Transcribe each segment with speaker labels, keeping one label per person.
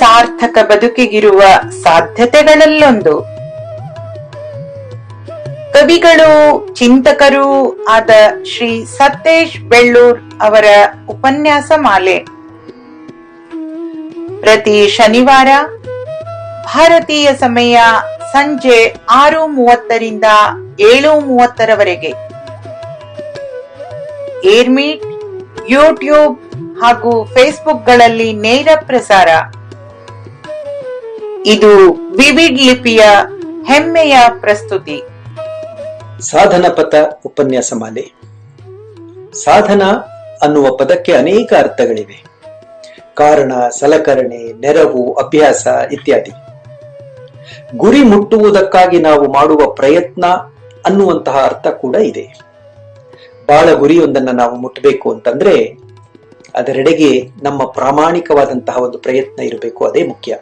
Speaker 1: ಸಾರ್ಥಕ ಬದುಕಿಗಿರುವ ಸಾಧ್ಯತೆಗಳಲ್ಲೊಂದು ಕವಿಗಳು ಚಿಂತಕರೂ ಆದ ಶ್ರೀ ಸತೇಶ್ ಬೆಳ್ಳೂರ್ ಅವರ ಉಪನ್ಯಾಸ ಮಾಲೆ ಪ್ರತಿ ಶನಿವಾರ ಭಾರತೀಯ ಸಮಯ ಸಂಜೆ ಆರು ಮೂವತ್ತರಿಂದ ಏಳು ಮೂವತ್ತರವರೆಗೆ ಏರ್ಮೀಟ್ ಯೂಟ್ಯೂಬ್ ಹಾಗೂ ಫೇಸ್ಬುಕ್ಗಳಲ್ಲಿ ನೇರ ಪ್ರಸಾರ ಇದು ವಿವಿಡ್ ಲಿಪಿಯ ಹೆಮ್ಮೆಯ ಪ್ರಸ್ತುತಿ ಸಾಧನ ಪಥ ಉಪನ್ಯಾಸ ಮಾಲೆ ಸಾಧನ ಅನ್ನುವ ಪದಕ್ಕೆ ಅನೇಕ ಅರ್ಥಗಳಿವೆ ಕಾರಣ ಸಲಕರಣೆ ನೆರವು ಅಭ್ಯಾಸ ಇತ್ಯಾದಿ ಗುರಿ ಮುಟ್ಟುವುದಕ್ಕಾಗಿ ನಾವು ಮಾಡುವ ಪ್ರಯತ್ನ ಅನ್ನುವಂತಹ ಅರ್ಥ ಕೂಡ ಇದೆ ಬಹಳ ಗುರಿಯೊಂದನ್ನು ನಾವು ಮುಟ್ಟಬೇಕು ಅಂತಂದ್ರೆ ಅದರೆಡೆಗೆ ನಮ್ಮ ಪ್ರಾಮಾಣಿಕವಾದಂತಹ ಒಂದು ಪ್ರಯತ್ನ ಇರಬೇಕು ಅದೇ ಮುಖ್ಯ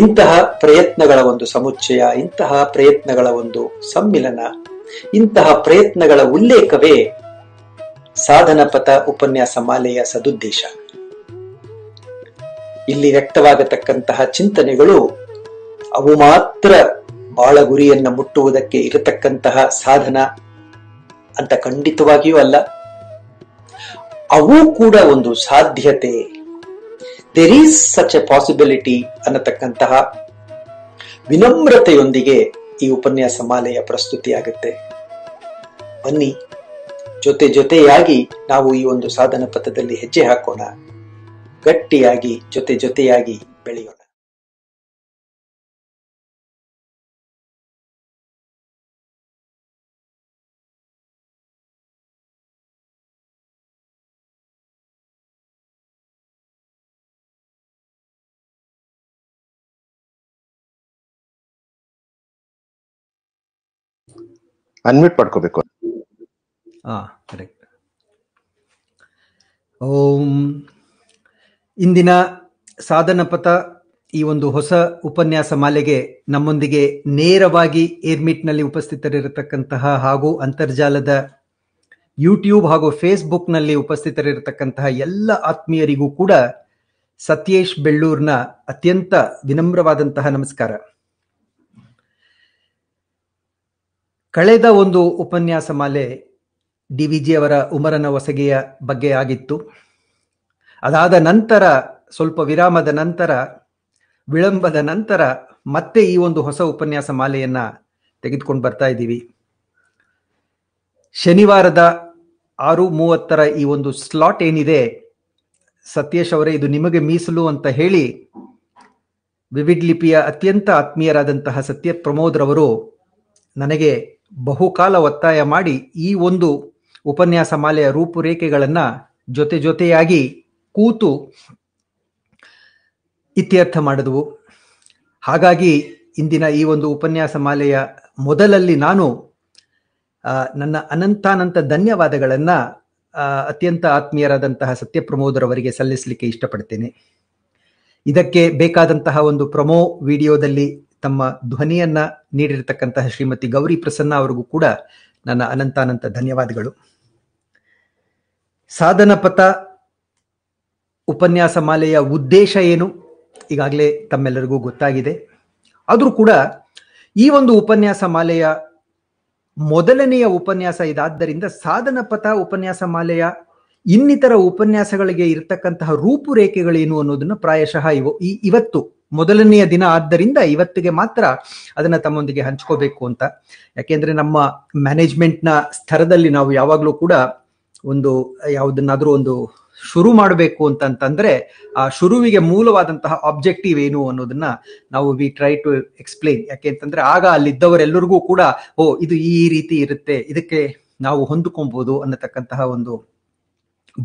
Speaker 1: ಇಂತಹ ಪ್ರಯತ್ನಗಳ ಒಂದು ಸಮುಚ್ಚಯ ಇಂತಹ ಪ್ರಯತ್ನಗಳ ಒಂದು ಸಮ್ಮಿಲನ ಇಂತಹ ಪ್ರಯತ್ನಗಳ ಉಲ್ಲೇಖವೇ ಸಾಧನ ಪಥ ಉಪನ್ಯಾಸ ಮಾಲೆಯ ಸದುದ್ದೇಶ ಇಲ್ಲಿ ವ್ಯಕ್ತವಾಗತಕ್ಕಂತಹ ಚಿಂತನೆಗಳು ಅವು ಮಾತ್ರ ಬಾಳ ಗುರಿಯನ್ನು ಮುಟ್ಟುವುದಕ್ಕೆ ಇರತಕ್ಕಂತಹ ಸಾಧನ ಅಂತ ಖಂಡಿತವಾಗಿಯೂ ಅಲ್ಲ ಅವು ಕೂಡ ಒಂದು ಸಾಧ್ಯತೆ there is such a possibility ಅನ್ನತಕ್ಕಂತಹ ವಿನಮ್ರತೆಯೊಂದಿಗೆ ಈ ಉಪನ್ಯಾಸ ಮಾಲೆಯ ಪ್ರಸ್ತುತಿಯಾಗುತ್ತೆ ಬನ್ನಿ ಜೊತೆ ಜೊತೆಯಾಗಿ ನಾವು ಈ ಒಂದು ಸಾಧನ ಪಥದಲ್ಲಿ ಹೆಜ್ಜೆ ಹಾಕೋಣ ಗಟ್ಟಿಯಾಗಿ ಜೊತೆ ಜೊತೆಯಾಗಿ ಬೆಳೆಯೋಣ ಅನ್ಮ್ಯೂಟ್ ಮಾಡ್ಕೋಬೇಕು ಕರೆಕ್ಟ್ ಇಂದಿನ ಸಾಧನ ಪಥ ಈ ಒಂದು ಹೊಸ ಉಪನ್ಯಾಸ ಮಾಲೆಗೆ ನಮ್ಮೊಂದಿಗೆ ನೇರವಾಗಿ ನಲ್ಲಿ ಉಪಸ್ಥಿತರಿರತಕ್ಕಂತಹ ಹಾಗೂ ಅಂತರ್ಜಾಲದ ಯೂಟ್ಯೂಬ್ ಹಾಗೂ ನಲ್ಲಿ ಉಪಸ್ಥಿತರಿರತಕ್ಕಂತಹ ಎಲ್ಲ ಆತ್ಮೀಯರಿಗೂ ಕೂಡ ಸತ್ಯೇಶ್ ಬೆಳ್ಳೂರ್ನ ಅತ್ಯಂತ ವಿನಮ್ರವಾದಂತಹ ನಮಸ್ಕಾರ ಕಳೆದ ಒಂದು ಉಪನ್ಯಾಸ ಮಾಲೆ ಡಿ ವಿ ಜಿ ಅವರ ಉಮರನ ಒಸಗೆಯ ಬಗ್ಗೆ ಆಗಿತ್ತು ಅದಾದ ನಂತರ ಸ್ವಲ್ಪ ವಿರಾಮದ ನಂತರ ವಿಳಂಬದ ನಂತರ ಮತ್ತೆ ಈ ಒಂದು ಹೊಸ ಉಪನ್ಯಾಸ ಮಾಲೆಯನ್ನ ತೆಗೆದುಕೊಂಡು ಬರ್ತಾ ಇದ್ದೀವಿ ಶನಿವಾರದ ಆರು ಮೂವತ್ತರ ಈ ಒಂದು ಸ್ಲಾಟ್ ಏನಿದೆ ಸತ್ಯೇಶ್ ಅವರೇ ಇದು ನಿಮಗೆ ಮೀಸಲು ಅಂತ ಹೇಳಿ ವಿವಿಡ್ ಲಿಪಿಯ ಅತ್ಯಂತ ಆತ್ಮೀಯರಾದಂತಹ ಸತ್ಯ ಪ್ರಮೋದ್ರವರು ನನಗೆ ಬಹುಕಾಲ ಒತ್ತಾಯ ಮಾಡಿ ಈ ಒಂದು ಉಪನ್ಯಾಸ ಮಾಲೆಯ ರೂಪುರೇಖೆಗಳನ್ನು ಜೊತೆ ಜೊತೆಯಾಗಿ ಕೂತು ಇತ್ಯರ್ಥ ಮಾಡಿದವು ಹಾಗಾಗಿ ಇಂದಿನ ಈ ಒಂದು ಉಪನ್ಯಾಸ ಮಾಲೆಯ ಮೊದಲಲ್ಲಿ ನಾನು ನನ್ನ ಅನಂತಾನಂತ ಧನ್ಯವಾದಗಳನ್ನು ಅತ್ಯಂತ ಆತ್ಮೀಯರಾದಂತಹ ಸತ್ಯಪ್ರಮೋದರವರಿಗೆ ಸಲ್ಲಿಸಲಿಕ್ಕೆ ಇಷ್ಟಪಡ್ತೇನೆ ಇದಕ್ಕೆ ಬೇಕಾದಂತಹ ಒಂದು ಪ್ರಮೋ ವಿಡಿಯೋದಲ್ಲಿ ತಮ್ಮ ಧ್ವನಿಯನ್ನ ನೀಡಿರತಕ್ಕಂತಹ ಶ್ರೀಮತಿ ಗೌರಿ ಪ್ರಸನ್ನ ಅವರಿಗೂ ಕೂಡ ನನ್ನ ಅನಂತಾನಂತ ಧನ್ಯವಾದಗಳು ಸಾಧನ ಪಥ ಉಪನ್ಯಾಸ ಮಾಲೆಯ ಉದ್ದೇಶ ಏನು ಈಗಾಗಲೇ ತಮ್ಮೆಲ್ಲರಿಗೂ ಗೊತ್ತಾಗಿದೆ ಆದರೂ ಕೂಡ ಈ ಒಂದು ಉಪನ್ಯಾಸ ಮಾಲೆಯ ಮೊದಲನೆಯ ಉಪನ್ಯಾಸ ಇದಾದ್ದರಿಂದ ಸಾಧನ ಪಥ ಉಪನ್ಯಾಸ ಮಾಲೆಯ ಇನ್ನಿತರ ಉಪನ್ಯಾಸಗಳಿಗೆ ಇರತಕ್ಕಂತಹ ರೂಪುರೇಖೆಗಳೇನು ಅನ್ನೋದನ್ನ ಪ್ರಾಯಶಃ ಇವು ಈ ಇವತ್ತು ಮೊದಲನೆಯ ದಿನ ಆದ್ದರಿಂದ ಇವತ್ತಿಗೆ ಮಾತ್ರ ಅದನ್ನ ತಮ್ಮೊಂದಿಗೆ ಹಂಚ್ಕೋಬೇಕು ಅಂತ ಯಾಕೆಂದ್ರೆ ನಮ್ಮ ಮ್ಯಾನೇಜ್ಮೆಂಟ್ ನ ಸ್ತರದಲ್ಲಿ ನಾವು ಯಾವಾಗ್ಲೂ ಕೂಡ ಒಂದು ಯಾವುದನ್ನಾದ್ರೂ ಒಂದು ಶುರು ಮಾಡಬೇಕು ಅಂತಂತಂದ್ರೆ ಆ ಶುರುವಿಗೆ ಮೂಲವಾದಂತಹ ಆಬ್ಜೆಕ್ಟಿವ್ ಏನು ಅನ್ನೋದನ್ನ ನಾವು ವಿ ಟ್ರೈ ಟು ಎಕ್ಸ್ಪ್ಲೈನ್ ಯಾಕೆ ಅಂತಂದ್ರೆ ಆಗ ಅಲ್ಲಿದ್ದವರೆಲ್ಲರಿಗೂ ಕೂಡ ಓ ಇದು ಈ ರೀತಿ ಇರುತ್ತೆ ಇದಕ್ಕೆ ನಾವು ಹೊಂದಿಕೊಬಹುದು ಅನ್ನತಕ್ಕಂತಹ ಒಂದು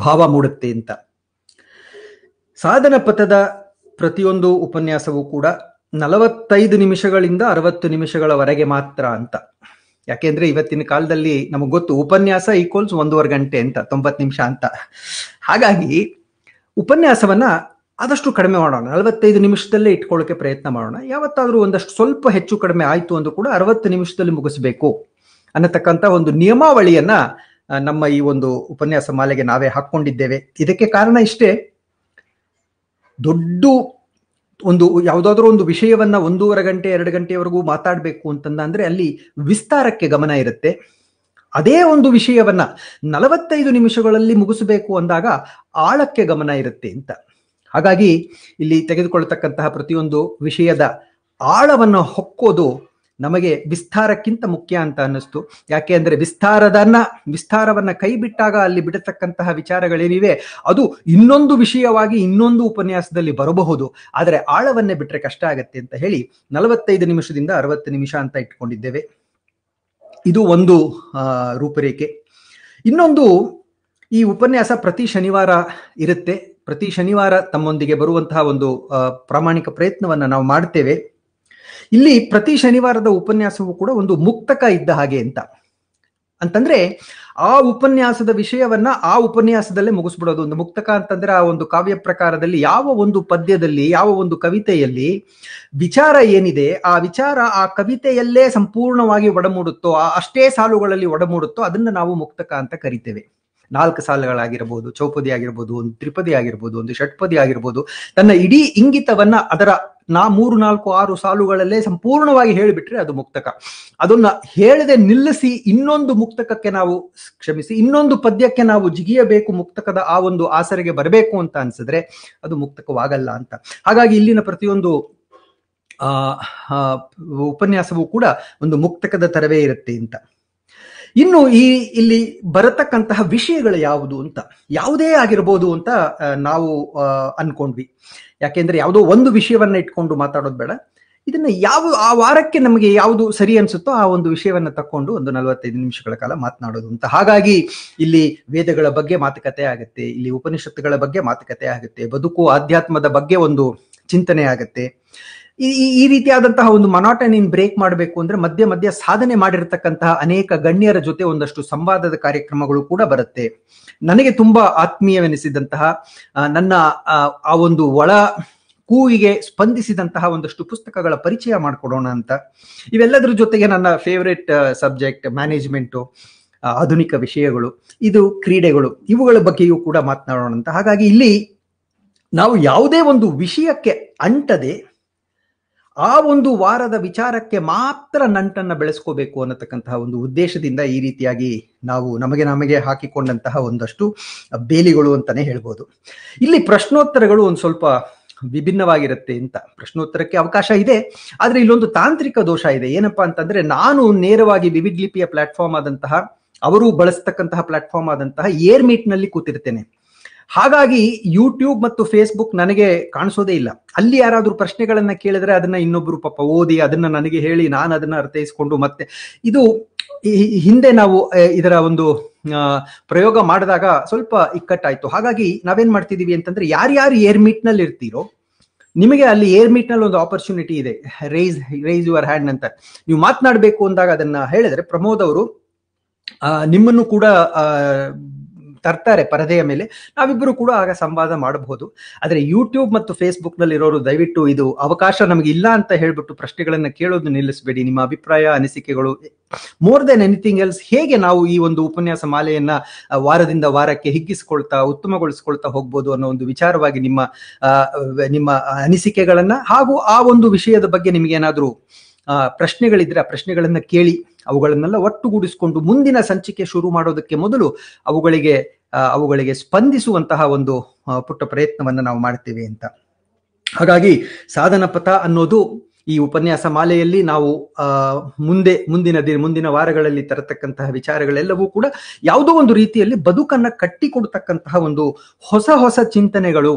Speaker 1: ಭಾವ ಮೂಡುತ್ತೆ ಅಂತ ಸಾಧನ ಪಥದ ಪ್ರತಿಯೊಂದು ಉಪನ್ಯಾಸವೂ ಕೂಡ ನಲವತ್ತೈದು ನಿಮಿಷಗಳಿಂದ ಅರವತ್ತು ನಿಮಿಷಗಳವರೆಗೆ ಮಾತ್ರ ಅಂತ ಯಾಕೆಂದ್ರೆ ಇವತ್ತಿನ ಕಾಲದಲ್ಲಿ ನಮಗೆ ಗೊತ್ತು ಉಪನ್ಯಾಸ ಈಕ್ವಲ್ಸ್ ಒಂದೂವರೆ ಗಂಟೆ ಅಂತ ತೊಂಬತ್ತು ನಿಮಿಷ ಅಂತ ಹಾಗಾಗಿ ಉಪನ್ಯಾಸವನ್ನ ಆದಷ್ಟು ಕಡಿಮೆ ಮಾಡೋಣ ನಲವತ್ತೈದು ನಿಮಿಷದಲ್ಲೇ ಇಟ್ಕೊಳ್ಳೋಕೆ ಪ್ರಯತ್ನ ಮಾಡೋಣ ಯಾವತ್ತಾದ್ರೂ ಒಂದಷ್ಟು ಸ್ವಲ್ಪ ಹೆಚ್ಚು ಕಡಿಮೆ ಆಯಿತು ಅಂದ್ರೂ ಕೂಡ ಅರವತ್ತು ನಿಮಿಷದಲ್ಲಿ ಮುಗಿಸಬೇಕು ಅನ್ನತಕ್ಕಂಥ ಒಂದು ನಿಯಮಾವಳಿಯನ್ನ ನಮ್ಮ ಈ ಒಂದು ಉಪನ್ಯಾಸ ಮಾಲೆಗೆ ನಾವೇ ಹಾಕೊಂಡಿದ್ದೇವೆ ಇದಕ್ಕೆ ಕಾರಣ ಇಷ್ಟೇ ದೊಡ್ಡ ಒಂದು ಯಾವುದಾದ್ರೂ ಒಂದು ವಿಷಯವನ್ನ ಒಂದೂವರೆ ಗಂಟೆ ಎರಡು ಗಂಟೆವರೆಗೂ ಮಾತಾಡಬೇಕು ಅಂದ್ರೆ ಅಲ್ಲಿ ವಿಸ್ತಾರಕ್ಕೆ ಗಮನ ಇರುತ್ತೆ ಅದೇ ಒಂದು ವಿಷಯವನ್ನ ನಲವತ್ತೈದು ನಿಮಿಷಗಳಲ್ಲಿ ಮುಗಿಸಬೇಕು ಅಂದಾಗ ಆಳಕ್ಕೆ ಗಮನ ಇರುತ್ತೆ ಅಂತ ಹಾಗಾಗಿ ಇಲ್ಲಿ ತೆಗೆದುಕೊಳ್ತಕ್ಕಂತಹ ಪ್ರತಿಯೊಂದು ವಿಷಯದ ಆಳವನ್ನು ಹೊಕ್ಕೋದು ನಮಗೆ ವಿಸ್ತಾರಕ್ಕಿಂತ ಮುಖ್ಯ ಅಂತ ಅನ್ನಿಸ್ತು ಯಾಕೆ ಅಂದ್ರೆ ವಿಸ್ತಾರದನ್ನ ವಿಸ್ತಾರವನ್ನ ಕೈ ಬಿಟ್ಟಾಗ ಅಲ್ಲಿ ಬಿಡತಕ್ಕಂತಹ ವಿಚಾರಗಳೇನಿವೆ ಅದು ಇನ್ನೊಂದು ವಿಷಯವಾಗಿ ಇನ್ನೊಂದು ಉಪನ್ಯಾಸದಲ್ಲಿ ಬರಬಹುದು ಆದರೆ ಆಳವನ್ನೇ ಬಿಟ್ರೆ ಕಷ್ಟ ಆಗತ್ತೆ ಅಂತ ಹೇಳಿ ನಲವತ್ತೈದು ನಿಮಿಷದಿಂದ ಅರವತ್ತು ನಿಮಿಷ ಅಂತ ಇಟ್ಕೊಂಡಿದ್ದೇವೆ ಇದು ಒಂದು ರೂಪರೇಖೆ ಇನ್ನೊಂದು ಈ ಉಪನ್ಯಾಸ ಪ್ರತಿ ಶನಿವಾರ ಇರುತ್ತೆ ಪ್ರತಿ ಶನಿವಾರ ತಮ್ಮೊಂದಿಗೆ ಬರುವಂತಹ ಒಂದು ಪ್ರಾಮಾಣಿಕ ಪ್ರಯತ್ನವನ್ನು ನಾವು ಮಾಡ್ತೇವೆ ಇಲ್ಲಿ ಪ್ರತಿ ಶನಿವಾರದ ಉಪನ್ಯಾಸವೂ ಕೂಡ ಒಂದು ಮುಕ್ತಕ ಇದ್ದ ಹಾಗೆ ಅಂತ ಅಂತಂದ್ರೆ ಆ ಉಪನ್ಯಾಸದ ವಿಷಯವನ್ನ ಆ ಉಪನ್ಯಾಸದಲ್ಲೇ ಮುಗಿಸ್ಬಿಡೋದು ಒಂದು ಮುಕ್ತಕ ಅಂತಂದ್ರೆ ಆ ಒಂದು ಕಾವ್ಯ ಪ್ರಕಾರದಲ್ಲಿ ಯಾವ ಒಂದು ಪದ್ಯದಲ್ಲಿ ಯಾವ ಒಂದು ಕವಿತೆಯಲ್ಲಿ ವಿಚಾರ ಏನಿದೆ ಆ ವಿಚಾರ ಆ ಕವಿತೆಯಲ್ಲೇ ಸಂಪೂರ್ಣವಾಗಿ ಒಡಮೂಡುತ್ತೋ ಆ ಅಷ್ಟೇ ಸಾಲುಗಳಲ್ಲಿ ಒಡಮೂಡುತ್ತೋ ಅದನ್ನ ನಾವು ಮುಕ್ತಕ ಅಂತ ಕರಿತೇವೆ ನಾಲ್ಕು ಸಾಲುಗಳಾಗಿರ್ಬೋದು ಚೌಪದಿ ಆಗಿರ್ಬೋದು ಒಂದು ತ್ರಿಪದಿ ಆಗಿರ್ಬೋದು ಒಂದು ಷಟ್ಪದಿ ಆಗಿರ್ಬೋದು ತನ್ನ ಇಡೀ ಇಂಗಿತವನ್ನ ಅದರ ನಾ ಮೂರು ನಾಲ್ಕು ಆರು ಸಾಲುಗಳಲ್ಲೇ ಸಂಪೂರ್ಣವಾಗಿ ಹೇಳಿಬಿಟ್ರೆ ಅದು ಮುಕ್ತಕ ಅದನ್ನ ಹೇಳದೆ ನಿಲ್ಲಿಸಿ ಇನ್ನೊಂದು ಮುಕ್ತಕಕ್ಕೆ ನಾವು ಕ್ಷಮಿಸಿ ಇನ್ನೊಂದು ಪದ್ಯಕ್ಕೆ ನಾವು ಜಿಗಿಯಬೇಕು ಮುಕ್ತಕದ ಆ ಒಂದು ಆಸರೆಗೆ ಬರಬೇಕು ಅಂತ ಅನ್ಸಿದ್ರೆ ಅದು ಮುಕ್ತಕವಾಗಲ್ಲ ಅಂತ ಹಾಗಾಗಿ ಇಲ್ಲಿನ ಪ್ರತಿಯೊಂದು ಆ ಉಪನ್ಯಾಸವೂ ಕೂಡ ಒಂದು ಮುಕ್ತಕದ ತರವೇ ಇರುತ್ತೆ ಅಂತ ಇನ್ನು ಈ ಇಲ್ಲಿ ಬರತಕ್ಕಂತಹ ವಿಷಯಗಳು ಯಾವುದು ಅಂತ ಯಾವುದೇ ಆಗಿರ್ಬೋದು ಅಂತ ನಾವು ಅನ್ಕೊಂಡ್ವಿ ಯಾಕೆಂದ್ರೆ ಯಾವುದೋ ಒಂದು ವಿಷಯವನ್ನ ಇಟ್ಕೊಂಡು ಮಾತಾಡೋದು ಬೇಡ ಇದನ್ನ ಯಾವ ಆ ವಾರಕ್ಕೆ ನಮಗೆ ಯಾವುದು ಸರಿ ಅನ್ಸುತ್ತೋ ಆ ಒಂದು ವಿಷಯವನ್ನ ತಕ್ಕೊಂಡು ಒಂದು ನಲವತ್ತೈದು ನಿಮಿಷಗಳ ಕಾಲ ಮಾತನಾಡೋದು ಅಂತ ಹಾಗಾಗಿ ಇಲ್ಲಿ ವೇದಗಳ ಬಗ್ಗೆ ಮಾತುಕತೆ ಆಗುತ್ತೆ ಇಲ್ಲಿ ಉಪನಿಷತ್ತುಗಳ ಬಗ್ಗೆ ಮಾತುಕತೆ ಆಗುತ್ತೆ ಬದುಕು ಆಧ್ಯಾತ್ಮದ ಬಗ್ಗೆ ಒಂದು ಚಿಂತನೆ ಆಗುತ್ತೆ ಈ ಈ ರೀತಿಯಾದಂತಹ ಒಂದು ಮನಾಟನಿನ್ ಬ್ರೇಕ್ ಮಾಡಬೇಕು ಅಂದ್ರೆ ಮಧ್ಯ ಮಧ್ಯ ಸಾಧನೆ ಮಾಡಿರತಕ್ಕಂತಹ ಅನೇಕ ಗಣ್ಯರ ಜೊತೆ ಒಂದಷ್ಟು ಸಂವಾದದ ಕಾರ್ಯಕ್ರಮಗಳು ಕೂಡ ಬರುತ್ತೆ ನನಗೆ ತುಂಬಾ ಆತ್ಮೀಯವೆನಿಸಿದಂತಹ ನನ್ನ ಆ ಒಂದು ಒಳ ಕೂವಿಗೆ ಸ್ಪಂದಿಸಿದಂತಹ ಒಂದಷ್ಟು ಪುಸ್ತಕಗಳ ಪರಿಚಯ ಮಾಡಿಕೊಡೋಣ ಅಂತ ಇವೆಲ್ಲದರ ಜೊತೆಗೆ ನನ್ನ ಫೇವರೇಟ್ ಸಬ್ಜೆಕ್ಟ್ ಮ್ಯಾನೇಜ್ಮೆಂಟು ಆಧುನಿಕ ವಿಷಯಗಳು ಇದು ಕ್ರೀಡೆಗಳು ಇವುಗಳ ಬಗ್ಗೆಯೂ ಕೂಡ ಮಾತನಾಡೋಣ ಅಂತ ಹಾಗಾಗಿ ಇಲ್ಲಿ ನಾವು ಯಾವುದೇ ಒಂದು ವಿಷಯಕ್ಕೆ ಅಂಟದೆ ಆ ಒಂದು ವಾರದ ವಿಚಾರಕ್ಕೆ ಮಾತ್ರ ನಂಟನ್ನ ಬೆಳೆಸ್ಕೋಬೇಕು ಅನ್ನತಕ್ಕಂತಹ ಒಂದು ಉದ್ದೇಶದಿಂದ ಈ ರೀತಿಯಾಗಿ ನಾವು ನಮಗೆ ನಮಗೆ ಹಾಕಿಕೊಂಡಂತಹ ಒಂದಷ್ಟು ಬೇಲಿಗಳು ಅಂತಾನೆ ಹೇಳ್ಬೋದು ಇಲ್ಲಿ ಪ್ರಶ್ನೋತ್ತರಗಳು ಒಂದು ಸ್ವಲ್ಪ ವಿಭಿನ್ನವಾಗಿರುತ್ತೆ ಅಂತ ಪ್ರಶ್ನೋತ್ತರಕ್ಕೆ ಅವಕಾಶ ಇದೆ ಆದರೆ ಇಲ್ಲೊಂದು ತಾಂತ್ರಿಕ ದೋಷ ಇದೆ ಏನಪ್ಪಾ ಅಂತಂದ್ರೆ ನಾನು ನೇರವಾಗಿ ವಿವಿಧ ಲಿಪಿಯ ಪ್ಲಾಟ್ಫಾರ್ಮ್ ಆದಂತಹ ಅವರು ಬಳಸ್ತಕ್ಕಂತಹ ಪ್ಲಾಟ್ಫಾರ್ಮ್ ಆದಂತಹ ಏರ್ ಕೂತಿರ್ತೇನೆ ಹಾಗಾಗಿ ಯೂಟ್ಯೂಬ್ ಮತ್ತು ಫೇಸ್ಬುಕ್ ನನಗೆ ಕಾಣಿಸೋದೇ ಇಲ್ಲ ಅಲ್ಲಿ ಯಾರಾದರೂ ಪ್ರಶ್ನೆಗಳನ್ನ ಕೇಳಿದ್ರೆ ಅದನ್ನ ಇನ್ನೊಬ್ರು ಪಾಪ ಓದಿ ಅದನ್ನ ನನಗೆ ಹೇಳಿ ನಾನು ಅದನ್ನ ಅರ್ಥೈಸ್ಕೊಂಡು ಮತ್ತೆ ಇದು ಹಿಂದೆ ನಾವು ಇದರ ಒಂದು ಪ್ರಯೋಗ ಮಾಡಿದಾಗ ಸ್ವಲ್ಪ ಇಕ್ಕಟ್ಟಾಯ್ತು ಹಾಗಾಗಿ ನಾವೇನ್ ಮಾಡ್ತಿದೀವಿ ಅಂತಂದ್ರೆ ಯಾರ್ಯಾರು ಏರ್ ಮೀಟ್ ನಲ್ಲಿ ಇರ್ತೀರೋ ನಿಮಗೆ ಅಲ್ಲಿ ಏರ್ ಮೀಟ್ ನಲ್ಲಿ ಒಂದು ಆಪರ್ಚುನಿಟಿ ಇದೆ ರೇಸ್ ರೇಸ್ ಯುವರ್ ಹ್ಯಾಂಡ್ ಅಂತ ನೀವು ಮಾತನಾಡಬೇಕು ಅಂದಾಗ ಅದನ್ನ ಹೇಳಿದ್ರೆ ಪ್ರಮೋದ್ ಅವರು ನಿಮ್ಮನ್ನು ಕೂಡ ತರ್ತಾರೆ ಪರದೆಯ ಮೇಲೆ ನಾವಿಬ್ಬರು ಕೂಡ ಆಗ ಸಂವಾದ ಮಾಡಬಹುದು ಆದರೆ ಯೂಟ್ಯೂಬ್ ಮತ್ತು ಫೇಸ್ಬುಕ್ ನಲ್ಲಿ ಇರೋರು ದಯವಿಟ್ಟು ಇದು ಅವಕಾಶ ನಮಗೆ ಇಲ್ಲ ಅಂತ ಹೇಳ್ಬಿಟ್ಟು ಪ್ರಶ್ನೆಗಳನ್ನ ಕೇಳೋದು ನಿಲ್ಲಿಸಬೇಡಿ ನಿಮ್ಮ ಅಭಿಪ್ರಾಯ ಅನಿಸಿಕೆಗಳು ಮೋರ್ ದೆನ್ ಎನಿಥಿಂಗ್ ಎಲ್ಸ್ ಹೇಗೆ ನಾವು ಈ ಒಂದು ಉಪನ್ಯಾಸ ಮಾಲೆಯನ್ನ ವಾರದಿಂದ ವಾರಕ್ಕೆ ಹಿಗ್ಗಿಸಿಕೊಳ್ತಾ ಉತ್ತಮಗೊಳಿಸಿಕೊಳ್ತಾ ಹೋಗ್ಬೋದು ಅನ್ನೋ ಒಂದು ವಿಚಾರವಾಗಿ ನಿಮ್ಮ ನಿಮ್ಮ ಅನಿಸಿಕೆಗಳನ್ನ ಹಾಗೂ ಆ ಒಂದು ವಿಷಯದ ಬಗ್ಗೆ ನಿಮ್ಗೆ ಏನಾದ್ರೂ ಪ್ರಶ್ನೆಗಳಿದ್ರೆ ಆ ಪ್ರಶ್ನೆಗಳನ್ನ ಕೇಳಿ ಅವುಗಳನ್ನೆಲ್ಲ ಒಟ್ಟುಗೂಡಿಸಿಕೊಂಡು ಮುಂದಿನ ಸಂಚಿಕೆ ಶುರು ಮಾಡೋದಕ್ಕೆ ಮೊದಲು ಅವುಗಳಿಗೆ ಅವುಗಳಿಗೆ ಸ್ಪಂದಿಸುವಂತಹ ಒಂದು ಪುಟ್ಟ ಪ್ರಯತ್ನವನ್ನು ನಾವು ಮಾಡ್ತೀವಿ ಅಂತ ಹಾಗಾಗಿ ಸಾಧನ ಪಥ ಅನ್ನೋದು ಈ ಉಪನ್ಯಾಸ ಮಾಲೆಯಲ್ಲಿ ನಾವು ಮುಂದೆ ಮುಂದಿನ ದಿನ ಮುಂದಿನ ವಾರಗಳಲ್ಲಿ ತರತಕ್ಕಂತಹ ವಿಚಾರಗಳೆಲ್ಲವೂ ಕೂಡ ಯಾವುದೋ ಒಂದು ರೀತಿಯಲ್ಲಿ ಬದುಕನ್ನ ಕಟ್ಟಿಕೊಡ್ತಕ್ಕಂತಹ ಒಂದು ಹೊಸ ಹೊಸ ಚಿಂತನೆಗಳು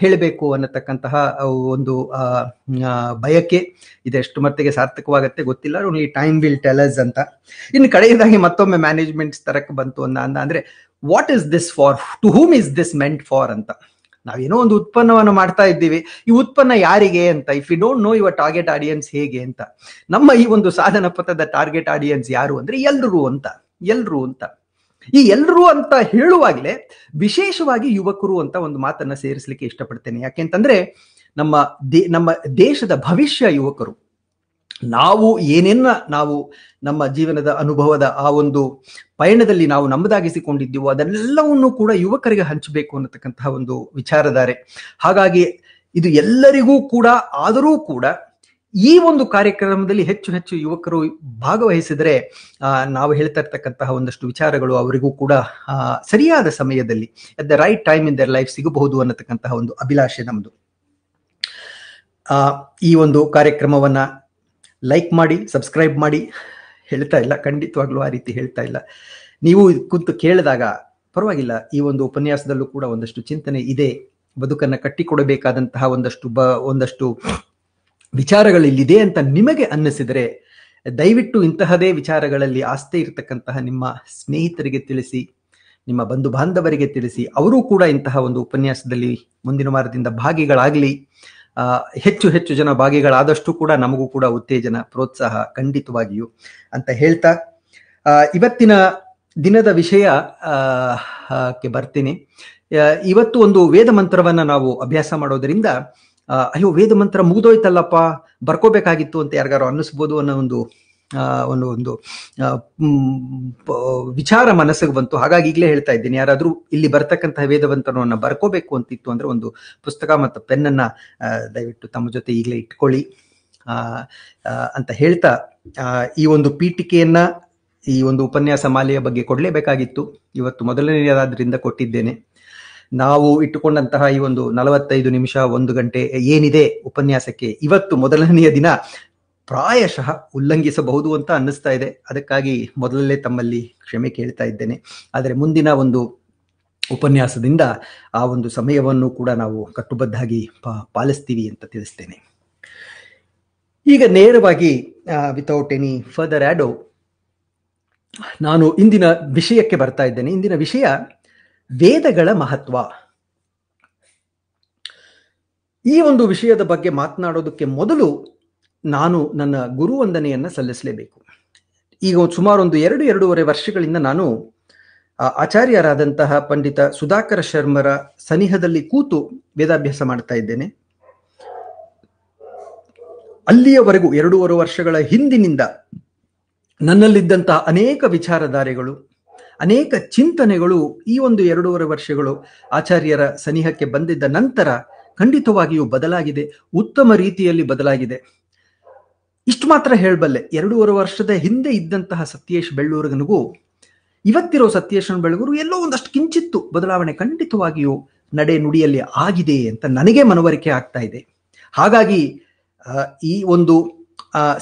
Speaker 1: ಹೇಳಬೇಕು ಅನ್ನತಕ್ಕಂತಹ ಒಂದು ಬಯಕೆ ಇದೆಷ್ಟು ಮಟ್ಟಿಗೆ ಸಾರ್ಥಕವಾಗುತ್ತೆ ಗೊತ್ತಿಲ್ಲ ಓನ್ಲಿ ಟೈಮ್ ವಿಲ್ ಟೆಲಸ್ ಅಂತ ಇನ್ನು ಕಡೆಯದಾಗಿ ಮತ್ತೊಮ್ಮೆ ಮ್ಯಾನೇಜ್ಮೆಂಟ್ ತರಕ್ಕೆ ಬಂತು ಅಂದ ಅಂದ್ರೆ what is this for to whom is this meant for ಅಂತ ನಾವೇನೋ ಒಂದು ಉತ್ಪನ್ನವನ್ನು ಮಾಡ್ತಾ ಇದ್ದೀವಿ ಈ ಉತ್ಪನ್ನ ಯಾರಿಗೆ ಅಂತ if you don't know your target audience ಹೇಗೆ ಅಂತ ನಮ್ಮ ಈ ಒಂದು ಸಾಧನ ಪಥದ ಟಾರ್ಗೆಟ್ ಆಡಿಯನ್ಸ್ ಯಾರು ಅಂದ್ರೆ ಎಲ್ರು ಅಂತ ಎಲ್ರು ಅಂತ ಈ ಎಲ್ಲರೂ ಅಂತ ಹೇಳುವಾಗಲೇ ವಿಶೇಷವಾಗಿ ಯುವಕರು ಅಂತ ಒಂದು ಮಾತನ್ನ ಸೇರಿಸಲಿಕ್ಕೆ ಇಷ್ಟಪಡ್ತೇನೆ ಯಾಕೆಂತಂದ್ರೆ ನಮ್ಮ ದೇ ನಮ್ಮ ದೇಶದ ಭವಿಷ್ಯ ಯುವಕರು ನಾವು ಏನೇನ ನಾವು ನಮ್ಮ ಜೀವನದ ಅನುಭವದ ಆ ಒಂದು ಪಯಣದಲ್ಲಿ ನಾವು ನಮ್ಮದಾಗಿಸಿಕೊಂಡಿದ್ದೀವೋ ಅದೆಲ್ಲವನ್ನು ಕೂಡ ಯುವಕರಿಗೆ ಹಂಚಬೇಕು ಅನ್ನತಕ್ಕಂತಹ ಒಂದು ವಿಚಾರಧಾರೆ ಹಾಗಾಗಿ ಇದು ಎಲ್ಲರಿಗೂ ಕೂಡ ಆದರೂ ಕೂಡ ಈ ಒಂದು ಕಾರ್ಯಕ್ರಮದಲ್ಲಿ ಹೆಚ್ಚು ಹೆಚ್ಚು ಯುವಕರು ಭಾಗವಹಿಸಿದರೆ ನಾವು ಹೇಳ್ತಾ ಇರ್ತಕ್ಕಂತಹ ಒಂದಷ್ಟು ವಿಚಾರಗಳು ಅವರಿಗೂ ಕೂಡ ಸರಿಯಾದ ಸಮಯದಲ್ಲಿ at the right time in their life ಸಿಗಬಹುದು ಅನ್ನತಕ್ಕಂತಹ ಒಂದು ಅಭಿಲಾಷೆ ನಮ್ಮದು ಈ ಒಂದು ಕಾರ್ಯಕ್ರಮವನ್ನ ಲೈಕ್ ಮಾಡಿ ಸಬ್ಸ್ಕ್ರೈಬ್ ಮಾಡಿ ಹೇಳ್ತಾ ಇಲ್ಲ ಖಂಡಿತವಾಗ್ಲೂ ಆ ರೀತಿ ಹೇಳ್ತಾ ಇಲ್ಲ ನೀವು ಕುಂತು ಕೇಳಿದಾಗ ಪರವಾಗಿಲ್ಲ ಈ ಒಂದು ಉಪನ್ಯಾಸದಲ್ಲೂ ಕೂಡ ಒಂದಷ್ಟು ಚಿಂತನೆ ಇದೆ ಬದುಕನ್ನು ಕಟ್ಟಿಕೊಡಬೇಕಾದಂತಹ ಒಂದಷ್ಟು ಬ ಒಂದಷ್ಟು ವಿಚಾರಗಳಿಲ್ಲಿದೆ ಅಂತ ನಿಮಗೆ ಅನ್ನಿಸಿದರೆ ದಯವಿಟ್ಟು ಇಂತಹದೇ ವಿಚಾರಗಳಲ್ಲಿ ಆಸ್ತಿ ಇರತಕ್ಕಂತಹ ನಿಮ್ಮ ಸ್ನೇಹಿತರಿಗೆ ತಿಳಿಸಿ ನಿಮ್ಮ ಬಂಧು ಬಾಂಧವರಿಗೆ ತಿಳಿಸಿ ಅವರೂ ಕೂಡ ಇಂತಹ ಒಂದು ಉಪನ್ಯಾಸದಲ್ಲಿ ಮುಂದಿನ ವಾರದಿಂದ ಭಾಗಿಗಳಾಗಲಿ ಹೆಚ್ಚು ಹೆಚ್ಚು ಜನ ಭಾಗಿಗಳಾದಷ್ಟು ಕೂಡ ನಮಗೂ ಕೂಡ ಉತ್ತೇಜನ ಪ್ರೋತ್ಸಾಹ ಖಂಡಿತವಾಗಿಯೂ ಅಂತ ಹೇಳ್ತಾ ಇವತ್ತಿನ ದಿನದ ವಿಷಯ ಬರ್ತೀನಿ ಇವತ್ತು ಒಂದು ವೇದ ಮಂತ್ರವನ್ನು ನಾವು ಅಭ್ಯಾಸ ಮಾಡೋದರಿಂದ ಅಯ್ಯೋ ವೇದ ಮಂತ್ರ ಮುಗಿದೋಯ್ತಲ್ಲಪ್ಪ ಬರ್ಕೋಬೇಕಾಗಿತ್ತು ಅಂತ ಯಾರಿಗಾರು ಅನ್ನಿಸ್ಬೋದು ಅನ್ನೋ ಒಂದು ಒಂದು ಒಂದು ವಿಚಾರ ಮನಸ್ಸಿಗೆ ಬಂತು ಹಾಗಾಗಿ ಈಗಲೇ ಹೇಳ್ತಾ ಇದ್ದೀನಿ ಯಾರಾದರೂ ಇಲ್ಲಿ ಬರ್ತಕ್ಕಂತಹ ವೇದವಂತನವನ್ನು ಬರ್ಕೋಬೇಕು ಅಂತಿತ್ತು ಅಂದ್ರೆ ಒಂದು ಪುಸ್ತಕ ಮತ್ತು ಪೆನ್ನನ್ನು ದಯವಿಟ್ಟು ತಮ್ಮ ಜೊತೆ ಈಗಲೇ ಇಟ್ಕೊಳ್ಳಿ ಅಂತ ಹೇಳ್ತಾ ಈ ಒಂದು ಪೀಠಿಕೆಯನ್ನ ಈ ಒಂದು ಉಪನ್ಯಾಸ ಮಾಲೆಯ ಬಗ್ಗೆ ಕೊಡಲೇಬೇಕಾಗಿತ್ತು ಇವತ್ತು ಮೊದಲನೆಯದಾದ್ರಿಂದ ಕೊಟ್ಟಿದ್ದೇನೆ ನಾವು ಇಟ್ಟುಕೊಂಡಂತಹ ಈ ಒಂದು ನಲವತ್ತೈದು ನಿಮಿಷ ಒಂದು ಗಂಟೆ ಏನಿದೆ ಉಪನ್ಯಾಸಕ್ಕೆ ಇವತ್ತು ಮೊದಲನೆಯ ದಿನ ಪ್ರಾಯಶಃ ಉಲ್ಲಂಘಿಸಬಹುದು ಅಂತ ಅನ್ನಿಸ್ತಾ ಇದೆ ಅದಕ್ಕಾಗಿ ಮೊದಲಲ್ಲೇ ತಮ್ಮಲ್ಲಿ ಕ್ಷಮೆ ಕೇಳ್ತಾ ಇದ್ದೇನೆ ಆದರೆ ಮುಂದಿನ ಒಂದು ಉಪನ್ಯಾಸದಿಂದ ಆ ಒಂದು ಸಮಯವನ್ನು ಕೂಡ ನಾವು ಕಟ್ಟುಬದ್ದಾಗಿ ಪಾಲಿಸ್ತೀವಿ ಅಂತ ತಿಳಿಸ್ತೇನೆ ಈಗ ನೇರವಾಗಿ ವಿತೌಟ್ ಎನಿ ಫರ್ದರ್ ಆ್ಯಡೋ ನಾನು ಇಂದಿನ ವಿಷಯಕ್ಕೆ ಬರ್ತಾ ಇದ್ದೇನೆ ಇಂದಿನ ವಿಷಯ ವೇದಗಳ ಮಹತ್ವ ಈ ಒಂದು ವಿಷಯದ ಬಗ್ಗೆ ಮಾತನಾಡೋದಕ್ಕೆ ಮೊದಲು ನಾನು ನನ್ನ ಗುರುವಂದನೆಯನ್ನು ಸಲ್ಲಿಸಲೇಬೇಕು ಈಗ ಸುಮಾರು ಒಂದು ಎರಡು ಎರಡೂವರೆ ವರ್ಷಗಳಿಂದ ನಾನು ಆಚಾರ್ಯರಾದಂತಹ ಪಂಡಿತ ಸುಧಾಕರ ಶರ್ಮರ ಸನಿಹದಲ್ಲಿ ಕೂತು ವೇದಾಭ್ಯಾಸ ಮಾಡ್ತಾ ಇದ್ದೇನೆ ಅಲ್ಲಿಯವರೆಗೂ ಎರಡೂವರೆ ವರ್ಷಗಳ ಹಿಂದಿನಿಂದ ನನ್ನಲ್ಲಿದ್ದಂತಹ ಅನೇಕ ವಿಚಾರಧಾರೆಗಳು ಅನೇಕ ಚಿಂತನೆಗಳು ಈ ಒಂದು ಎರಡೂವರೆ ವರ್ಷಗಳು ಆಚಾರ್ಯರ ಸನಿಹಕ್ಕೆ ಬಂದಿದ್ದ ನಂತರ ಖಂಡಿತವಾಗಿಯೂ ಬದಲಾಗಿದೆ ಉತ್ತಮ ರೀತಿಯಲ್ಲಿ ಬದಲಾಗಿದೆ ಇಷ್ಟು ಮಾತ್ರ ಹೇಳಬಲ್ಲೆ ಎರಡೂವರೆ ವರ್ಷದ ಹಿಂದೆ ಇದ್ದಂತಹ ಸತ್ಯೇಶ್ ಬೆಳ್ಳೂರಿಗನಿಗೂ ಇವತ್ತಿರೋ ಸತ್ಯೇಶನ್ ಬೆಳ್ಳೂರು ಎಲ್ಲೋ ಒಂದಷ್ಟು ಕಿಂಚಿತ್ತು ಬದಲಾವಣೆ ಖಂಡಿತವಾಗಿಯೂ ನಡೆ ನುಡಿಯಲ್ಲಿ ಆಗಿದೆ ಅಂತ ನನಗೆ ಮನವರಿಕೆ ಆಗ್ತಾ ಇದೆ ಹಾಗಾಗಿ ಈ ಒಂದು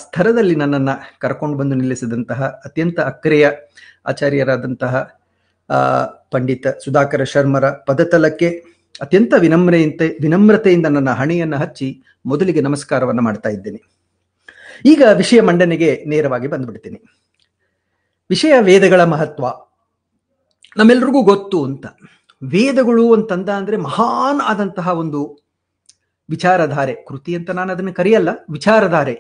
Speaker 1: ಸ್ಥಳದಲ್ಲಿ ನನ್ನನ್ನು ಕರ್ಕೊಂಡು ಬಂದು ನಿಲ್ಲಿಸಿದಂತಹ ಅತ್ಯಂತ ಅಕ್ಕರೆಯ ಆಚಾರ್ಯರಾದಂತಹ ಪಂಡಿತ ಸುಧಾಕರ ಶರ್ಮರ ಪದತಲಕ್ಕೆ ಅತ್ಯಂತ ವಿನಮ್ರೆಯಂತೆ ವಿನಮ್ರತೆಯಿಂದ ನನ್ನ ಹಣೆಯನ್ನು ಹಚ್ಚಿ ಮೊದಲಿಗೆ ನಮಸ್ಕಾರವನ್ನು ಮಾಡ್ತಾ ಇದ್ದೇನೆ ಈಗ ವಿಷಯ ಮಂಡನೆಗೆ ನೇರವಾಗಿ ಬಂದ್ಬಿಡ್ತೀನಿ ವಿಷಯ ವೇದಗಳ ಮಹತ್ವ ನಮ್ಮೆಲ್ರಿಗೂ ಗೊತ್ತು ಅಂತ ವೇದಗಳು ಅಂತಂದ ಅಂದ್ರೆ ಮಹಾನ್ ಆದಂತಹ ಒಂದು ವಿಚಾರಧಾರೆ ಕೃತಿ ಅಂತ ನಾನು ಅದನ್ನು ಕರೆಯಲ್ಲ ವಿಚಾರಧಾರೆ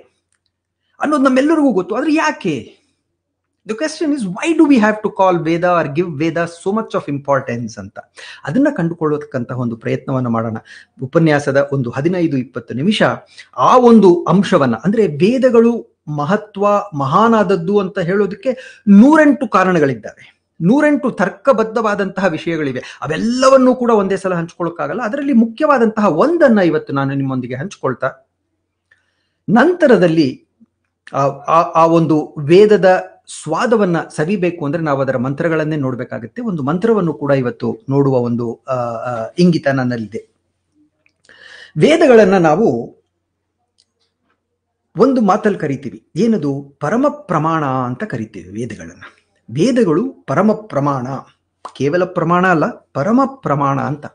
Speaker 1: ಅನ್ನೋದು ನಮ್ಮೆಲ್ಲರಿಗೂ ಗೊತ್ತು ಆದ್ರೆ ಯಾಕೆ the question is why do we have to call Veda or give Veda so much of importance ಅಂತ ಅದನ್ನ ಕಂಡುಕೊಳ್ಳತಕ್ಕಂತಹ ಒಂದು ಪ್ರಯತ್ನವನ್ನು ಮಾಡೋಣ ಉಪನ್ಯಾಸದ ಒಂದು ಹದಿನೈದು ಇಪ್ಪತ್ತು ನಿಮಿಷ ಆ ಒಂದು ಅಂಶವನ್ನ ಅಂದ್ರೆ ವೇದಗಳು ಮಹತ್ವ ಮಹಾನಾದದ್ದು ಅಂತ ಹೇಳೋದಕ್ಕೆ ನೂರೆಂಟು ಕಾರಣಗಳಿದ್ದಾವೆ ನೂರೆಂಟು ತರ್ಕಬದ್ಧವಾದಂತಹ ವಿಷಯಗಳಿವೆ ಅವೆಲ್ಲವನ್ನೂ ಕೂಡ ಒಂದೇ ಸಲ ಹಂಚ್ಕೊಳ್ಳೋಕ್ಕಾಗಲ್ಲ ಅದರಲ್ಲಿ ಮುಖ್ಯವಾದಂತಹ ಒಂದನ್ನ ಇವತ್ತು ನಾನು ನಿಮ್ಮೊಂದಿಗೆ ಹಂಚ್ಕೊಳ್ತಾ ನಂತರದಲ್ಲಿ ಆ ಆ ಒಂದು ವೇದದ ಸ್ವಾದವನ್ನ ಸವಿಬೇಕು ಅಂದ್ರೆ ನಾವು ಅದರ ಮಂತ್ರಗಳನ್ನೇ ನೋಡಬೇಕಾಗುತ್ತೆ ಒಂದು ಮಂತ್ರವನ್ನು ಕೂಡ ಇವತ್ತು ನೋಡುವ ಒಂದು ಇಂಗಿತ ನನ್ನಲ್ಲಿದೆ ವೇದಗಳನ್ನ ನಾವು ಒಂದು ಮಾತಲ್ಲಿ ಕರಿತೀವಿ ಏನದು ಪರಮ ಪ್ರಮಾಣ ಅಂತ ಕರಿತೀವಿ ವೇದಗಳನ್ನ ವೇದಗಳು ಪರಮ ಪ್ರಮಾಣ ಕೇವಲ ಪ್ರಮಾಣ ಅಲ್ಲ ಪರಮ ಪ್ರಮಾಣ ಅಂತ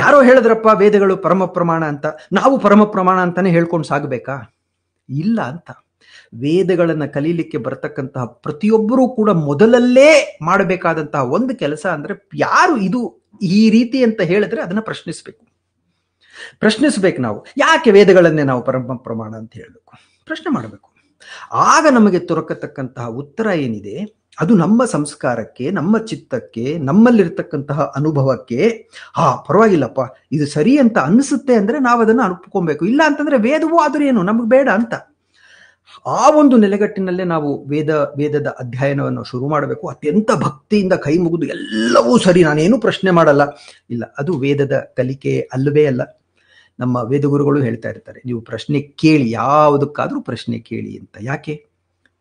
Speaker 1: ಯಾರೋ ಹೇಳಿದ್ರಪ್ಪ ವೇದಗಳು ಪರಮ ಪ್ರಮಾಣ ಅಂತ ನಾವು ಪರಮ ಪ್ರಮಾಣ ಅಂತಾನೆ ಹೇಳ್ಕೊಂಡು ಸಾಗಬೇಕಾ ಇಲ್ಲ ಅಂತ ವೇದಗಳನ್ನ ಕಲೀಲಿಕ್ಕೆ ಬರತಕ್ಕಂತಹ ಪ್ರತಿಯೊಬ್ಬರೂ ಕೂಡ ಮೊದಲಲ್ಲೇ ಮಾಡಬೇಕಾದಂತಹ ಒಂದು ಕೆಲಸ ಅಂದ್ರೆ ಯಾರು ಇದು ಈ ರೀತಿ ಅಂತ ಹೇಳಿದ್ರೆ ಅದನ್ನ ಪ್ರಶ್ನಿಸ್ಬೇಕು ಪ್ರಶ್ನಿಸ್ಬೇಕು ನಾವು ಯಾಕೆ ವೇದಗಳನ್ನೇ ನಾವು ಪರಮ ಪ್ರಮಾಣ ಅಂತ ಹೇಳಬೇಕು ಪ್ರಶ್ನೆ ಮಾಡಬೇಕು ಆಗ ನಮಗೆ ದೊರಕತಕ್ಕಂತಹ ಉತ್ತರ ಏನಿದೆ ಅದು ನಮ್ಮ ಸಂಸ್ಕಾರಕ್ಕೆ ನಮ್ಮ ಚಿತ್ತಕ್ಕೆ ನಮ್ಮಲ್ಲಿರ್ತಕ್ಕಂತಹ ಅನುಭವಕ್ಕೆ ಹಾ ಪರವಾಗಿಲ್ಲಪ್ಪ ಇದು ಸರಿ ಅಂತ ಅನ್ನಿಸುತ್ತೆ ಅಂದ್ರೆ ನಾವು ಅದನ್ನ ಅನುಪ್ಕೊಬೇಕು ಇಲ್ಲ ಅಂತಂದ್ರೆ ವೇದವೂ ಆದ್ರೂ ಏನು ನಮಗೆ ಬೇಡ ಅಂತ ಆ ಒಂದು ನೆಲೆಗಟ್ಟಿನಲ್ಲೇ ನಾವು ವೇದ ವೇದದ ಅಧ್ಯಯನವನ್ನು ಶುರು ಮಾಡಬೇಕು ಅತ್ಯಂತ ಭಕ್ತಿಯಿಂದ ಕೈ ಮುಗಿದು ಎಲ್ಲವೂ ಸರಿ ನಾನೇನು ಪ್ರಶ್ನೆ ಮಾಡಲ್ಲ ಇಲ್ಲ ಅದು ವೇದದ ಕಲಿಕೆ ಅಲ್ಲವೇ ಅಲ್ಲ ನಮ್ಮ ವೇದಗುರುಗಳು ಹೇಳ್ತಾ ಇರ್ತಾರೆ ನೀವು ಪ್ರಶ್ನೆ ಕೇಳಿ ಯಾವುದಕ್ಕಾದರೂ ಪ್ರಶ್ನೆ ಕೇಳಿ ಅಂತ ಯಾಕೆ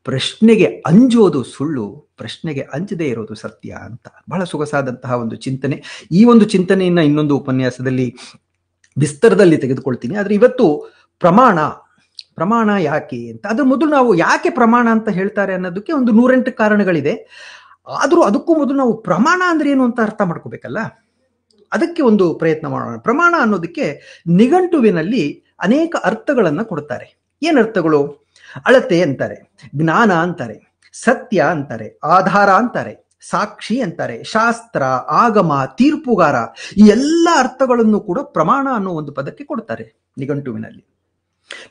Speaker 1: ಪ್ರಶ್ನೆಗೆ ಅಂಜೋದು ಸುಳ್ಳು ಪ್ರಶ್ನೆಗೆ ಅಂಜದೇ ಇರೋದು ಸತ್ಯ ಅಂತ ಬಹಳ ಸೊಗಸಾದಂತಹ ಒಂದು ಚಿಂತನೆ ಈ ಒಂದು ಚಿಂತನೆಯನ್ನ ಇನ್ನೊಂದು ಉಪನ್ಯಾಸದಲ್ಲಿ ವಿಸ್ತರದಲ್ಲಿ ತೆಗೆದುಕೊಳ್ತೀನಿ ಆದರೆ ಇವತ್ತು ಪ್ರಮಾಣ ಪ್ರಮಾಣ ಯಾಕೆ ಅಂತ ಅದ್ರ ಮೊದಲು ನಾವು ಯಾಕೆ ಪ್ರಮಾಣ ಅಂತ ಹೇಳ್ತಾರೆ ಅನ್ನೋದಕ್ಕೆ ಒಂದು ನೂರೆಂಟು ಕಾರಣಗಳಿದೆ ಆದರೂ ಅದಕ್ಕೂ ಮೊದಲು ನಾವು ಪ್ರಮಾಣ ಅಂದ್ರೆ ಏನು ಅಂತ ಅರ್ಥ ಮಾಡ್ಕೋಬೇಕಲ್ಲ ಅದಕ್ಕೆ ಒಂದು ಪ್ರಯತ್ನ ಮಾಡೋಣ ಪ್ರಮಾಣ ಅನ್ನೋದಕ್ಕೆ ನಿಘಂಟುವಿನಲ್ಲಿ ಅನೇಕ ಅರ್ಥಗಳನ್ನು ಕೊಡ್ತಾರೆ ಏನು ಅರ್ಥಗಳು ಅಳತೆ ಅಂತಾರೆ ಜ್ಞಾನ ಅಂತಾರೆ ಸತ್ಯ ಅಂತಾರೆ ಆಧಾರ ಅಂತಾರೆ ಸಾಕ್ಷಿ ಅಂತಾರೆ ಶಾಸ್ತ್ರ ಆಗಮ ತೀರ್ಪುಗಾರ ಈ ಎಲ್ಲ ಅರ್ಥಗಳನ್ನು ಕೂಡ ಪ್ರಮಾಣ ಅನ್ನೋ ಒಂದು ಪದಕ್ಕೆ ಕೊಡ್ತಾರೆ ನಿಘಂಟುವಿನಲ್ಲಿ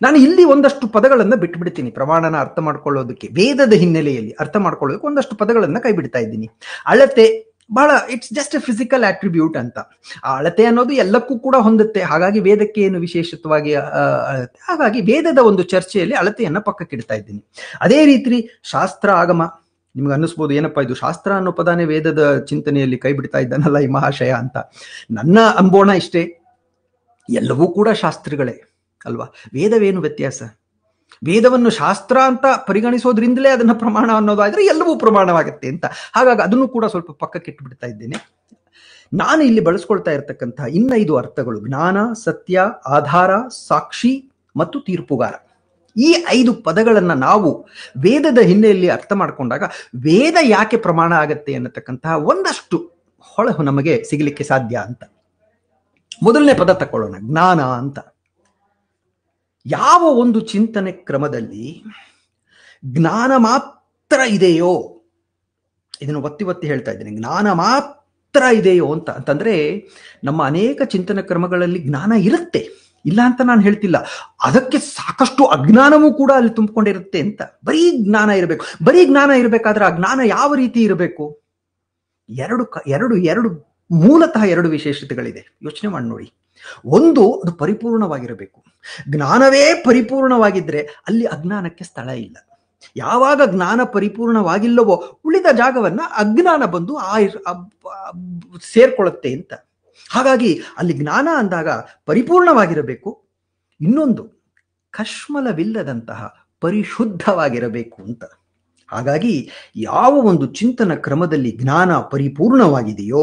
Speaker 1: ನಾನು ಇಲ್ಲಿ ಒಂದಷ್ಟು ಪದಗಳನ್ನು ಬಿಟ್ಬಿಡ್ತೀನಿ ಪ್ರಮಾಣನ ಅರ್ಥ ಮಾಡ್ಕೊಳ್ಳೋದಕ್ಕೆ ವೇದದ ಹಿನ್ನೆಲೆಯಲ್ಲಿ ಅರ್ಥ ಮಾಡ್ಕೊಳ್ಳೋದಕ್ಕೆ ಒಂದಷ್ಟು ಪದಗಳನ್ನು ಕೈ ಬಿಡ್ತಾ ಇದ್ದೀನಿ ಅಳತೆ ಬಹಳ it's just a physical attribute ಅಂತ ಆ ಅಳತೆ ಅನ್ನೋದು ಎಲ್ಲಕ್ಕೂ ಕೂಡ ಹೊಂದುತ್ತೆ ಹಾಗಾಗಿ ವೇದಕ್ಕೆ ಏನು ವಿಶೇಷತ್ವವಾಗಿ ಹಾಗಾಗಿ ವೇದದ ಒಂದು ಚರ್ಚೆಯಲ್ಲಿ ಅಳತೆಯನ್ನು ಪಕ್ಕಕ್ಕಿಡ್ತಾ ಇದ್ದೀನಿ ಅದೇ ರೀತಿ ಶಾಸ್ತ್ರ ಆಗಮ ನಿಮ್ಗೆ ಅನ್ನಿಸ್ಬೋದು ಏನಪ್ಪಾ ಇದು ಶಾಸ್ತ್ರ ಅನ್ನೋ ಪದಾನೇ ವೇದದ ಚಿಂತನೆಯಲ್ಲಿ ಕೈ ಬಿಡ್ತಾ ಇದ್ದಾನಲ್ಲ ಈ ಮಹಾಶಯ ಅಂತ ನನ್ನ ಅಂಬೋಣ ಇಷ್ಟೇ ಎಲ್ಲವೂ ಕೂಡ ಶಾಸ್ತ್ರಗಳೇ ಅಲ್ವಾ ವೇದವೇನು ವ್ಯತ್ಯಾಸ ವೇದವನ್ನು ಶಾಸ್ತ್ರ ಅಂತ ಪರಿಗಣಿಸೋದ್ರಿಂದಲೇ ಅದನ್ನು ಪ್ರಮಾಣ ಅನ್ನೋದಾದರೆ ಎಲ್ಲವೂ ಪ್ರಮಾಣವಾಗುತ್ತೆ ಅಂತ ಹಾಗಾಗಿ ಅದನ್ನು ಕೂಡ ಸ್ವಲ್ಪ ಪಕ್ಕಕ್ಕೆ ಇಟ್ಟುಬಿಡ್ತಾ ಇದ್ದೇನೆ ನಾನು ಇಲ್ಲಿ ಬಳಸ್ಕೊಳ್ತಾ ಇರತಕ್ಕಂತಹ ಇನ್ನೈದು ಅರ್ಥಗಳು ಜ್ಞಾನ ಸತ್ಯ ಆಧಾರ ಸಾಕ್ಷಿ ಮತ್ತು ತೀರ್ಪುಗಾರ ಈ ಐದು ಪದಗಳನ್ನು ನಾವು ವೇದದ ಹಿನ್ನೆಲೆಯಲ್ಲಿ ಅರ್ಥ ಮಾಡಿಕೊಂಡಾಗ ವೇದ ಯಾಕೆ ಪ್ರಮಾಣ ಆಗುತ್ತೆ ಅನ್ನತಕ್ಕಂತಹ ಒಂದಷ್ಟು ಹೊಳಹು ನಮಗೆ ಸಿಗಲಿಕ್ಕೆ ಸಾಧ್ಯ ಅಂತ ಮೊದಲನೇ ಪದ ತಕ್ಕೊಳ್ಳೋಣ ಜ್ಞಾನ ಅಂತ ಯಾವ ಒಂದು ಚಿಂತನೆ ಕ್ರಮದಲ್ಲಿ ಜ್ಞಾನ ಮಾತ್ರ ಇದೆಯೋ ಇದನ್ನು ಒತ್ತಿ ಒತ್ತಿ ಹೇಳ್ತಾ ಇದ್ದೀನಿ ಜ್ಞಾನ ಮಾತ್ರ ಇದೆಯೋ ಅಂತ ಅಂತಂದ್ರೆ ನಮ್ಮ ಅನೇಕ ಚಿಂತನೆ ಕ್ರಮಗಳಲ್ಲಿ ಜ್ಞಾನ ಇರುತ್ತೆ ಇಲ್ಲ ಅಂತ ನಾನು ಹೇಳ್ತಿಲ್ಲ ಅದಕ್ಕೆ ಸಾಕಷ್ಟು ಅಜ್ಞಾನವೂ ಕೂಡ ಅಲ್ಲಿ ತುಂಬಿಕೊಂಡಿರುತ್ತೆ ಅಂತ ಬರೀ ಜ್ಞಾನ ಇರಬೇಕು ಬರೀ ಜ್ಞಾನ ಇರಬೇಕಾದ್ರೆ ಆ ಜ್ಞಾನ ಯಾವ ರೀತಿ ಇರಬೇಕು ಎರಡು ಎರಡು ಎರಡು ಮೂಲತಃ ಎರಡು ವಿಶೇಷತೆಗಳಿದೆ ಯೋಚನೆ ಮಾಡಿ ನೋಡಿ ಒಂದು ಅದು ಪರಿಪೂರ್ಣವಾಗಿರಬೇಕು ಜ್ಞಾನವೇ ಪರಿಪೂರ್ಣವಾಗಿದ್ದರೆ ಅಲ್ಲಿ ಅಜ್ಞಾನಕ್ಕೆ ಸ್ಥಳ ಇಲ್ಲ ಯಾವಾಗ ಜ್ಞಾನ ಪರಿಪೂರ್ಣವಾಗಿಲ್ಲವೋ ಉಳಿದ ಜಾಗವನ್ನ ಅಜ್ಞಾನ ಬಂದು ಆ ಸೇರ್ಕೊಳ್ಳುತ್ತೆ ಅಂತ ಹಾಗಾಗಿ ಅಲ್ಲಿ ಜ್ಞಾನ ಅಂದಾಗ ಪರಿಪೂರ್ಣವಾಗಿರಬೇಕು ಇನ್ನೊಂದು ಕಶ್ಮಲವಿಲ್ಲದಂತಹ ಪರಿಶುದ್ಧವಾಗಿರಬೇಕು ಅಂತ ಹಾಗಾಗಿ ಯಾವ ಒಂದು ಚಿಂತನ ಕ್ರಮದಲ್ಲಿ ಜ್ಞಾನ ಪರಿಪೂರ್ಣವಾಗಿದೆಯೋ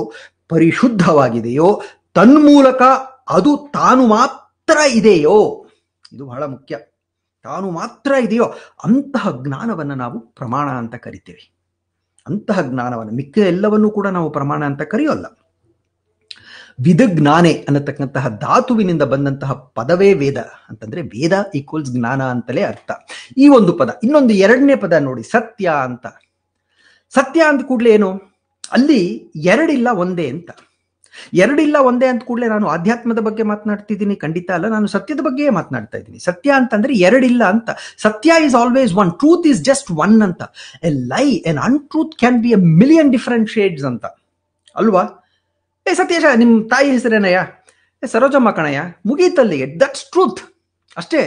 Speaker 1: ಪರಿಶುದ್ಧವಾಗಿದೆಯೋ ತನ್ಮೂಲಕ ಅದು ತಾನು ಮಾತ್ರ ಇದೆಯೋ ಇದು ಬಹಳ ಮುಖ್ಯ ತಾನು ಮಾತ್ರ ಇದೆಯೋ ಅಂತಹ ಜ್ಞಾನವನ್ನು ನಾವು ಪ್ರಮಾಣ ಅಂತ ಕರಿತೇವೆ ಅಂತಹ ಜ್ಞಾನವನ್ನು ಮಿಕ್ಕ ಎಲ್ಲವನ್ನೂ ಕೂಡ ನಾವು ಪ್ರಮಾಣ ಅಂತ ಕರೆಯೋಲ್ಲ ವಿಧ ಜ್ಞಾನೆ ಅನ್ನತಕ್ಕಂತಹ ಧಾತುವಿನಿಂದ ಬಂದಂತಹ ಪದವೇ ವೇದ ಅಂತಂದ್ರೆ ವೇದ ಈಕ್ವಲ್ಸ್ ಜ್ಞಾನ ಅಂತಲೇ ಅರ್ಥ ಈ ಒಂದು ಪದ ಇನ್ನೊಂದು ಎರಡನೇ ಪದ ನೋಡಿ ಸತ್ಯ ಅಂತ ಸತ್ಯ ಅಂತ ಕೂಡಲೇ ಏನು ಅಲ್ಲಿ ಎರಡಿಲ್ಲ ಒಂದೇ ಅಂತ ಎರಡಿಲ್ಲ ಒಂದೇ ಅಂತ ಕೂಡಲೇ ನಾನು ಆಧ್ಯಾತ್ಮದ ಬಗ್ಗೆ ಮಾತನಾಡ್ತಿದ್ದೀನಿ ಖಂಡಿತ ಅಲ್ಲ ನಾನು ಸತ್ಯದ ಬಗ್ಗೆಯೇ ಮಾತನಾಡ್ತಾ ಇದ್ದೀನಿ ಸತ್ಯ ಅಂತಂದ್ರೆ ಎರಡಿಲ್ಲ ಅಂತ satya is always one truth is just one ಅಂತ a lie an untruth can be a million different shades ಅಂತ ಅಲ್ವಾ ಏ ಸತ್ಯೇಶ ನಿಮ್ಮ ತಾಯಿ ಹೆಸರೇನಯ್ಯ ಏ ಸರೋಜಮ್ಮ ಕಣಯ್ಯ ಮುಗೀತಲ್ಲಿಗೆ ದಟ್ಸ್ ಟ್ರೂತ್ ಅಷ್ಟೇ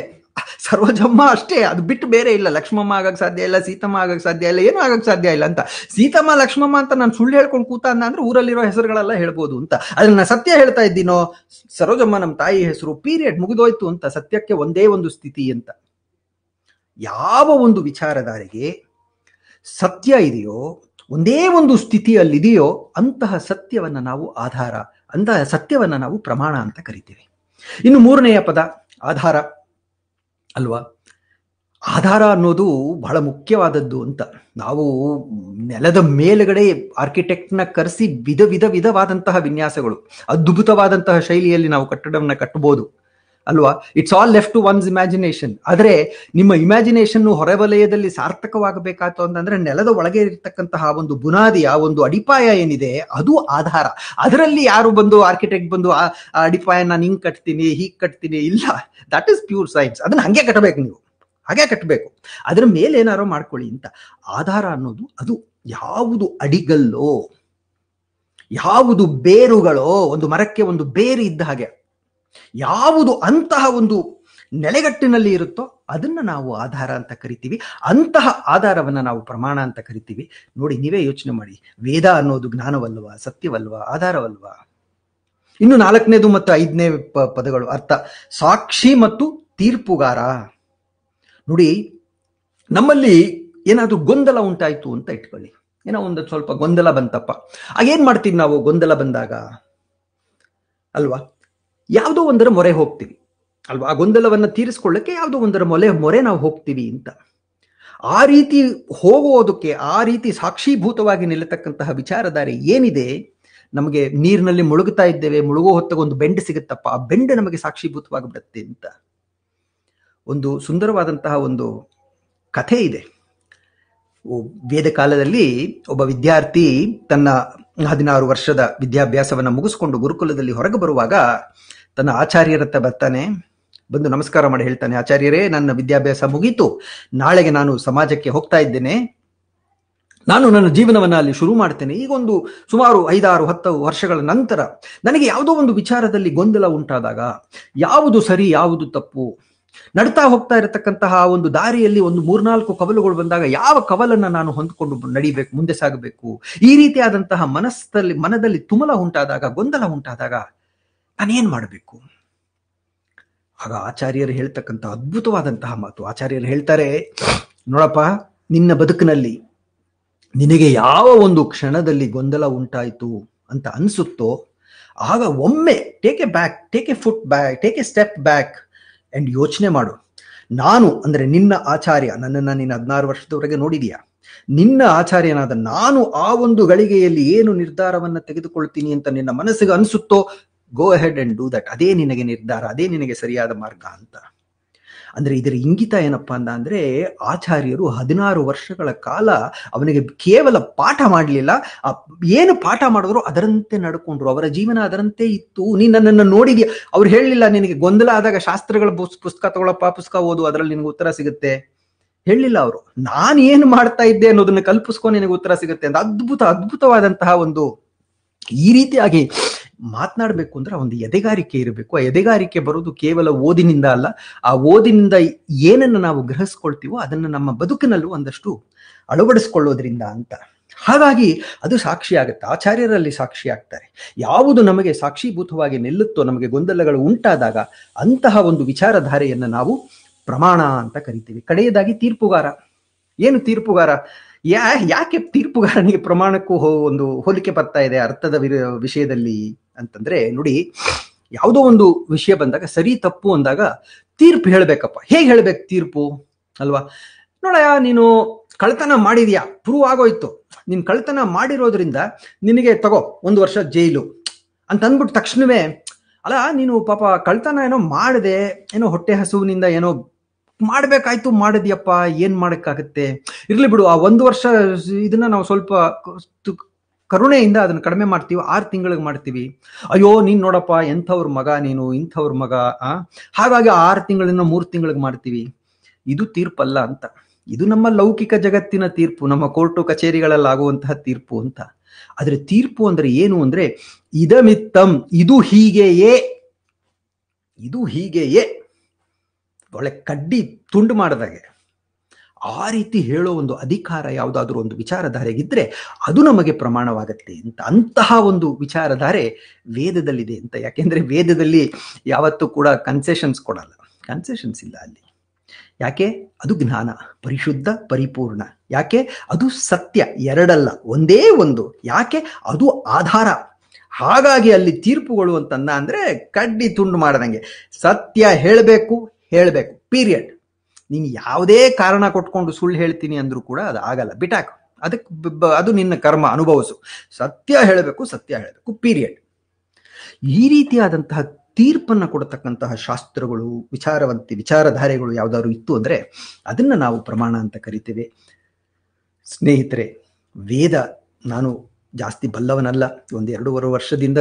Speaker 1: ಸರ್ವಜಮ್ಮ ಅಷ್ಟೇ ಅದು ಬಿಟ್ಟು ಬೇರೆ ಇಲ್ಲ ಲಕ್ಷ್ಮಮ್ಮ ಆಗಕ್ಕೆ ಸಾಧ್ಯ ಇಲ್ಲ ಸೀತಮ್ಮ ಆಗಕ್ಕೆ ಸಾಧ್ಯ ಇಲ್ಲ ಏನು ಆಗಕ್ಕೆ ಸಾಧ್ಯ ಇಲ್ಲ ಅಂತ ಸೀತಮ್ಮ ಲಕ್ಷ್ಮಮ್ಮ ಅಂತ ನಾನು ಸುಳ್ಳು ಹೇಳ್ಕೊಂಡು ಕೂತ ಅಂದ್ರೆ ಊರಲ್ಲಿರೋ ಹೆಸರುಗಳೆಲ್ಲ ಹೇಳ್ಬೋದು ಅಂತ ಅದನ್ನ ಸತ್ಯ ಹೇಳ್ತಾ ಇದ್ದೀನೋ ಸರೋಜಮ್ಮ ನಮ್ಮ ತಾಯಿ ಹೆಸರು ಪೀರಿಯಡ್ ಮುಗಿದೋಯ್ತು ಅಂತ ಸತ್ಯಕ್ಕೆ ಒಂದೇ ಒಂದು ಸ್ಥಿತಿ ಅಂತ ಯಾವ ಒಂದು ವಿಚಾರಧಾರಿಗೆ ಸತ್ಯ ಇದೆಯೋ ಒಂದೇ ಒಂದು ಸ್ಥಿತಿಯಲ್ಲಿದೆಯೋ ಅಂತಹ ಸತ್ಯವನ್ನು ನಾವು ಆಧಾರ ಅಂತಹ ಸತ್ಯವನ್ನು ನಾವು ಪ್ರಮಾಣ ಅಂತ ಕರಿತೀವಿ ಇನ್ನು ಮೂರನೆಯ ಪದ ಆಧಾರ ಅಲ್ವಾ ಆಧಾರ ಅನ್ನೋದು ಬಹಳ ಮುಖ್ಯವಾದದ್ದು ಅಂತ ನಾವು ನೆಲದ ಮೇಲುಗಡೆ ಆರ್ಕಿಟೆಕ್ಟ್ನ ಕರೆಸಿ ವಿಧ ವಿಧ ವಿಧವಾದಂತಹ ವಿನ್ಯಾಸಗಳು ಅದ್ಭುತವಾದಂತಹ ಶೈಲಿಯಲ್ಲಿ ನಾವು ಕಟ್ಟಡವನ್ನು ಕಟ್ಟಬಹುದು ಅಲ್ವಾ it's all left to one's imagination ಆದ್ರೆ ನಿಮ್ಮ ಇಮ್ಯಾಜಿನೇಷನ್ ಹೊರವಲಯದಲ್ಲಿ ಸಾರ್ಥಕವಾಗಬೇಕಾಯ್ತು ಅಂತಂದ್ರೆ ನೆಲದ ಒಳಗೆ ಇರತಕ್ಕಂತಹ ಒಂದು ಬುನಾದಿಯ ಒಂದು ಅಡಿಪಾಯ ಏನಿದೆ ಅದು ಆಧಾರ ಅದರಲ್ಲಿ ಯಾರು ಬಂದು ಆರ್ಕಿಟೆಕ್ಟ್ ಬಂದು ಆ ಅಡಿಪಾಯನ ಹಿಂಗ್ ಕಟ್ತೀನಿ ಹೀಗೆ ಕಟ್ತೀನಿ ಇಲ್ಲ ದಟ್ ಇಸ್ ಪ್ಯೂರ್ ಸೈನ್ಸ್ ಅದನ್ನ ಹಂಗೆ ಕಟ್ಟಬೇಕು ನೀವು ಹಾಗೆ ಕಟ್ಟಬೇಕು ಅದ್ರ ಮೇಲೆ ಏನಾರೋ ಮಾಡ್ಕೊಳ್ಳಿ ಅಂತ ಆಧಾರ ಅನ್ನೋದು ಅದು ಯಾವುದು ಅಡಿಗಲ್ಲೋ ಯಾವುದು ಬೇರುಗಳೋ ಒಂದು ಮರಕ್ಕೆ ಒಂದು ಬೇರು ಇದ್ದ ಹಾಗೆ ಯಾವುದು ಅಂತಹ ಒಂದು ನೆಲೆಗಟ್ಟಿನಲ್ಲಿ ಇರುತ್ತೋ ಅದನ್ನ ನಾವು ಆಧಾರ ಅಂತ ಕರಿತೀವಿ ಅಂತಹ ಆಧಾರವನ್ನ ನಾವು ಪ್ರಮಾಣ ಅಂತ ಕರಿತೀವಿ ನೋಡಿ ನೀವೇ ಯೋಚನೆ ಮಾಡಿ ವೇದ ಅನ್ನೋದು ಜ್ಞಾನವಲ್ವ ಸತ್ಯವಲ್ವಾ ಆಧಾರವಲ್ವಾ ಇನ್ನು ನಾಲ್ಕನೇದು ಮತ್ತು ಐದನೇ ಪದಗಳು ಅರ್ಥ ಸಾಕ್ಷಿ ಮತ್ತು ತೀರ್ಪುಗಾರ ನೋಡಿ ನಮ್ಮಲ್ಲಿ ಏನಾದರೂ ಗೊಂದಲ ಉಂಟಾಯಿತು ಅಂತ ಇಟ್ಕೊಳ್ಳಿ ಏನೋ ಒಂದು ಸ್ವಲ್ಪ ಗೊಂದಲ ಬಂತಪ್ಪ ಆಗೇನ್ ಮಾಡ್ತೀವಿ ನಾವು ಗೊಂದಲ ಬಂದಾಗ ಅಲ್ವಾ ಯಾವುದೋ ಒಂದರ ಮೊರೆ ಹೋಗ್ತೀವಿ ಅಲ್ವಾ ಆ ಗೊಂದಲವನ್ನು ತೀರಿಸ್ಕೊಳ್ಳಕ್ಕೆ ಯಾವುದೋ ಒಂದರ ಮೊಲೆ ಮೊರೆ ನಾವು ಹೋಗ್ತೀವಿ ಅಂತ ಆ ರೀತಿ ಹೋಗೋದಕ್ಕೆ ಆ ರೀತಿ ಸಾಕ್ಷೀಭೂತವಾಗಿ ನಿಲ್ಲತಕ್ಕಂತಹ ವಿಚಾರಧಾರೆ ಏನಿದೆ ನಮಗೆ ನೀರಿನಲ್ಲಿ ಮುಳುಗುತ್ತಾ ಇದ್ದೇವೆ ಮುಳುಗೋ ಹೊತ್ತಾಗ ಒಂದು ಬೆಂಡ್ ಸಿಗುತ್ತಪ್ಪ ಆ ಬೆಂಡ್ ನಮಗೆ ಸಾಕ್ಷೀಭೂತವಾಗಿ ಬಿಡುತ್ತೆ ಅಂತ ಒಂದು ಸುಂದರವಾದಂತಹ ಒಂದು ಕಥೆ ಇದೆ ವೇದ ಕಾಲದಲ್ಲಿ ಒಬ್ಬ ವಿದ್ಯಾರ್ಥಿ ತನ್ನ ಹದಿನಾರು ವರ್ಷದ ವಿದ್ಯಾಭ್ಯಾಸವನ್ನು ಮುಗಿಸ್ಕೊಂಡು ಗುರುಕುಲದಲ್ಲಿ ಹೊರಗೆ ಬರುವಾಗ ತನ್ನ ಆಚಾರ್ಯರ ಬರ್ತಾನೆ ಬಂದು ನಮಸ್ಕಾರ ಮಾಡಿ ಹೇಳ್ತಾನೆ ಆಚಾರ್ಯರೇ ನನ್ನ ವಿದ್ಯಾಭ್ಯಾಸ ಮುಗೀತು ನಾಳೆಗೆ ನಾನು ಸಮಾಜಕ್ಕೆ ಹೋಗ್ತಾ ಇದ್ದೇನೆ ನಾನು ನನ್ನ ಜೀವನವನ್ನು ಅಲ್ಲಿ ಶುರು ಮಾಡ್ತೇನೆ ಈಗೊಂದು ಸುಮಾರು ಐದಾರು ಹತ್ತು ವರ್ಷಗಳ ನಂತರ ನನಗೆ ಯಾವುದೋ ಒಂದು ವಿಚಾರದಲ್ಲಿ ಗೊಂದಲ ಉಂಟಾದಾಗ ಯಾವುದು ಸರಿ ಯಾವುದು ತಪ್ಪು ನಡ್ತಾ ಹೋಗ್ತಾ ಇರತಕ್ಕಂತಹ ಒಂದು ದಾರಿಯಲ್ಲಿ ಒಂದು ಮೂರ್ನಾಲ್ಕು ಕವಲುಗಳು ಬಂದಾಗ ಯಾವ ಕವಲನ್ನ ನಾನು ಹೊಂದ್ಕೊಂಡು ನಡಿಬೇಕು ಮುಂದೆ ಸಾಗಬೇಕು ಈ ರೀತಿಯಾದಂತಹ ಮನಸ್ಸಲ್ಲಿ ಮನದಲ್ಲಿ ತುಮಲ ಉಂಟಾದಾಗ ಗೊಂದಲ ಉಂಟಾದಾಗ ನಾನೇನ್ ಮಾಡಬೇಕು ಆಗ ಆಚಾರ್ಯರು ಹೇಳ್ತಕ್ಕಂತ ಅದ್ಭುತವಾದಂತಹ ಮಾತು ಆಚಾರ್ಯರು ಹೇಳ್ತಾರೆ ನೋಡಪ್ಪ ನಿನ್ನ ಬದುಕಿನಲ್ಲಿ ನಿನಗೆ ಯಾವ ಒಂದು ಕ್ಷಣದಲ್ಲಿ ಗೊಂದಲ ಉಂಟಾಯಿತು ಅಂತ ಅನಿಸುತ್ತೋ ಆಗ ಒಮ್ಮೆ take a back take a foot back take a step back and ಯೋಚನೆ ಮಾಡು ನಾನು ಅಂದ್ರೆ ನಿನ್ನ ಆಚಾರ್ಯ ನನ್ನನ್ನು ನಿನ್ನ ಹದಿನಾರು ವರ್ಷದವರೆಗೆ ನೋಡಿದೀಯಾ ನಿನ್ನ ಆಚಾರ್ಯನಾದ ನಾನು ಆ ಒಂದು ಗಳಿಗೆಯಲ್ಲಿ ಏನು ನಿರ್ಧಾರವನ್ನು ತೆಗೆದುಕೊಳ್ತೀನಿ ಅಂತ ನಿನ್ನ ಮನಸ್ಸಿಗೆ ಅನಿಸುತ್ತೋ go ahead and do that ಅದೇ ನಿನಗೆ ನಿರ್ಧಾರ ಅದೇ ನಿನಗೆ ಸರಿಯಾದ ಮಾರ್ಗ ಅಂತ ಅಂದ್ರೆ ಇದರ ಇಂಗಿತ ಏನಪ್ಪ ಅಂತ ಅಂದ್ರೆ ಆಚಾರ್ಯರು ಹದಿನಾರು ವರ್ಷಗಳ ಕಾಲ ಅವನಿಗೆ ಕೇವಲ ಪಾಠ ಮಾಡಲಿಲ್ಲ ಏನು ಪಾಠ ಮಾಡಿದ್ರು ಅದರಂತೆ ನಡ್ಕೊಂಡ್ರು ಅವರ ಜೀವನ ಅದರಂತೆ ಇತ್ತು ನೀ ನನ್ನನ್ನು ನೋಡಿದ್ಯಾ ಅವ್ರು ಹೇಳಲಿಲ್ಲ ನಿನಗೆ ಗೊಂದಲ ಆದಾಗ ಶಾಸ್ತ್ರಗಳ ಪುಸ್ತಕ ತಗೊಳಪ್ಪ ಪುಸ್ತಕ ಓದು ಅದರಲ್ಲಿ ನಿನಗೆ ಉತ್ತರ ಸಿಗುತ್ತೆ ಹೇಳಲಿಲ್ಲ ಅವರು ನಾನು ಏನು ಮಾಡ್ತಾ ಇದ್ದೆ ಅನ್ನೋದನ್ನ ಕಲ್ಪಿಸ್ಕೊಂಡು ನಿನಗೆ ಉತ್ತರ ಸಿಗುತ್ತೆ ಅಂತ ಅದ್ಭುತ ಅದ್ಭುತವಾದಂತಹ ಒಂದು ಈ ರೀತಿಯಾಗಿ ಮಾತನಾಡಬೇಕು ಅಂದ್ರೆ ಒಂದು ಎದೆಗಾರಿಕೆ ಇರಬೇಕು ಆ ಎದೆಗಾರಿಕೆ ಬರೋದು ಕೇವಲ ಓದಿನಿಂದ ಅಲ್ಲ ಆ ಓದಿನಿಂದ ಏನನ್ನು ನಾವು ಗ್ರಹಿಸ್ಕೊಳ್ತೀವೋ ಅದನ್ನು ನಮ್ಮ ಬದುಕಿನಲ್ಲೂ ಒಂದಷ್ಟು ಅಳವಡಿಸ್ಕೊಳ್ಳೋದ್ರಿಂದ ಅಂತ ಹಾಗಾಗಿ ಅದು ಸಾಕ್ಷಿ ಆಗುತ್ತೆ ಆಚಾರ್ಯರಲ್ಲಿ ಸಾಕ್ಷಿ ಆಗ್ತಾರೆ ಯಾವುದು ನಮಗೆ ಸಾಕ್ಷೀಭೂತವಾಗಿ ನಿಲ್ಲುತ್ತೋ ನಮಗೆ ಗೊಂದಲಗಳು ಉಂಟಾದಾಗ ಅಂತಹ ಒಂದು ವಿಚಾರಧಾರೆಯನ್ನು ನಾವು ಪ್ರಮಾಣ ಅಂತ ಕರಿತೀವಿ ಕಡೆಯದಾಗಿ ತೀರ್ಪುಗಾರ ಏನು ತೀರ್ಪುಗಾರ ಯಾ ಯಾಕೆ ತೀರ್ಪುಗಾರನಿಗೆ ಪ್ರಮಾಣಕ್ಕೂ ಒಂದು ಹೋಲಿಕೆ ಬರ್ತಾ ಇದೆ ಅರ್ಥದ ವಿಷಯದಲ್ಲಿ ಅಂತಂದ್ರೆ ನೋಡಿ ಯಾವುದೋ ಒಂದು ವಿಷಯ ಬಂದಾಗ ಸರಿ ತಪ್ಪು ಅಂದಾಗ ತೀರ್ಪು ಹೇಳಬೇಕಪ್ಪ ಹೇಗೆ ಹೇಳ್ಬೇಕು ತೀರ್ಪು ಅಲ್ವಾ ನೋಡಯ್ಯ ನೀನು ಕಳ್ತನ ಮಾಡಿದ್ಯಾ ಪ್ರೂವ್ ಆಗೋಯ್ತು ನಿನ್ ಕಳ್ತನ ಮಾಡಿರೋದ್ರಿಂದ ನಿನಗೆ ತಗೋ ಒಂದು ವರ್ಷ ಜೈಲು ಅಂತ ಅಂದ್ಬಿಟ್ಟು ತಕ್ಷಣವೇ ಅಲ್ಲ ನೀನು ಪಾಪ ಕಳ್ತನ ಏನೋ ಮಾಡಿದೆ ಏನೋ ಹೊಟ್ಟೆ ಹಸುವಿನಿಂದ ಏನೋ ಮಾಡ್ಬೇಕಾಯ್ತು ಮಾಡಿದ್ಯಪ್ಪ ಏನ್ ಮಾಡಕ್ಕಾಗತ್ತೆ ಇರ್ಲಿ ಬಿಡು ಆ ಒಂದು ವರ್ಷ ಇದನ್ನ ನಾವು ಸ್ವಲ್ಪ ಕರುಣೆಯಿಂದ ಅದನ್ನು ಕಡಿಮೆ ಮಾಡ್ತೀವಿ ಆರು ತಿಂಗಳಿಗೆ ಮಾಡ್ತೀವಿ ಅಯ್ಯೋ ನೀನು ನೋಡಪ್ಪ ಎಂಥವ್ರ ಮಗ ನೀನು ಇಂಥವ್ರ ಮಗ ಆ ಹಾಗಾಗಿ ಆರು ತಿಂಗಳಿಂದ ಮೂರು ತಿಂಗಳಿಗೆ ಮಾಡ್ತೀವಿ ಇದು ತೀರ್ಪಲ್ಲ ಅಂತ ಇದು ನಮ್ಮ ಲೌಕಿಕ ಜಗತ್ತಿನ ತೀರ್ಪು ನಮ್ಮ ಕೋರ್ಟು ಕಚೇರಿಗಳಲ್ಲಿ ಆಗುವಂತಹ ತೀರ್ಪು ಅಂತ ಆದರೆ ತೀರ್ಪು ಅಂದ್ರೆ ಏನು ಅಂದ್ರೆ ಇದಮಿತ್ತಂ ಇದು ಹೀಗೆಯೇ ಇದು ಹೀಗೆಯೇ ಒಳ್ಳೆ ಕಡ್ಡಿ ತುಂಡು ಮಾಡಿದಾಗೆ ಆ ರೀತಿ ಹೇಳೋ ಒಂದು ಅಧಿಕಾರ ಯಾವುದಾದ್ರೂ ಒಂದು ವಿಚಾರಧಾರೆಗಿದ್ರೆ ಅದು ನಮಗೆ ಪ್ರಮಾಣವಾಗತ್ತೆ ಅಂತ ಅಂತಹ ಒಂದು ವಿಚಾರಧಾರೆ ವೇದದಲ್ಲಿದೆ ಅಂತ ಯಾಕೆಂದ್ರೆ ವೇದದಲ್ಲಿ ಯಾವತ್ತೂ ಕೂಡ ಕನ್ಸೆಷನ್ಸ್ ಕೊಡಲ್ಲ ಕನ್ಸೆಷನ್ಸ್ ಇಲ್ಲ ಅಲ್ಲಿ ಯಾಕೆ ಅದು ಜ್ಞಾನ ಪರಿಶುದ್ಧ ಪರಿಪೂರ್ಣ ಯಾಕೆ ಅದು ಸತ್ಯ ಎರಡಲ್ಲ ಒಂದೇ ಒಂದು ಯಾಕೆ ಅದು ಆಧಾರ ಹಾಗಾಗಿ ಅಲ್ಲಿ ತೀರ್ಪುಗಳು ಅಂತಂದ ಅಂದ್ರೆ ಕಡ್ಡಿ ತುಂಡು ಮಾಡದಂಗೆ ಸತ್ಯ ಹೇಳಬೇಕು ಹೇಳಬೇಕು ಪೀರಿಯಡ್ ನೀನು ಯಾವುದೇ ಕಾರಣ ಕೊಟ್ಕೊಂಡು ಸುಳ್ಳು ಹೇಳ್ತೀನಿ ಅಂದ್ರೂ ಕೂಡ ಅದು ಆಗಲ್ಲ ಬಿಟಾಕ್ ಅದಕ್ಕೆ ಅದು ನಿನ್ನ ಕರ್ಮ ಅನುಭವಿಸು ಸತ್ಯ ಹೇಳಬೇಕು ಸತ್ಯ ಹೇಳಬೇಕು ಪೀರಿಯಡ್ ಈ ರೀತಿಯಾದಂತಹ ತೀರ್ಪನ್ನು ಕೊಡತಕ್ಕಂತಹ ಶಾಸ್ತ್ರಗಳು ವಿಚಾರವಂತಿ ವಿಚಾರಧಾರೆಗಳು ಯಾವ್ದಾದ್ರು ಇತ್ತು ಅಂದರೆ ಅದನ್ನು ನಾವು ಪ್ರಮಾಣ ಅಂತ ಕರಿತೇವೆ ಸ್ನೇಹಿತರೆ ವೇದ ನಾನು ಜಾಸ್ತಿ ಬಲ್ಲವನಲ್ಲ ಒಂದು ಎರಡೂವರೆ ವರ್ಷದಿಂದ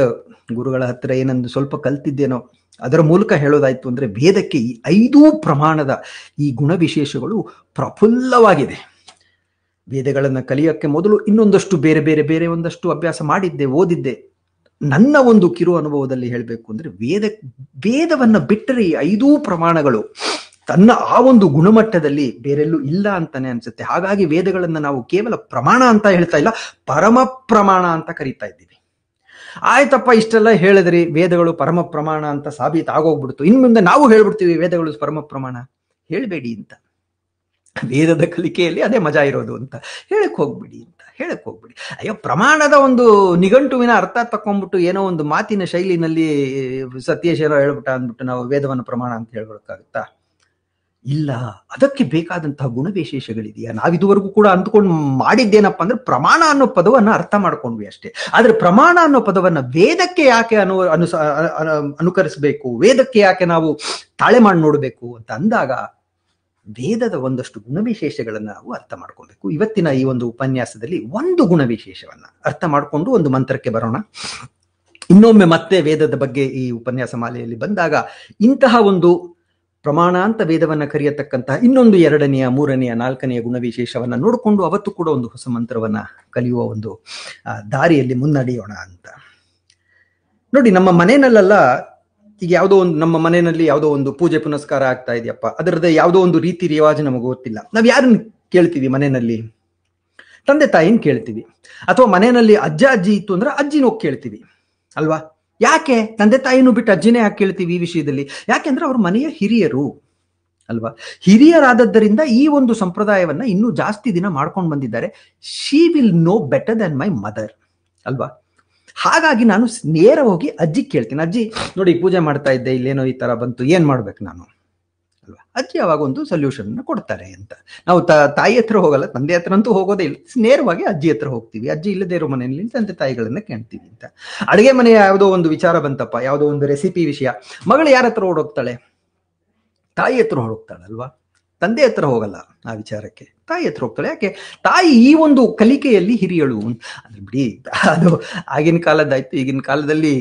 Speaker 1: ಗುರುಗಳ ಹತ್ತಿರ ಏನಂದು ಸ್ವಲ್ಪ ಕಲ್ತಿದ್ದೇನೋ ಅದರ ಮೂಲಕ ಹೇಳೋದಾಯಿತು ಅಂದರೆ ವೇದಕ್ಕೆ ಈ ಐದೂ ಪ್ರಮಾಣದ ಈ ಗುಣವಿಶೇಷಗಳು ಪ್ರಫುಲ್ಲವಾಗಿದೆ ವೇದಗಳನ್ನು ಕಲಿಯೋಕ್ಕೆ ಮೊದಲು ಇನ್ನೊಂದಷ್ಟು ಬೇರೆ ಬೇರೆ ಬೇರೆ ಒಂದಷ್ಟು ಅಭ್ಯಾಸ ಮಾಡಿದ್ದೆ ಓದಿದ್ದೆ ನನ್ನ ಒಂದು ಕಿರು ಅನುಭವದಲ್ಲಿ ಹೇಳಬೇಕು ಅಂದರೆ ವೇದ ವೇದವನ್ನು ಬಿಟ್ಟರೆ ಈ ಐದೂ ಪ್ರಮಾಣಗಳು ತನ್ನ ಆ ಒಂದು ಗುಣಮಟ್ಟದಲ್ಲಿ ಬೇರೆಲ್ಲೂ ಇಲ್ಲ ಅಂತಾನೆ ಅನ್ಸುತ್ತೆ ಹಾಗಾಗಿ ವೇದಗಳನ್ನ ನಾವು ಕೇವಲ ಪ್ರಮಾಣ ಅಂತ ಹೇಳ್ತಾ ಇಲ್ಲ ಪರಮ ಪ್ರಮಾಣ ಅಂತ ಕರಿತಾ ಇದ್ದೀವಿ ಆಯ್ತಪ್ಪ ಇಷ್ಟೆಲ್ಲ ಹೇಳಿದ್ರಿ ವೇದಗಳು ಪರಮ ಪ್ರಮಾಣ ಅಂತ ಸಾಬೀತು ಆಗೋಗ್ಬಿಡ್ತು ಇನ್ ಮುಂದೆ ನಾವು ಹೇಳ್ಬಿಡ್ತೀವಿ ವೇದಗಳು ಪರಮ ಪ್ರಮಾಣ ಹೇಳಬೇಡಿ ಅಂತ ವೇದದ ಕಲಿಕೆಯಲ್ಲಿ ಅದೇ ಮಜಾ ಇರೋದು ಅಂತ ಹೇಳಕ್ ಹೋಗ್ಬಿಡಿ ಅಂತ ಹೇಳಕ್ ಹೋಗ್ಬಿಡಿ ಅಯ್ಯೋ ಪ್ರಮಾಣದ ಒಂದು ನಿಘಂಟುವಿನ ಅರ್ಥ ತಕೊಂಡ್ಬಿಟ್ಟು ಏನೋ ಒಂದು ಮಾತಿನ ಶೈಲಿನಲ್ಲಿ ಸತ್ಯೇಶ್ವರ ಹೇಳ್ಬಿಟ್ಟ ಅಂದ್ಬಿಟ್ಟು ನಾವು ವೇದವನ್ನು ಪ್ರಮಾಣ ಅಂತ ಹೇಳ್ಬೇಕಾಗುತ್ತಾ ಇಲ್ಲ ಅದಕ್ಕೆ ಬೇಕಾದಂತಹ ಗುಣವಿಶೇಷಗಳಿದೆಯಾ ಇದುವರೆಗೂ ಕೂಡ ಅಂದ್ಕೊಂಡು ಮಾಡಿದ್ದೇನಪ್ಪ ಅಂದ್ರೆ ಪ್ರಮಾಣ ಅನ್ನೋ ಪದವನ್ನು ಅರ್ಥ ಮಾಡ್ಕೊಂಡ್ವಿ ಅಷ್ಟೇ ಆದ್ರೆ ಪ್ರಮಾಣ ಅನ್ನೋ ಪದವನ್ನ ವೇದಕ್ಕೆ ಯಾಕೆ ಅನು ಅನುಸ ಅನುಕರಿಸಬೇಕು ವೇದಕ್ಕೆ ಯಾಕೆ ನಾವು ತಾಳೆ ಮಾಡಿ ನೋಡಬೇಕು ಅಂತ ಅಂದಾಗ ವೇದದ ಒಂದಷ್ಟು ಗುಣವಿಶೇಷಗಳನ್ನ ನಾವು ಅರ್ಥ ಮಾಡ್ಕೊಬೇಕು ಇವತ್ತಿನ ಈ ಒಂದು ಉಪನ್ಯಾಸದಲ್ಲಿ ಒಂದು ಗುಣವಿಶೇಷವನ್ನ ಅರ್ಥ ಮಾಡಿಕೊಂಡು ಒಂದು ಮಂತ್ರಕ್ಕೆ ಬರೋಣ ಇನ್ನೊಮ್ಮೆ ಮತ್ತೆ ವೇದದ ಬಗ್ಗೆ ಈ ಉಪನ್ಯಾಸ ಮಾಲೆಯಲ್ಲಿ ಬಂದಾಗ ಇಂತಹ ಒಂದು ಪ್ರಮಾಣ ಅಂತ ವೇದವನ್ನ ಕರೆಯತಕ್ಕಂತಹ ಇನ್ನೊಂದು ಎರಡನೆಯ ಮೂರನೆಯ ನಾಲ್ಕನೆಯ ಗುಣವಿಶೇಷವನ್ನ ನೋಡಿಕೊಂಡು ಅವತ್ತು ಕೂಡ ಒಂದು ಹೊಸ ಮಂತ್ರವನ್ನ ಕಲಿಯುವ ಒಂದು ದಾರಿಯಲ್ಲಿ ಮುನ್ನಡೆಯೋಣ ಅಂತ ನೋಡಿ ನಮ್ಮ ಮನೆಯಲ್ಲೆಲ್ಲ ಈಗ ಯಾವುದೋ ಒಂದು ನಮ್ಮ ಮನೆಯಲ್ಲಿ ಯಾವುದೋ ಒಂದು ಪೂಜೆ ಪುನಸ್ಕಾರ ಆಗ್ತಾ ಇದೆಯಪ್ಪ ಅದರದ ಯಾವುದೋ ಒಂದು ರೀತಿ ರಿವಾಜ್ ನಮಗೆ ಗೊತ್ತಿಲ್ಲ ನಾವು ಯಾರನ್ನು ಕೇಳ್ತೀವಿ ಮನೆಯಲ್ಲಿ ತಂದೆ ತಾಯಿನ ಕೇಳ್ತೀವಿ ಅಥವಾ ಮನೆಯಲ್ಲಿ ಅಜ್ಜ ಅಜ್ಜಿ ಇತ್ತು ಅಂದ್ರೆ ಹೋಗಿ ಕೇಳ್ತೀವಿ ಅಲ್ವಾ ಯಾಕೆ ತಂದೆ ತಾಯಿನೂ ಬಿಟ್ಟು ಅಜ್ಜಿನೇ ಯಾಕೆ ಕೇಳ್ತೀವಿ ಈ ವಿಷಯದಲ್ಲಿ ಯಾಕೆಂದ್ರೆ ಅವ್ರ ಮನೆಯ ಹಿರಿಯರು ಅಲ್ವಾ ಹಿರಿಯರಾದದ್ದರಿಂದ ಈ ಒಂದು ಸಂಪ್ರದಾಯವನ್ನ ಇನ್ನೂ ಜಾಸ್ತಿ ದಿನ ಮಾಡ್ಕೊಂಡು ಬಂದಿದ್ದಾರೆ she will know better than my mother ಅಲ್ವಾ ಹಾಗಾಗಿ ನಾನು ನೇರ ಹೋಗಿ ಅಜ್ಜಿ ಕೇಳ್ತೀನಿ ಅಜ್ಜಿ ನೋಡಿ ಪೂಜೆ ಮಾಡ್ತಾ ಇದ್ದೆ ಇಲ್ಲೇನೋ ಈ ತರ ಬಂತು ಏನ್ ಮಾಡ್ಬೇಕು ನಾನು ಅಲ್ವಾ ಅಜ್ಜಿ ಅವಾಗ ಒಂದು ಅನ್ನ ಕೊಡ್ತಾರೆ ಅಂತ ನಾವು ತಾಯಿ ಹತ್ರ ಹೋಗಲ್ಲ ತಂದೆ ಹತ್ರ ಅಂತೂ ಹೋಗೋದೇ ಇಲ್ಲ ನೇರವಾಗಿ ಅಜ್ಜಿ ಹತ್ರ ಹೋಗ್ತೀವಿ ಅಜ್ಜಿ ಇಲ್ಲದೇ ಇರೋ ಮನೆಯಲ್ಲಿ ತಂದೆ ತಾಯಿಗಳನ್ನ ಕೇಳ್ತೀವಿ ಅಂತ ಅಡುಗೆ ಮನೆ ಯಾವುದೋ ಒಂದು ವಿಚಾರ ಬಂತಪ್ಪ ಯಾವುದೋ ಒಂದು ರೆಸಿಪಿ ವಿಷಯ ಮಗಳು ಯಾರ ಹತ್ರ ಓಡೋಗ್ತಾಳೆ ತಾಯಿ ಹತ್ರ ಹೋಗ್ತಾಳಲ್ವಾ ತಂದೆ ಹತ್ರ ಹೋಗಲ್ಲ ಆ ವಿಚಾರಕ್ಕೆ ತಾಯಿ ಹತ್ರ ಹೋಗ್ತಾಳೆ ಯಾಕೆ ತಾಯಿ ಈ ಒಂದು ಕಲಿಕೆಯಲ್ಲಿ ಹಿರಿಯಳು ಅಂದ್ರೆ ಬಿಡಿ ಅದು ಆಗಿನ ಕಾಲದಾಯ್ತು ಈಗಿನ ಕಾಲದಲ್ಲಿ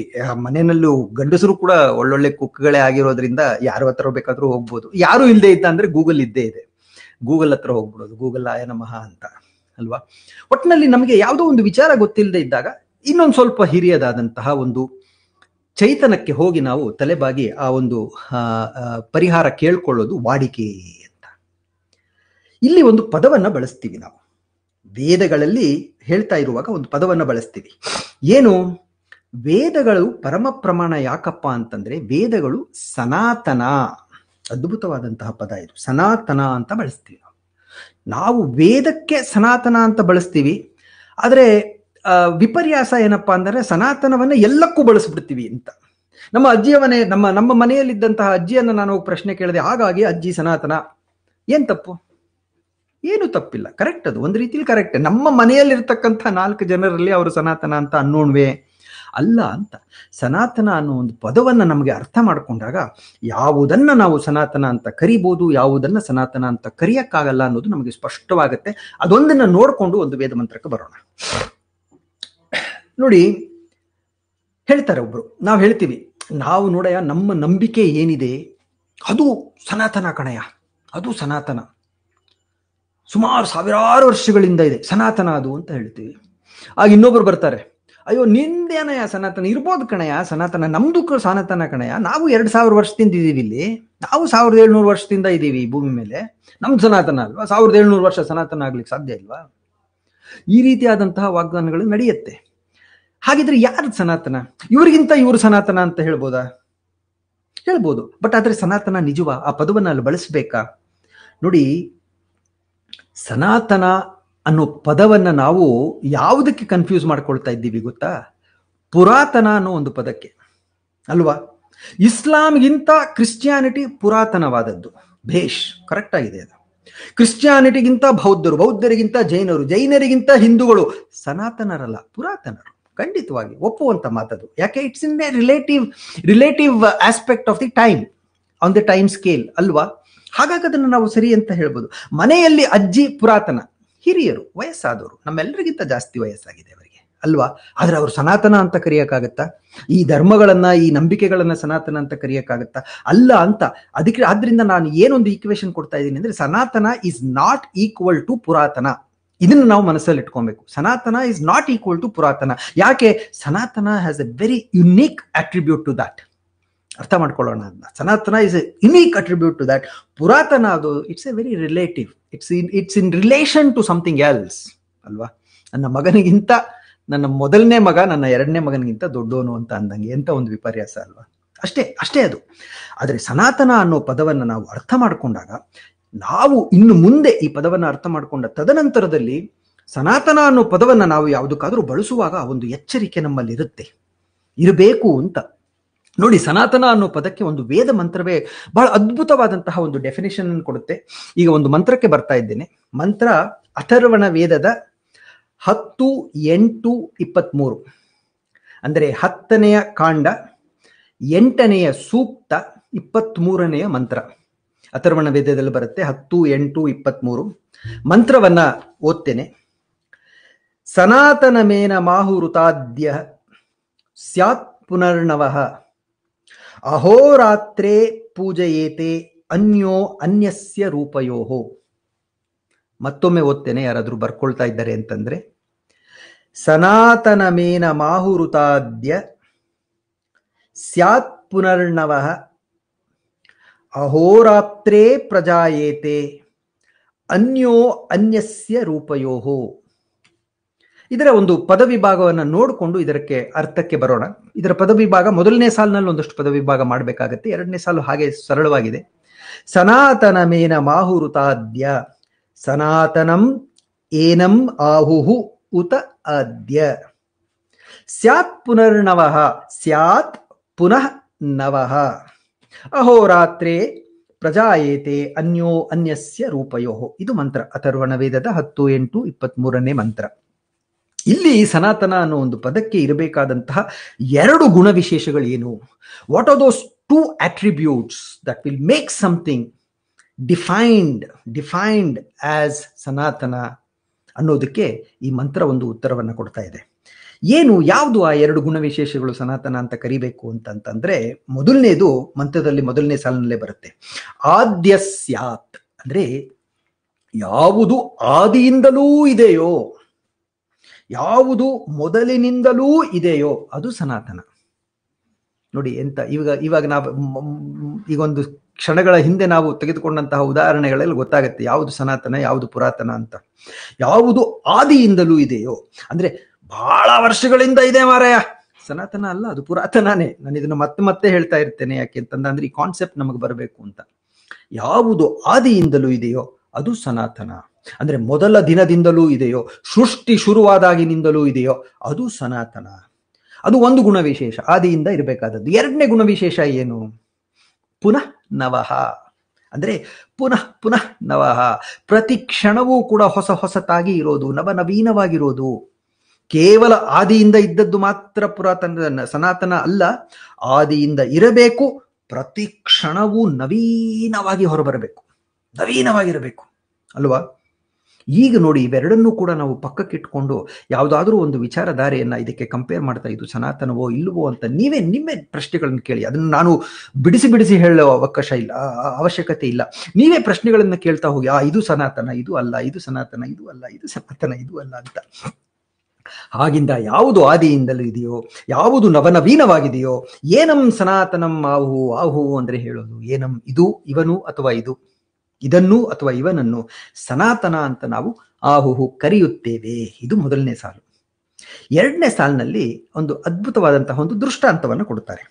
Speaker 1: ಮನೆಯಲ್ಲೂ ಗಂಡಸರು ಕೂಡ ಒಳ್ಳೊಳ್ಳೆ ಕುಕ್ಗಳೇ ಆಗಿರೋದ್ರಿಂದ ಯಾರು ಹತ್ರ ಬೇಕಾದ್ರೂ ಹೋಗ್ಬೋದು ಯಾರು ಇಲ್ಲದೆ ಇದ್ದ ಅಂದ್ರೆ ಗೂಗಲ್ ಇದ್ದೇ ಇದೆ ಗೂಗಲ್ ಹತ್ರ ಹೋಗ್ಬಿಡೋದು ಗೂಗಲ್ ಆಯ ನಮಃ ಅಂತ ಅಲ್ವಾ ಒಟ್ಟಿನಲ್ಲಿ ನಮಗೆ ಯಾವುದೋ ಒಂದು ವಿಚಾರ ಗೊತ್ತಿಲ್ಲದೆ ಇದ್ದಾಗ ಇನ್ನೊಂದು ಸ್ವಲ್ಪ ಹಿರಿಯದಾದಂತಹ ಒಂದು ಚೈತನಕ್ಕೆ ಹೋಗಿ ನಾವು ತಲೆಬಾಗಿ ಆ ಒಂದು ಪರಿಹಾರ ಕೇಳ್ಕೊಳ್ಳೋದು ವಾಡಿಕೆ ಇಲ್ಲಿ ಒಂದು ಪದವನ್ನು ಬಳಸ್ತೀವಿ ನಾವು ವೇದಗಳಲ್ಲಿ ಹೇಳ್ತಾ ಇರುವಾಗ ಒಂದು ಪದವನ್ನು ಬಳಸ್ತೀವಿ ಏನು ವೇದಗಳು ಪರಮ ಪ್ರಮಾಣ ಯಾಕಪ್ಪ ಅಂತಂದ್ರೆ ವೇದಗಳು ಸನಾತನ ಅದ್ಭುತವಾದಂತಹ ಪದ ಇದು ಸನಾತನ ಅಂತ ಬಳಸ್ತೀವಿ ನಾವು ನಾವು ವೇದಕ್ಕೆ ಸನಾತನ ಅಂತ ಬಳಸ್ತೀವಿ ಆದರೆ ವಿಪರ್ಯಾಸ ಏನಪ್ಪಾ ಅಂದರೆ ಸನಾತನವನ್ನ ಎಲ್ಲಕ್ಕೂ ಬಳಸ್ಬಿಡ್ತೀವಿ ಅಂತ ನಮ್ಮ ಅಜ್ಜಿಯ ಮನೆ ನಮ್ಮ ನಮ್ಮ ಮನೆಯಲ್ಲಿದ್ದಂತಹ ಅಜ್ಜಿಯನ್ನು ನಾನು ಪ್ರಶ್ನೆ ಕೇಳಿದೆ ಹಾಗಾಗಿ ಅಜ್ಜಿ ಸನಾತನ ಏನು ತಪ್ಪು ಏನು ತಪ್ಪಿಲ್ಲ ಕರೆಕ್ಟ್ ಅದು ಒಂದು ರೀತಿಯಲ್ಲಿ ಕರೆಕ್ಟ್ ನಮ್ಮ ಮನೆಯಲ್ಲಿರ್ತಕ್ಕಂಥ ನಾಲ್ಕು ಜನರಲ್ಲಿ ಅವರು ಸನಾತನ ಅಂತ ಅನ್ನೋಣವೇ ಅಲ್ಲ ಅಂತ ಸನಾತನ ಅನ್ನೋ ಒಂದು ಪದವನ್ನು ನಮಗೆ ಅರ್ಥ ಮಾಡಿಕೊಂಡಾಗ ಯಾವುದನ್ನ ನಾವು ಸನಾತನ ಅಂತ ಕರಿಬೋದು ಯಾವುದನ್ನ ಸನಾತನ ಅಂತ ಕರಿಯಕ್ಕಾಗಲ್ಲ ಅನ್ನೋದು ನಮಗೆ ಸ್ಪಷ್ಟವಾಗುತ್ತೆ ಅದೊಂದನ್ನು ನೋಡಿಕೊಂಡು ಒಂದು ವೇದ ಮಂತ್ರಕ್ಕೆ ಬರೋಣ ನೋಡಿ ಹೇಳ್ತಾರೆ ಒಬ್ರು ನಾವು ಹೇಳ್ತೀವಿ ನಾವು ನೋಡಯ ನಮ್ಮ ನಂಬಿಕೆ ಏನಿದೆ ಅದು ಸನಾತನ ಕಣಯ ಅದು ಸನಾತನ ಸುಮಾರು ಸಾವಿರಾರು ವರ್ಷಗಳಿಂದ ಇದೆ ಸನಾತನ ಅದು ಅಂತ ಹೇಳ್ತೀವಿ ಆಗ ಇನ್ನೊಬ್ರು ಬರ್ತಾರೆ ಅಯ್ಯೋ ನಿಂದೇನಯ್ಯ ಸನಾತನ ಇರ್ಬೋದು ಕಣಯ್ಯ ಸನಾತನ ನಮ್ದು ಸನಾತನ ಕಣಯ ನಾವು ಎರಡು ಸಾವಿರ ವರ್ಷದಿಂದ ಇದೀವಿ ಇಲ್ಲಿ ನಾವು ಸಾವಿರದ ಏಳ್ನೂರು ವರ್ಷದಿಂದ ಇದ್ದೀವಿ ಈ ಭೂಮಿ ಮೇಲೆ ನಮ್ದು ಸನಾತನ ಅಲ್ವಾ ಸಾವಿರದ ಏಳ್ನೂರು ವರ್ಷ ಸನಾತನ ಆಗ್ಲಿಕ್ಕೆ ಸಾಧ್ಯ ಇಲ್ವಾ ಈ ರೀತಿಯಾದಂತಹ ವಾಗ್ದಾನಗಳು ನಡೆಯುತ್ತೆ ಹಾಗಿದ್ರೆ ಯಾರು ಸನಾತನ ಇವ್ರಿಗಿಂತ ಇವರು ಸನಾತನ ಅಂತ ಹೇಳ್ಬೋದಾ ಹೇಳ್ಬೋದು ಬಟ್ ಆದ್ರೆ ಸನಾತನ ನಿಜವಾ ಆ ಪದವನ್ನು ಅಲ್ಲಿ ಬಳಸ್ಬೇಕಾ ನೋಡಿ ಸನಾತನ ಅನ್ನೋ ಪದವನ್ನು ನಾವು ಯಾವುದಕ್ಕೆ ಕನ್ಫ್ಯೂಸ್ ಮಾಡ್ಕೊಳ್ತಾ ಇದ್ದೀವಿ ಗೊತ್ತಾ ಪುರಾತನ ಅನ್ನೋ ಒಂದು ಪದಕ್ಕೆ ಅಲ್ವಾ ಇಸ್ಲಾಂಗಿಂತ ಕ್ರಿಶ್ಚಿಯಾನಿಟಿ ಪುರಾತನವಾದದ್ದು ಭೇಷ್ ಕರೆಕ್ಟ್ ಆಗಿದೆ ಅದು ಕ್ರಿಶ್ಚಿಯಾನಿಟಿಗಿಂತ ಬೌದ್ಧರು ಬೌದ್ಧರಿಗಿಂತ ಜೈನರು ಜೈನರಿಗಿಂತ ಹಿಂದೂಗಳು ಸನಾತನರಲ್ಲ ಪುರಾತನರು ಖಂಡಿತವಾಗಿ ಒಪ್ಪುವಂತ ಮಾತದು ಯಾಕೆ it's in a relative relative aspect of the time on the time scale ಅಲ್ವಾ ಹಾಗಾಗಿ ಅದನ್ನು ನಾವು ಸರಿ ಅಂತ ಹೇಳ್ಬೋದು ಮನೆಯಲ್ಲಿ ಅಜ್ಜಿ ಪುರಾತನ ಹಿರಿಯರು ವಯಸ್ಸಾದವರು ನಮ್ಮೆಲ್ಲರಿಗಿಂತ ಜಾಸ್ತಿ ವಯಸ್ಸಾಗಿದೆ ಅವರಿಗೆ ಅಲ್ವಾ ಆದರೆ ಅವರು ಸನಾತನ ಅಂತ ಕರೆಯೋಕ್ಕಾಗತ್ತಾ ಈ ಧರ್ಮಗಳನ್ನು ಈ ನಂಬಿಕೆಗಳನ್ನು ಸನಾತನ ಅಂತ ಕರೆಯೋಕ್ಕಾಗತ್ತಾ ಅಲ್ಲ ಅಂತ ಅದಕ್ಕೆ ಆದ್ರಿಂದ ನಾನು ಏನೊಂದು ಈಕ್ವೇಶನ್ ಕೊಡ್ತಾ ಇದ್ದೀನಿ ಅಂದ್ರೆ ಸನಾತನ ಇಸ್ ನಾಟ್ ಈಕ್ವಲ್ ಟು ಪುರಾತನ ಇದನ್ನು ನಾವು ಮನಸ್ಸಲ್ಲಿ ಇಟ್ಕೊಬೇಕು ಸನಾತನ is not equal to puratana ಯಾಕೆ Sanatana has a very unique attribute to that ಅರ್ಥ ಮಾಡ್ಕೊಳ್ಳೋಣ ಅದನ್ನ Sanatana is a unique attribute to that puratana ಅದು it's a very relative it's in it's in relation to something else ಅಲ್ವಾ ನನ್ನ ಮಗನಿಗಿಂತ ನನ್ನ ಮೊದಲನೇ ಮಗ ನನ್ನ ಎರಡನೇ ಮಗನಿಗಿಂತ ದೊಡ್ಡೋನು ಅಂತ ಅಂದಂಗೆ ಎಂತ ಒಂದು ವಿಪರ್ಯಾಸ ಅಲ್ವಾ ಅಷ್ಟೇ ಅಷ್ಟೇ ಅದು ಆದರೆ ಸನಾತನ ಅನ್ನೋ ಪದವನ್ನು ನಾವು ಅರ್ಥ ಮಾಡಿಕೊಂಡಾಗ ನಾವು ಇನ್ನು ಮುಂದೆ ಈ ಪದವನ್ನು ಅರ್ಥ ಮಾಡಿಕೊಂಡ ತದನಂತರದಲ್ಲಿ ಸನಾತನ ಅನ್ನೋ ಪದವನ್ನು ನಾವು ಯಾವುದಕ್ಕಾದರೂ ಬಳಸುವಾಗ ಒಂದು ಎಚ್ಚರಿಕೆ ನಮ್ಮಲ್ಲಿರುತ್ತೆ ಇರಬೇಕು ಅಂತ ನೋಡಿ ಸನಾತನ ಅನ್ನೋ ಪದಕ್ಕೆ ಒಂದು ವೇದ ಮಂತ್ರವೇ ಬಹಳ ಅದ್ಭುತವಾದಂತಹ ಒಂದು ಡೆಫಿನೇಷನ್ ಅನ್ನು ಕೊಡುತ್ತೆ ಈಗ ಒಂದು ಮಂತ್ರಕ್ಕೆ ಬರ್ತಾ ಇದ್ದೇನೆ ಮಂತ್ರ ಅಥರ್ವಣ ವೇದದ ಹತ್ತು ಎಂಟು ಇಪ್ಪತ್ತ್ಮೂರು ಅಂದರೆ ಹತ್ತನೆಯ ಕಾಂಡ ಎಂಟನೆಯ ಸೂಕ್ತ ಇಪ್ಪತ್ತ್ಮೂರನೆಯ ಮಂತ್ರ ಅಥರ್ವಣ ವೇದದಲ್ಲಿ ಬರುತ್ತೆ ಹತ್ತು ಎಂಟು ಇಪ್ಪತ್ತ್ಮೂರು ಮಂತ್ರವನ್ನ ಓದ್ತೇನೆ ಸನಾತನ ಮೇನ ಮಾಹುರುತಾದ್ಯ ಸ್ಯಾತ್ ಪುನರ್ನವಃ ಅಹೋರಾತ್ರೇ ಪೂಜೆಯೇತೆ ಅನ್ಯೋ ಅನ್ಯಸ್ಯ ರೂಪಯೋಹೋ ಮತ್ತೊಮ್ಮೆ ಓದ್ತೇನೆ ಯಾರಾದರೂ ಬರ್ಕೊಳ್ತಾ ಇದ್ದಾರೆ ಅಂತಂದ್ರೆ ಮೇನ ಮಾಹುರುತಾದ್ಯ ಸ್ಯಾತ್ ಪುನರ್ಣವ ಅಹೋರಾತ್ರೇ ಪ್ರಜಾಯೇತೆ ಅನ್ಯೋ ಅನ್ಯಸ್ಯ ರೂಪಯೋಹೋ ಇದರ ಒಂದು ಪದವಿಭಾಗವನ್ನು ನೋಡಿಕೊಂಡು ಇದಕ್ಕೆ ಅರ್ಥಕ್ಕೆ ಬರೋಣ ಇದರ ಪದವಿಭಾಗ ಮೊದಲನೇ ಸಾಲಿನಲ್ಲಿ ಒಂದಷ್ಟು ಪದವಿಭಾಗ ಮಾಡಬೇಕಾಗತ್ತೆ ಎರಡನೇ ಸಾಲು ಹಾಗೆ ಸರಳವಾಗಿದೆ ಸನಾತನ ಮೇನ ಮಾಹುರುತಾದ್ಯ ಸನಾತನಂ ಏನಂ ಆಹುಹು ಉತ ಆದ್ಯ ಸ್ಯಾತ್ ಪುನರ್ನವಃ ಸ್ಯಾತ್ ಪುನಃ ನವಃ ಅಹೋರಾತ್ರೇ ಪ್ರಜಾಯೇತೆ ಅನ್ಯೋ ಅನ್ಯಸ್ಯ ರೂಪಯೋ ಇದು ಮಂತ್ರ ಅಥರ್ವಣ ವೇದದ ಹತ್ತು ಎಂಟು ಇಪ್ಪತ್ತ್ ಮೂರನೇ ಮಂತ್ರ ಇಲ್ಲಿ ಸನಾತನ ಅನ್ನೋ ಒಂದು ಪದಕ್ಕೆ ಇರಬೇಕಾದಂತಹ ಎರಡು ಗುಣವಿಶೇಷಗಳು ಏನು what are those two attributes that will make something defined defined as Sanatana ಅನ್ನೋದಕ್ಕೆ ಈ ಮಂತ್ರ ಒಂದು ಉತ್ತರವನ್ನು ಕೊಡ್ತಾ ಇದೆ ಏನು ಯಾವುದು ಆ ಎರಡು ಗುಣವಿಶೇಷಗಳು ಸನಾತನ ಅಂತ ಕರಿಬೇಕು ಅಂತಂತಂದ್ರೆ ಮೊದಲನೇದು ಮಂತ್ರದಲ್ಲಿ ಮೊದಲನೇ ಸಾಲಿನಲ್ಲೇ ಬರುತ್ತೆ ಆದ್ಯ ಸ್ಯಾತ್ ಅಂದ್ರೆ ಯಾವುದು ಆದಿಯಿಂದಲೂ ಇದೆಯೋ ಯಾವುದು ಮೊದಲಿನಿಂದಲೂ ಇದೆಯೋ ಅದು ಸನಾತನ ನೋಡಿ ಎಂತ ಇವಾಗ ಇವಾಗ ನಾವು ಈಗೊಂದು ಕ್ಷಣಗಳ ಹಿಂದೆ ನಾವು ತೆಗೆದುಕೊಂಡಂತಹ ಉದಾಹರಣೆಗಳಲ್ಲಿ ಗೊತ್ತಾಗುತ್ತೆ ಯಾವುದು ಸನಾತನ ಯಾವುದು ಪುರಾತನ ಅಂತ ಯಾವುದು ಆದಿಯಿಂದಲೂ ಇದೆಯೋ ಅಂದ್ರೆ ಬಹಳ ವರ್ಷಗಳಿಂದ ಇದೆ ಮಾರಾಯ ಸನಾತನ ಅಲ್ಲ ಅದು ಪುರಾತನನೇ ನಾನು ಇದನ್ನು ಮತ್ತೆ ಮತ್ತೆ ಹೇಳ್ತಾ ಇರ್ತೇನೆ ಯಾಕೆ ಅಂತಂದ್ರೆ ಈ ಕಾನ್ಸೆಪ್ಟ್ ನಮಗೆ ಬರಬೇಕು ಅಂತ ಯಾವುದು ಆದಿಯಿಂದಲೂ ಇದೆಯೋ ಅದು ಸನಾತನ ಅಂದ್ರೆ ಮೊದಲ ದಿನದಿಂದಲೂ ಇದೆಯೋ ಸೃಷ್ಟಿ ಶುರುವಾದಾಗಿನಿಂದಲೂ ಇದೆಯೋ ಅದು ಸನಾತನ ಅದು ಒಂದು ಗುಣವಿಶೇಷ ಆದಿಯಿಂದ ಇರಬೇಕಾದದ್ದು ಎರಡನೇ ಗುಣವಿಶೇಷ ಏನು ಪುನಃ ನವಹ ಅಂದ್ರೆ ಪುನಃ ಪುನಃ ನವಹ ಪ್ರತಿ ಕ್ಷಣವೂ ಕೂಡ ಹೊಸ ಹೊಸತಾಗಿ ಇರೋದು ನವನವೀನವಾಗಿರೋದು ಕೇವಲ ಆದಿಯಿಂದ ಇದ್ದದ್ದು ಮಾತ್ರ ಪುರಾತನ ಸನಾತನ ಅಲ್ಲ ಆದಿಯಿಂದ ಇರಬೇಕು ಪ್ರತಿ ಕ್ಷಣವೂ ನವೀನವಾಗಿ ಹೊರಬರಬೇಕು ನವೀನವಾಗಿರಬೇಕು ಅಲ್ವಾ ಈಗ ನೋಡಿ ಇವೆರಡನ್ನೂ ಕೂಡ ನಾವು ಪಕ್ಕಕ್ಕಿಟ್ಕೊಂಡು ಯಾವುದಾದ್ರೂ ಒಂದು ವಿಚಾರಧಾರೆಯನ್ನ ಇದಕ್ಕೆ ಕಂಪೇರ್ ಮಾಡ್ತಾ ಇದು ಸನಾತನವೋ ಇಲ್ಲವೋ ಅಂತ ನೀವೇ ನಿಮ್ಮೆ ಪ್ರಶ್ನೆಗಳನ್ನು ಕೇಳಿ ಅದನ್ನು ನಾನು ಬಿಡಿಸಿ ಬಿಡಿಸಿ ಹೇಳೋ ಅವಕಾಶ ಇಲ್ಲ ಅವಶ್ಯಕತೆ ಇಲ್ಲ ನೀವೇ ಪ್ರಶ್ನೆಗಳನ್ನು ಕೇಳ್ತಾ ಹೋಗಿ ಆ ಇದು ಸನಾತನ ಇದು ಅಲ್ಲ ಇದು ಸನಾತನ ಇದು ಅಲ್ಲ ಇದು ಸನಾತನ ಇದು ಅಲ್ಲ ಅಂತ ಹಾಗಿಂದ ಯಾವುದು ಆದಿಯಿಂದಲೂ ಇದೆಯೋ ಯಾವುದು ನವನವೀನವಾಗಿದೆಯೋ ಏನಂ ಸನಾತನಂ ಆಹು ಆಹು ಅಂದ್ರೆ ಹೇಳೋದು ಏನಂ ಇದು ಇವನು ಅಥವಾ ಇದು ಇದನ್ನು ಅಥವಾ ಇವನನ್ನು ಸನಾತನ ಅಂತ ನಾವು ಆಹುಹು ಕರೆಯುತ್ತೇವೆ ಇದು ಮೊದಲನೇ ಸಾಲು ಎರಡನೇ ಸಾಲಿನಲ್ಲಿ ಒಂದು ಅದ್ಭುತವಾದಂತಹ ಒಂದು ದೃಷ್ಟಾಂತವನ್ನು ಕೊಡುತ್ತಾರೆ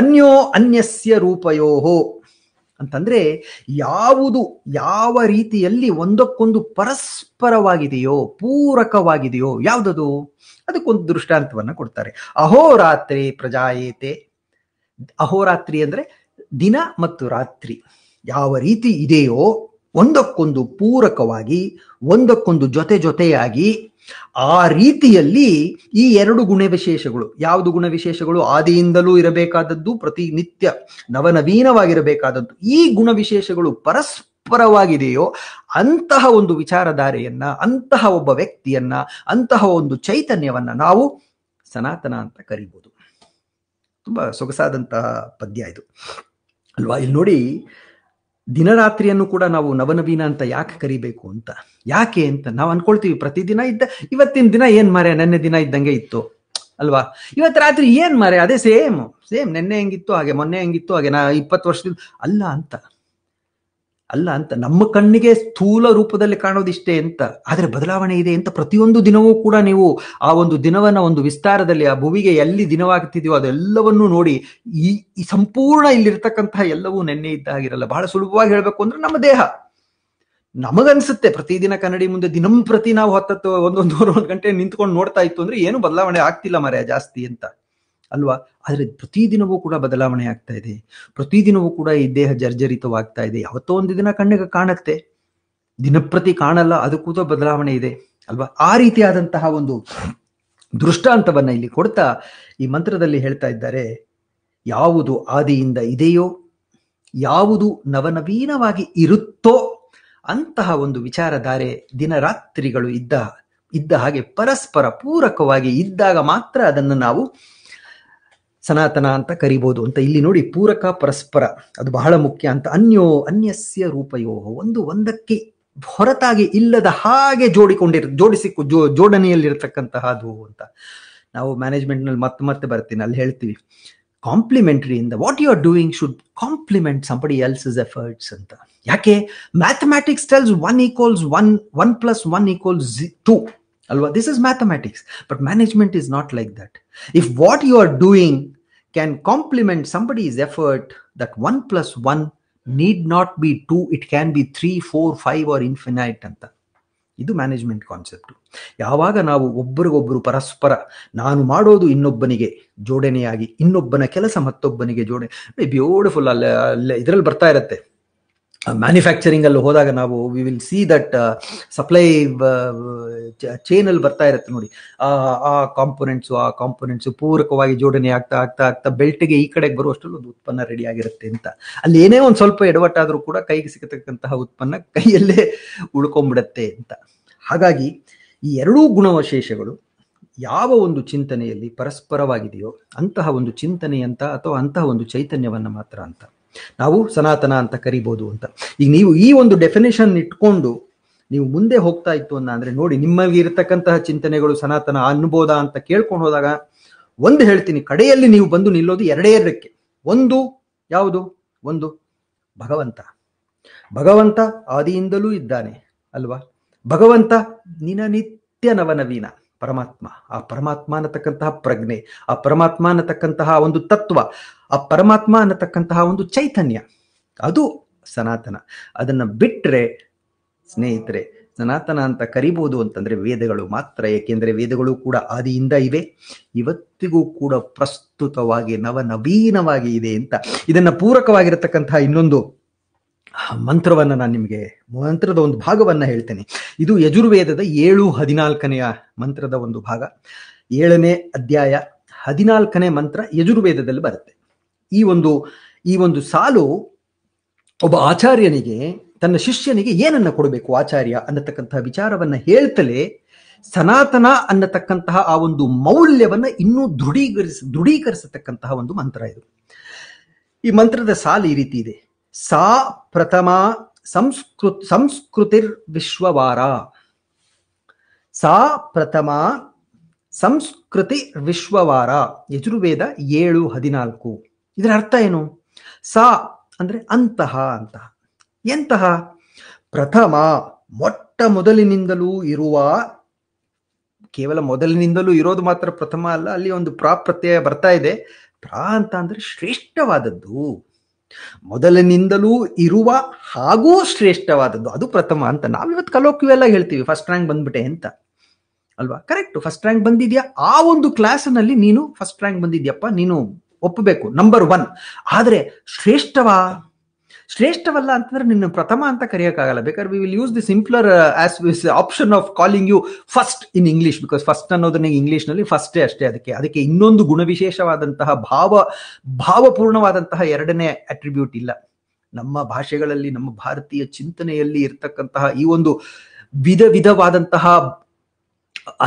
Speaker 1: ಅನ್ಯೋ ಅನ್ಯಸ್ಯ ರೂಪಯೋಹೋ ಅಂತಂದ್ರೆ ಯಾವುದು ಯಾವ ರೀತಿಯಲ್ಲಿ ಒಂದಕ್ಕೊಂದು ಪರಸ್ಪರವಾಗಿದೆಯೋ ಪೂರಕವಾಗಿದೆಯೋ ಯಾವುದದು ಅದಕ್ಕೊಂದು ದೃಷ್ಟಾಂತವನ್ನು ಕೊಡ್ತಾರೆ ಅಹೋರಾತ್ರಿ ಪ್ರಜಾಯೇತೆ ಅಹೋರಾತ್ರಿ ಅಂದ್ರೆ ದಿನ ಮತ್ತು ರಾತ್ರಿ ಯಾವ ರೀತಿ ಇದೆಯೋ ಒಂದಕ್ಕೊಂದು ಪೂರಕವಾಗಿ ಒಂದಕ್ಕೊಂದು ಜೊತೆ ಜೊತೆಯಾಗಿ ಆ ರೀತಿಯಲ್ಲಿ ಈ ಎರಡು ಗುಣವಿಶೇಷಗಳು ಯಾವುದು ಗುಣವಿಶೇಷಗಳು ಆದಿಯಿಂದಲೂ ಇರಬೇಕಾದದ್ದು ಪ್ರತಿನಿತ್ಯ ನವನವೀನವಾಗಿರಬೇಕಾದದ್ದು ಈ ಗುಣವಿಶೇಷಗಳು ಪರಸ್ಪರವಾಗಿದೆಯೋ ಅಂತಹ ಒಂದು ವಿಚಾರಧಾರೆಯನ್ನ ಅಂತಹ ಒಬ್ಬ ವ್ಯಕ್ತಿಯನ್ನ ಅಂತಹ ಒಂದು ಚೈತನ್ಯವನ್ನ ನಾವು ಸನಾತನ ಅಂತ ಕರಿಬಹುದು ತುಂಬಾ ಸೊಗಸಾದಂತಹ ಪದ್ಯ ಇದು ಅಲ್ವಾ ಇಲ್ಲಿ ನೋಡಿ ದಿನರಾತ್ರಿಯನ್ನು ಕೂಡ ನಾವು ನವನವೀನ ಅಂತ ಯಾಕೆ ಕರಿಬೇಕು ಅಂತ ಯಾಕೆ ಅಂತ ನಾವು ಅನ್ಕೊಳ್ತೀವಿ ಪ್ರತಿದಿನ ಇದ್ದ ಇವತ್ತಿನ ದಿನ ಏನ್ ಮಾರೆ ನೆನ್ನೆ ದಿನ ಇದ್ದಂಗೆ ಇತ್ತು ಅಲ್ವಾ ಇವತ್ತು ರಾತ್ರಿ ಏನ್ ಮಾರೆ ಅದೇ ಸೇಮ್ ಸೇಮ್ ನೆನ್ನೆ ಹೆಂಗಿತ್ತು ಹಾಗೆ ಮೊನ್ನೆ ಹೆಂಗಿತ್ತು ಹಾಗೆ ನಾ ಇಪ್ಪತ್ತು ವರ್ಷದಿಂದ ಅಲ್ಲ ಅಂತ ಅಲ್ಲ ಅಂತ ನಮ್ಮ ಕಣ್ಣಿಗೆ ಸ್ಥೂಲ ರೂಪದಲ್ಲಿ ಕಾಣೋದಿಷ್ಟೇ ಅಂತ ಆದರೆ ಬದಲಾವಣೆ ಇದೆ ಅಂತ ಪ್ರತಿಯೊಂದು ದಿನವೂ ಕೂಡ ನೀವು ಆ ಒಂದು ದಿನವನ್ನ ಒಂದು ವಿಸ್ತಾರದಲ್ಲಿ ಆ ಭುವಿಗೆ ಎಲ್ಲಿ ದಿನವಾಗ್ತಿದೆಯೋ ಅದೆಲ್ಲವನ್ನೂ ನೋಡಿ ಈ ಸಂಪೂರ್ಣ ಇಲ್ಲಿರ್ತಕ್ಕಂತಹ ಎಲ್ಲವೂ ನೆನ್ನೆ ಇದ್ದ ಹಾಗಿರಲ್ಲ ಬಹಳ ಸುಲಭವಾಗಿ ಹೇಳಬೇಕು ಅಂದ್ರೆ ನಮ್ಮ ದೇಹ ನಮಗನ್ಸುತ್ತೆ ಪ್ರತಿದಿನ ಕನ್ನಡಿ ಮುಂದೆ ದಿನಂಪ್ರತಿ ನಾವು ಹತ್ತತ್ತು ಒಂದೊಂದು ಒಂದು ಗಂಟೆ ನಿಂತ್ಕೊಂಡು ನೋಡ್ತಾ ಇತ್ತು ಅಂದ್ರೆ ಏನು ಬದಲಾವಣೆ ಆಗ್ತಿಲ್ಲ ಮರೆಯ ಜಾಸ್ತಿ ಅಂತ ಅಲ್ವಾ ಆದರೆ ಪ್ರತಿದಿನವೂ ಕೂಡ ಬದಲಾವಣೆ ಆಗ್ತಾ ಇದೆ ಪ್ರತಿದಿನವೂ ಕೂಡ ಈ ದೇಹ ಜರ್ಜರಿತವಾಗ್ತಾ ಇದೆ ಯಾವತ್ತೋ ಒಂದು ದಿನ ಕಣ್ಣಿಗೆ ಕಾಣುತ್ತೆ ದಿನಪ್ರತಿ ಕಾಣಲ್ಲ ಅದಕ್ಕೂ ಕೂಡ ಬದಲಾವಣೆ ಇದೆ ಅಲ್ವಾ ಆ ರೀತಿಯಾದಂತಹ ಒಂದು ದೃಷ್ಟಾಂತವನ್ನ ಇಲ್ಲಿ ಕೊಡ್ತಾ ಈ ಮಂತ್ರದಲ್ಲಿ ಹೇಳ್ತಾ ಇದ್ದಾರೆ ಯಾವುದು ಆದಿಯಿಂದ ಇದೆಯೋ ಯಾವುದು ನವನವೀನವಾಗಿ ಇರುತ್ತೋ ಅಂತಹ ಒಂದು ವಿಚಾರಧಾರೆ ದಿನರಾತ್ರಿಗಳು ಇದ್ದ ಇದ್ದ ಹಾಗೆ ಪರಸ್ಪರ ಪೂರಕವಾಗಿ ಇದ್ದಾಗ ಮಾತ್ರ ಅದನ್ನು ನಾವು ಸನಾತನ ಅಂತ ಕರಿಬೋದು ಅಂತ ಇಲ್ಲಿ ನೋಡಿ ಪೂರಕ ಪರಸ್ಪರ ಅದು ಬಹಳ ಮುಖ್ಯ ಅಂತ ಅನ್ಯೋ ಅನ್ಯಸ್ಯ ರೂಪಯೋ ಒಂದು ಒಂದಕ್ಕೆ ಹೊರತಾಗಿ ಇಲ್ಲದ ಹಾಗೆ ಜೋಡಿಕೊಂಡಿರ್ ಜೋಡಿಸಿ ಜೋ ಅದು ಅಂತ ನಾವು ಮ್ಯಾನೇಜ್ಮೆಂಟ್ನಲ್ಲಿ ಮತ್ತೆ ಮತ್ತೆ ಬರ್ತೀನಿ ಅಲ್ಲಿ ಹೇಳ್ತೀವಿ ಕಾಂಪ್ಲಿಮೆಂಟ್ರಿ ಇಂದ what you are doing should complement else else's efforts ಅಂತ ಯಾಕೆ mathematics tells one equals one one plus one equals two ಅಲ್ವಾ this is mathematics but management is not like that if what you are doing can complement somebody's effort that one plus one need not be two it can be 3 four five or infinite ಅಂತ ಇದು management concept ಯಾವಾಗ ನಾವು ಒಬ್ಬರಿಗೊಬ್ಬರು ಪರಸ್ಪರ ನಾನು ಮಾಡೋದು ಇನ್ನೊಬ್ಬನಿಗೆ ಜೋಡಣೆಯಾಗಿ ಇನ್ನೊಬ್ಬನ ಕೆಲಸ ಮತ್ತೊಬ್ಬನಿಗೆ ಜೋಡಣೆ ಬ್ಯೂಟಿಫುಲ್ ಅಲ್ಲೇ ಅಲ್ಲೇ ಇದರಲ್ಲಿ ಬರ್ತಾ ಇರುತ್ತೆ ಮ್ಯಾನುಫ್ಯಾಕ್ಚರಿಂಗ್ ಅಲ್ಲಿ ಹೋದಾಗ ನಾವು we will see that supply chain ಅಲ್ಲಿ ಬರ್ತಾ ಇರುತ್ತೆ ನೋಡಿ ಆ ಕಾಂಪೊನೆಂಟ್ಸು ಆ ಕಾಂಪೊನೆಂಟ್ಸು ಪೂರಕವಾಗಿ ಜೋಡಣೆ ಆಗ್ತಾ ಆಗ್ತಾ ಆಗ್ತಾ ಬೆಲ್ಟ್ಗೆ ಈ ಕಡೆಗೆ ಬರುವಷ್ಟರಲ್ಲಿ ಒಂದು ಉತ್ಪನ್ನ ರೆಡಿ ಆಗಿರುತ್ತೆ ಅಂತ ಅಲ್ಲಿ ಏನೇ ಒಂದು ಸ್ವಲ್ಪ ಎಡವಟ್ಟಾದರೂ ಕೂಡ ಕೈಗೆ ಸಿಗತಕ್ಕಂತಹ ಉತ್ಪನ್ನ ಕೈಯಲ್ಲೇ ಉಳ್ಕೊಂಬಿಡತ್ತೆ ಅಂತ ಹಾಗಾಗಿ ಈ ಎರಡೂ ಗುಣವಶೇಷಗಳು ಯಾವ ಒಂದು ಚಿಂತನೆಯಲ್ಲಿ ಪರಸ್ಪರವಾಗಿದೆಯೋ ಅಂತಹ ಒಂದು ಚಿಂತನೆಯಂತ ಅಥವಾ ಅಂತಹ ಒಂದು ಚೈತನ್ಯವನ್ನು ಮಾತ್ರ ಅಂತ ನಾವು ಸನಾತನ ಅಂತ ಕರಿಬೋದು ಅಂತ ಈಗ ನೀವು ಈ ಒಂದು ಡೆಫಿನೇಷನ್ ಇಟ್ಕೊಂಡು ನೀವು ಮುಂದೆ ಹೋಗ್ತಾ ಇತ್ತು ಅನ್ನ ಅಂದ್ರೆ ನೋಡಿ ನಿಮ್ಮಲ್ಲಿ ಇರತಕ್ಕಂತಹ ಚಿಂತನೆಗಳು ಸನಾತನ ಅನ್ಬೋದ ಅಂತ ಕೇಳ್ಕೊಂಡು ಹೋದಾಗ ಒಂದು ಹೇಳ್ತೀನಿ ಕಡೆಯಲ್ಲಿ ನೀವು ಬಂದು ನಿಲ್ಲೋದು ಎರಡೇ ಎರಡಕ್ಕೆ ಒಂದು ಯಾವುದು ಒಂದು ಭಗವಂತ ಭಗವಂತ ಆದಿಯಿಂದಲೂ ಇದ್ದಾನೆ ಅಲ್ವಾ ಭಗವಂತ ನಿನನಿತ್ಯ ನವನವೀನ ಪರಮಾತ್ಮ ಆ ಪರಮಾತ್ಮ ಅನ್ನತಕ್ಕಂತಹ ಪ್ರಜ್ಞೆ ಆ ಪರಮಾತ್ಮ ಅನ್ನತಕ್ಕಂತಹ ಒಂದು ತತ್ವ ಆ ಪರಮಾತ್ಮ ಅನ್ನತಕ್ಕಂತಹ ಒಂದು ಚೈತನ್ಯ ಅದು ಸನಾತನ ಅದನ್ನ ಬಿಟ್ಟರೆ ಸ್ನೇಹಿತರೆ ಸನಾತನ ಅಂತ ಕರಿಬಹುದು ಅಂತಂದ್ರೆ ವೇದಗಳು ಮಾತ್ರ ಏಕೆಂದ್ರೆ ವೇದಗಳು ಕೂಡ ಆದಿಯಿಂದ ಇವೆ ಇವತ್ತಿಗೂ ಕೂಡ ಪ್ರಸ್ತುತವಾಗಿ ನವನವೀನವಾಗಿ ಇದೆ ಅಂತ ಇದನ್ನ ಪೂರಕವಾಗಿರತಕ್ಕಂತಹ ಇನ್ನೊಂದು ಮಂತ್ರವನ್ನ ನಾನು ನಿಮಗೆ ಮಂತ್ರದ ಒಂದು ಭಾಗವನ್ನ ಹೇಳ್ತೇನೆ ಇದು ಯಜುರ್ವೇದದ ಏಳು ಹದಿನಾಲ್ಕನೆಯ ಮಂತ್ರದ ಒಂದು ಭಾಗ ಏಳನೇ ಅಧ್ಯಾಯ ಹದಿನಾಲ್ಕನೇ ಮಂತ್ರ ಯಜುರ್ವೇದದಲ್ಲಿ ಬರುತ್ತೆ ಈ ಒಂದು ಈ ಒಂದು ಸಾಲು ಒಬ್ಬ ಆಚಾರ್ಯನಿಗೆ ತನ್ನ ಶಿಷ್ಯನಿಗೆ ಏನನ್ನ ಕೊಡಬೇಕು ಆಚಾರ್ಯ ಅನ್ನತಕ್ಕಂತಹ ವಿಚಾರವನ್ನ ಹೇಳ್ತಲೇ ಸನಾತನ ಅನ್ನತಕ್ಕಂತಹ ಆ ಒಂದು ಮೌಲ್ಯವನ್ನ ಇನ್ನೂ ದೃಢೀಕರಿಸ ದೃಢೀಕರಿಸತಕ್ಕಂತಹ ಒಂದು ಮಂತ್ರ ಇದು ಈ ಮಂತ್ರದ ಸಾಲು ಈ ರೀತಿ ಇದೆ ಸಾ ಪ್ರಥಮ ಸಂಸ್ಕೃತ್ ಸಂಸ್ಕೃತಿರ್ ವಿಶ್ವವಾರ ಸಾ ಪ್ರಥಮ ಸಂಸ್ಕೃತಿ ವಿಶ್ವವಾರ ಯಜುರ್ವೇದ ಏಳು ಹದಿನಾಲ್ಕು ಇದರ ಅರ್ಥ ಏನು ಸಾ ಅಂದರೆ ಅಂತಹ ಅಂತ ಎಂತಹ ಪ್ರಥಮ ಮೊಟ್ಟ ಮೊದಲಿನಿಂದಲೂ ಇರುವ ಕೇವಲ ಮೊದಲಿನಿಂದಲೂ ಇರೋದು ಮಾತ್ರ ಪ್ರಥಮ ಅಲ್ಲ ಅಲ್ಲಿ ಒಂದು ಪ್ರಾ ಪ್ರತ್ಯಯ ಬರ್ತಾ ಇದೆ ಪ್ರಾ ಅಂತ ಅಂದರೆ ಶ್ರೇಷ್ಠವಾದದ್ದು ಮೊದಲಿನಿಂದಲೂ ಇರುವ ಹಾಗೂ ಶ್ರೇಷ್ಠವಾದದ್ದು ಅದು ಪ್ರಥಮ ಅಂತ ನಾವಿವತ್ತು ಎಲ್ಲ ಹೇಳ್ತೀವಿ ಫಸ್ಟ್ ರ್ಯಾಂಕ್ ಬಂದ್ಬಿಟ್ಟೆ ಅಂತ ಅಲ್ವಾ ಕರೆಕ್ಟ್ ಫಸ್ಟ್ ರ್ಯಾಂಕ್ ಬಂದಿದ್ಯಾ ಆ ಒಂದು ಕ್ಲಾಸ್ನಲ್ಲಿ ನೀನು ಫಸ್ಟ್ ರ್ಯಾಂಕ್ ಬಂದಿದ್ಯಪ್ಪ ನೀನು ಒಪ್ಪಬೇಕು ನಂಬರ್ ಒನ್ ಆದರೆ ಶ್ರೇಷ್ಠವಾ ಶ್ರೇಷ್ಠವಲ್ಲ ಅಂತಂದ್ರೆ ನಿನ್ನ ಪ್ರಥಮ ಅಂತ ಕರೆಯೋಕ್ಕಾಗಲ್ಲ ಬೇಕಾದ್ರೆ we will use the simpler as option of calling you first in English because first ಅನ್ನೋದನ್ನ ಇಂಗ್ಲಿಷ್ನಲ್ಲಿ ಫಸ್ಟೇ ಅಷ್ಟೇ ಅದಕ್ಕೆ ಅದಕ್ಕೆ ಇನ್ನೊಂದು ಗುಣವಿಶೇಷವಾದಂತಹ ಭಾವ ಭಾವಪೂರ್ಣವಾದಂತಹ ಎರಡನೇ ಅಟ್ರಿಬ್ಯೂಟ್ ಇಲ್ಲ ನಮ್ಮ ಭಾಷೆಗಳಲ್ಲಿ ನಮ್ಮ ಭಾರತೀಯ ಚಿಂತನೆಯಲ್ಲಿ ಇರ್ತಕ್ಕಂತಹ ಈ ಒಂದು ವಿಧ ವಿಧವಾದಂತಹ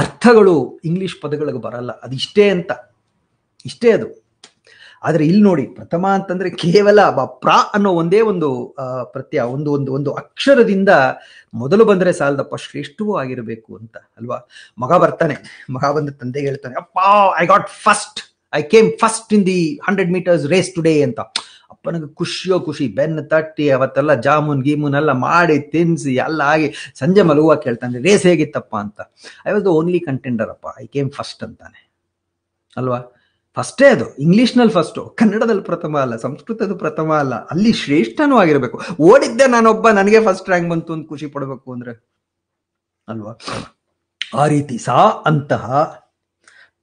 Speaker 1: ಅರ್ಥಗಳು ಇಂಗ್ಲಿಷ್ ಪದಗಳಿಗೆ ಬರಲ್ಲ ಅದು ಇಷ್ಟೇ ಅಂತ ಇಷ್ಟೇ ಅದು ಆದರೆ ಇಲ್ಲಿ ನೋಡಿ ಪ್ರಥಮ ಅಂತಂದ್ರೆ ಕೇವಲ ಪ್ರ ಅನ್ನೋ ಒಂದೇ ಒಂದು ಪ್ರತ್ಯ ಒಂದು ಒಂದು ಒಂದು ಅಕ್ಷರದಿಂದ ಮೊದಲು ಬಂದರೆ ಸಾಲದಪ್ಪ ಶ್ರೇಷ್ಠವೂ ಆಗಿರಬೇಕು ಅಂತ ಅಲ್ವಾ ಮಗ ಬರ್ತಾನೆ ಮಗ ಬಂದ ತಂದೆ ಹೇಳ್ತಾನೆ ಅಪ್ಪ I got first I came first in the hundred metres race today ಅಂತ ಅಪ್ಪನಿಗೆ ಖುಷಿಯೋ ಖುಷಿ ಬೆನ್ನು ತಟ್ಟಿ ಅವತ್ತೆಲ್ಲ ಜಾಮೂನ್ ಗೀಮೂನ್ ಎಲ್ಲ ಮಾಡಿ ತಿನ್ಸಿ ಎಲ್ಲ ಆಗಿ ಸಂಜೆ ಮಲಗುವ ಕೇಳ್ತಾನೆ ರೇಸ್ ಹೇಗಿತ್ತಪ್ಪ ಅಂತ I was the only contender ಅಪ್ಪ ಐ ಕೇಮ್ ಫಸ್ಟ್ ಅಂತಾನೆ ಅಲ್ವಾ ಫಸ್ಟೇ ಅದು ನಲ್ಲಿ ಫಸ್ಟು ಕನ್ನಡದಲ್ಲಿ ಪ್ರಥಮ ಅಲ್ಲ ಸಂಸ್ಕೃತದ ಪ್ರಥಮ ಅಲ್ಲ ಅಲ್ಲಿ ಶ್ರೇಷ್ಠನೂ ಆಗಿರಬೇಕು ಓಡಿದ್ದೆ ನಾನೊಬ್ಬ ನನಗೆ ಫಸ್ಟ್ ರ್ಯಾಂಕ್ ಬಂತು ಅಂತ ಖುಷಿ ಪಡ್ಬೇಕು ಅಂದ್ರೆ ಅಲ್ವಾ ಆ ರೀತಿ ಸಾ ಅಂತಹ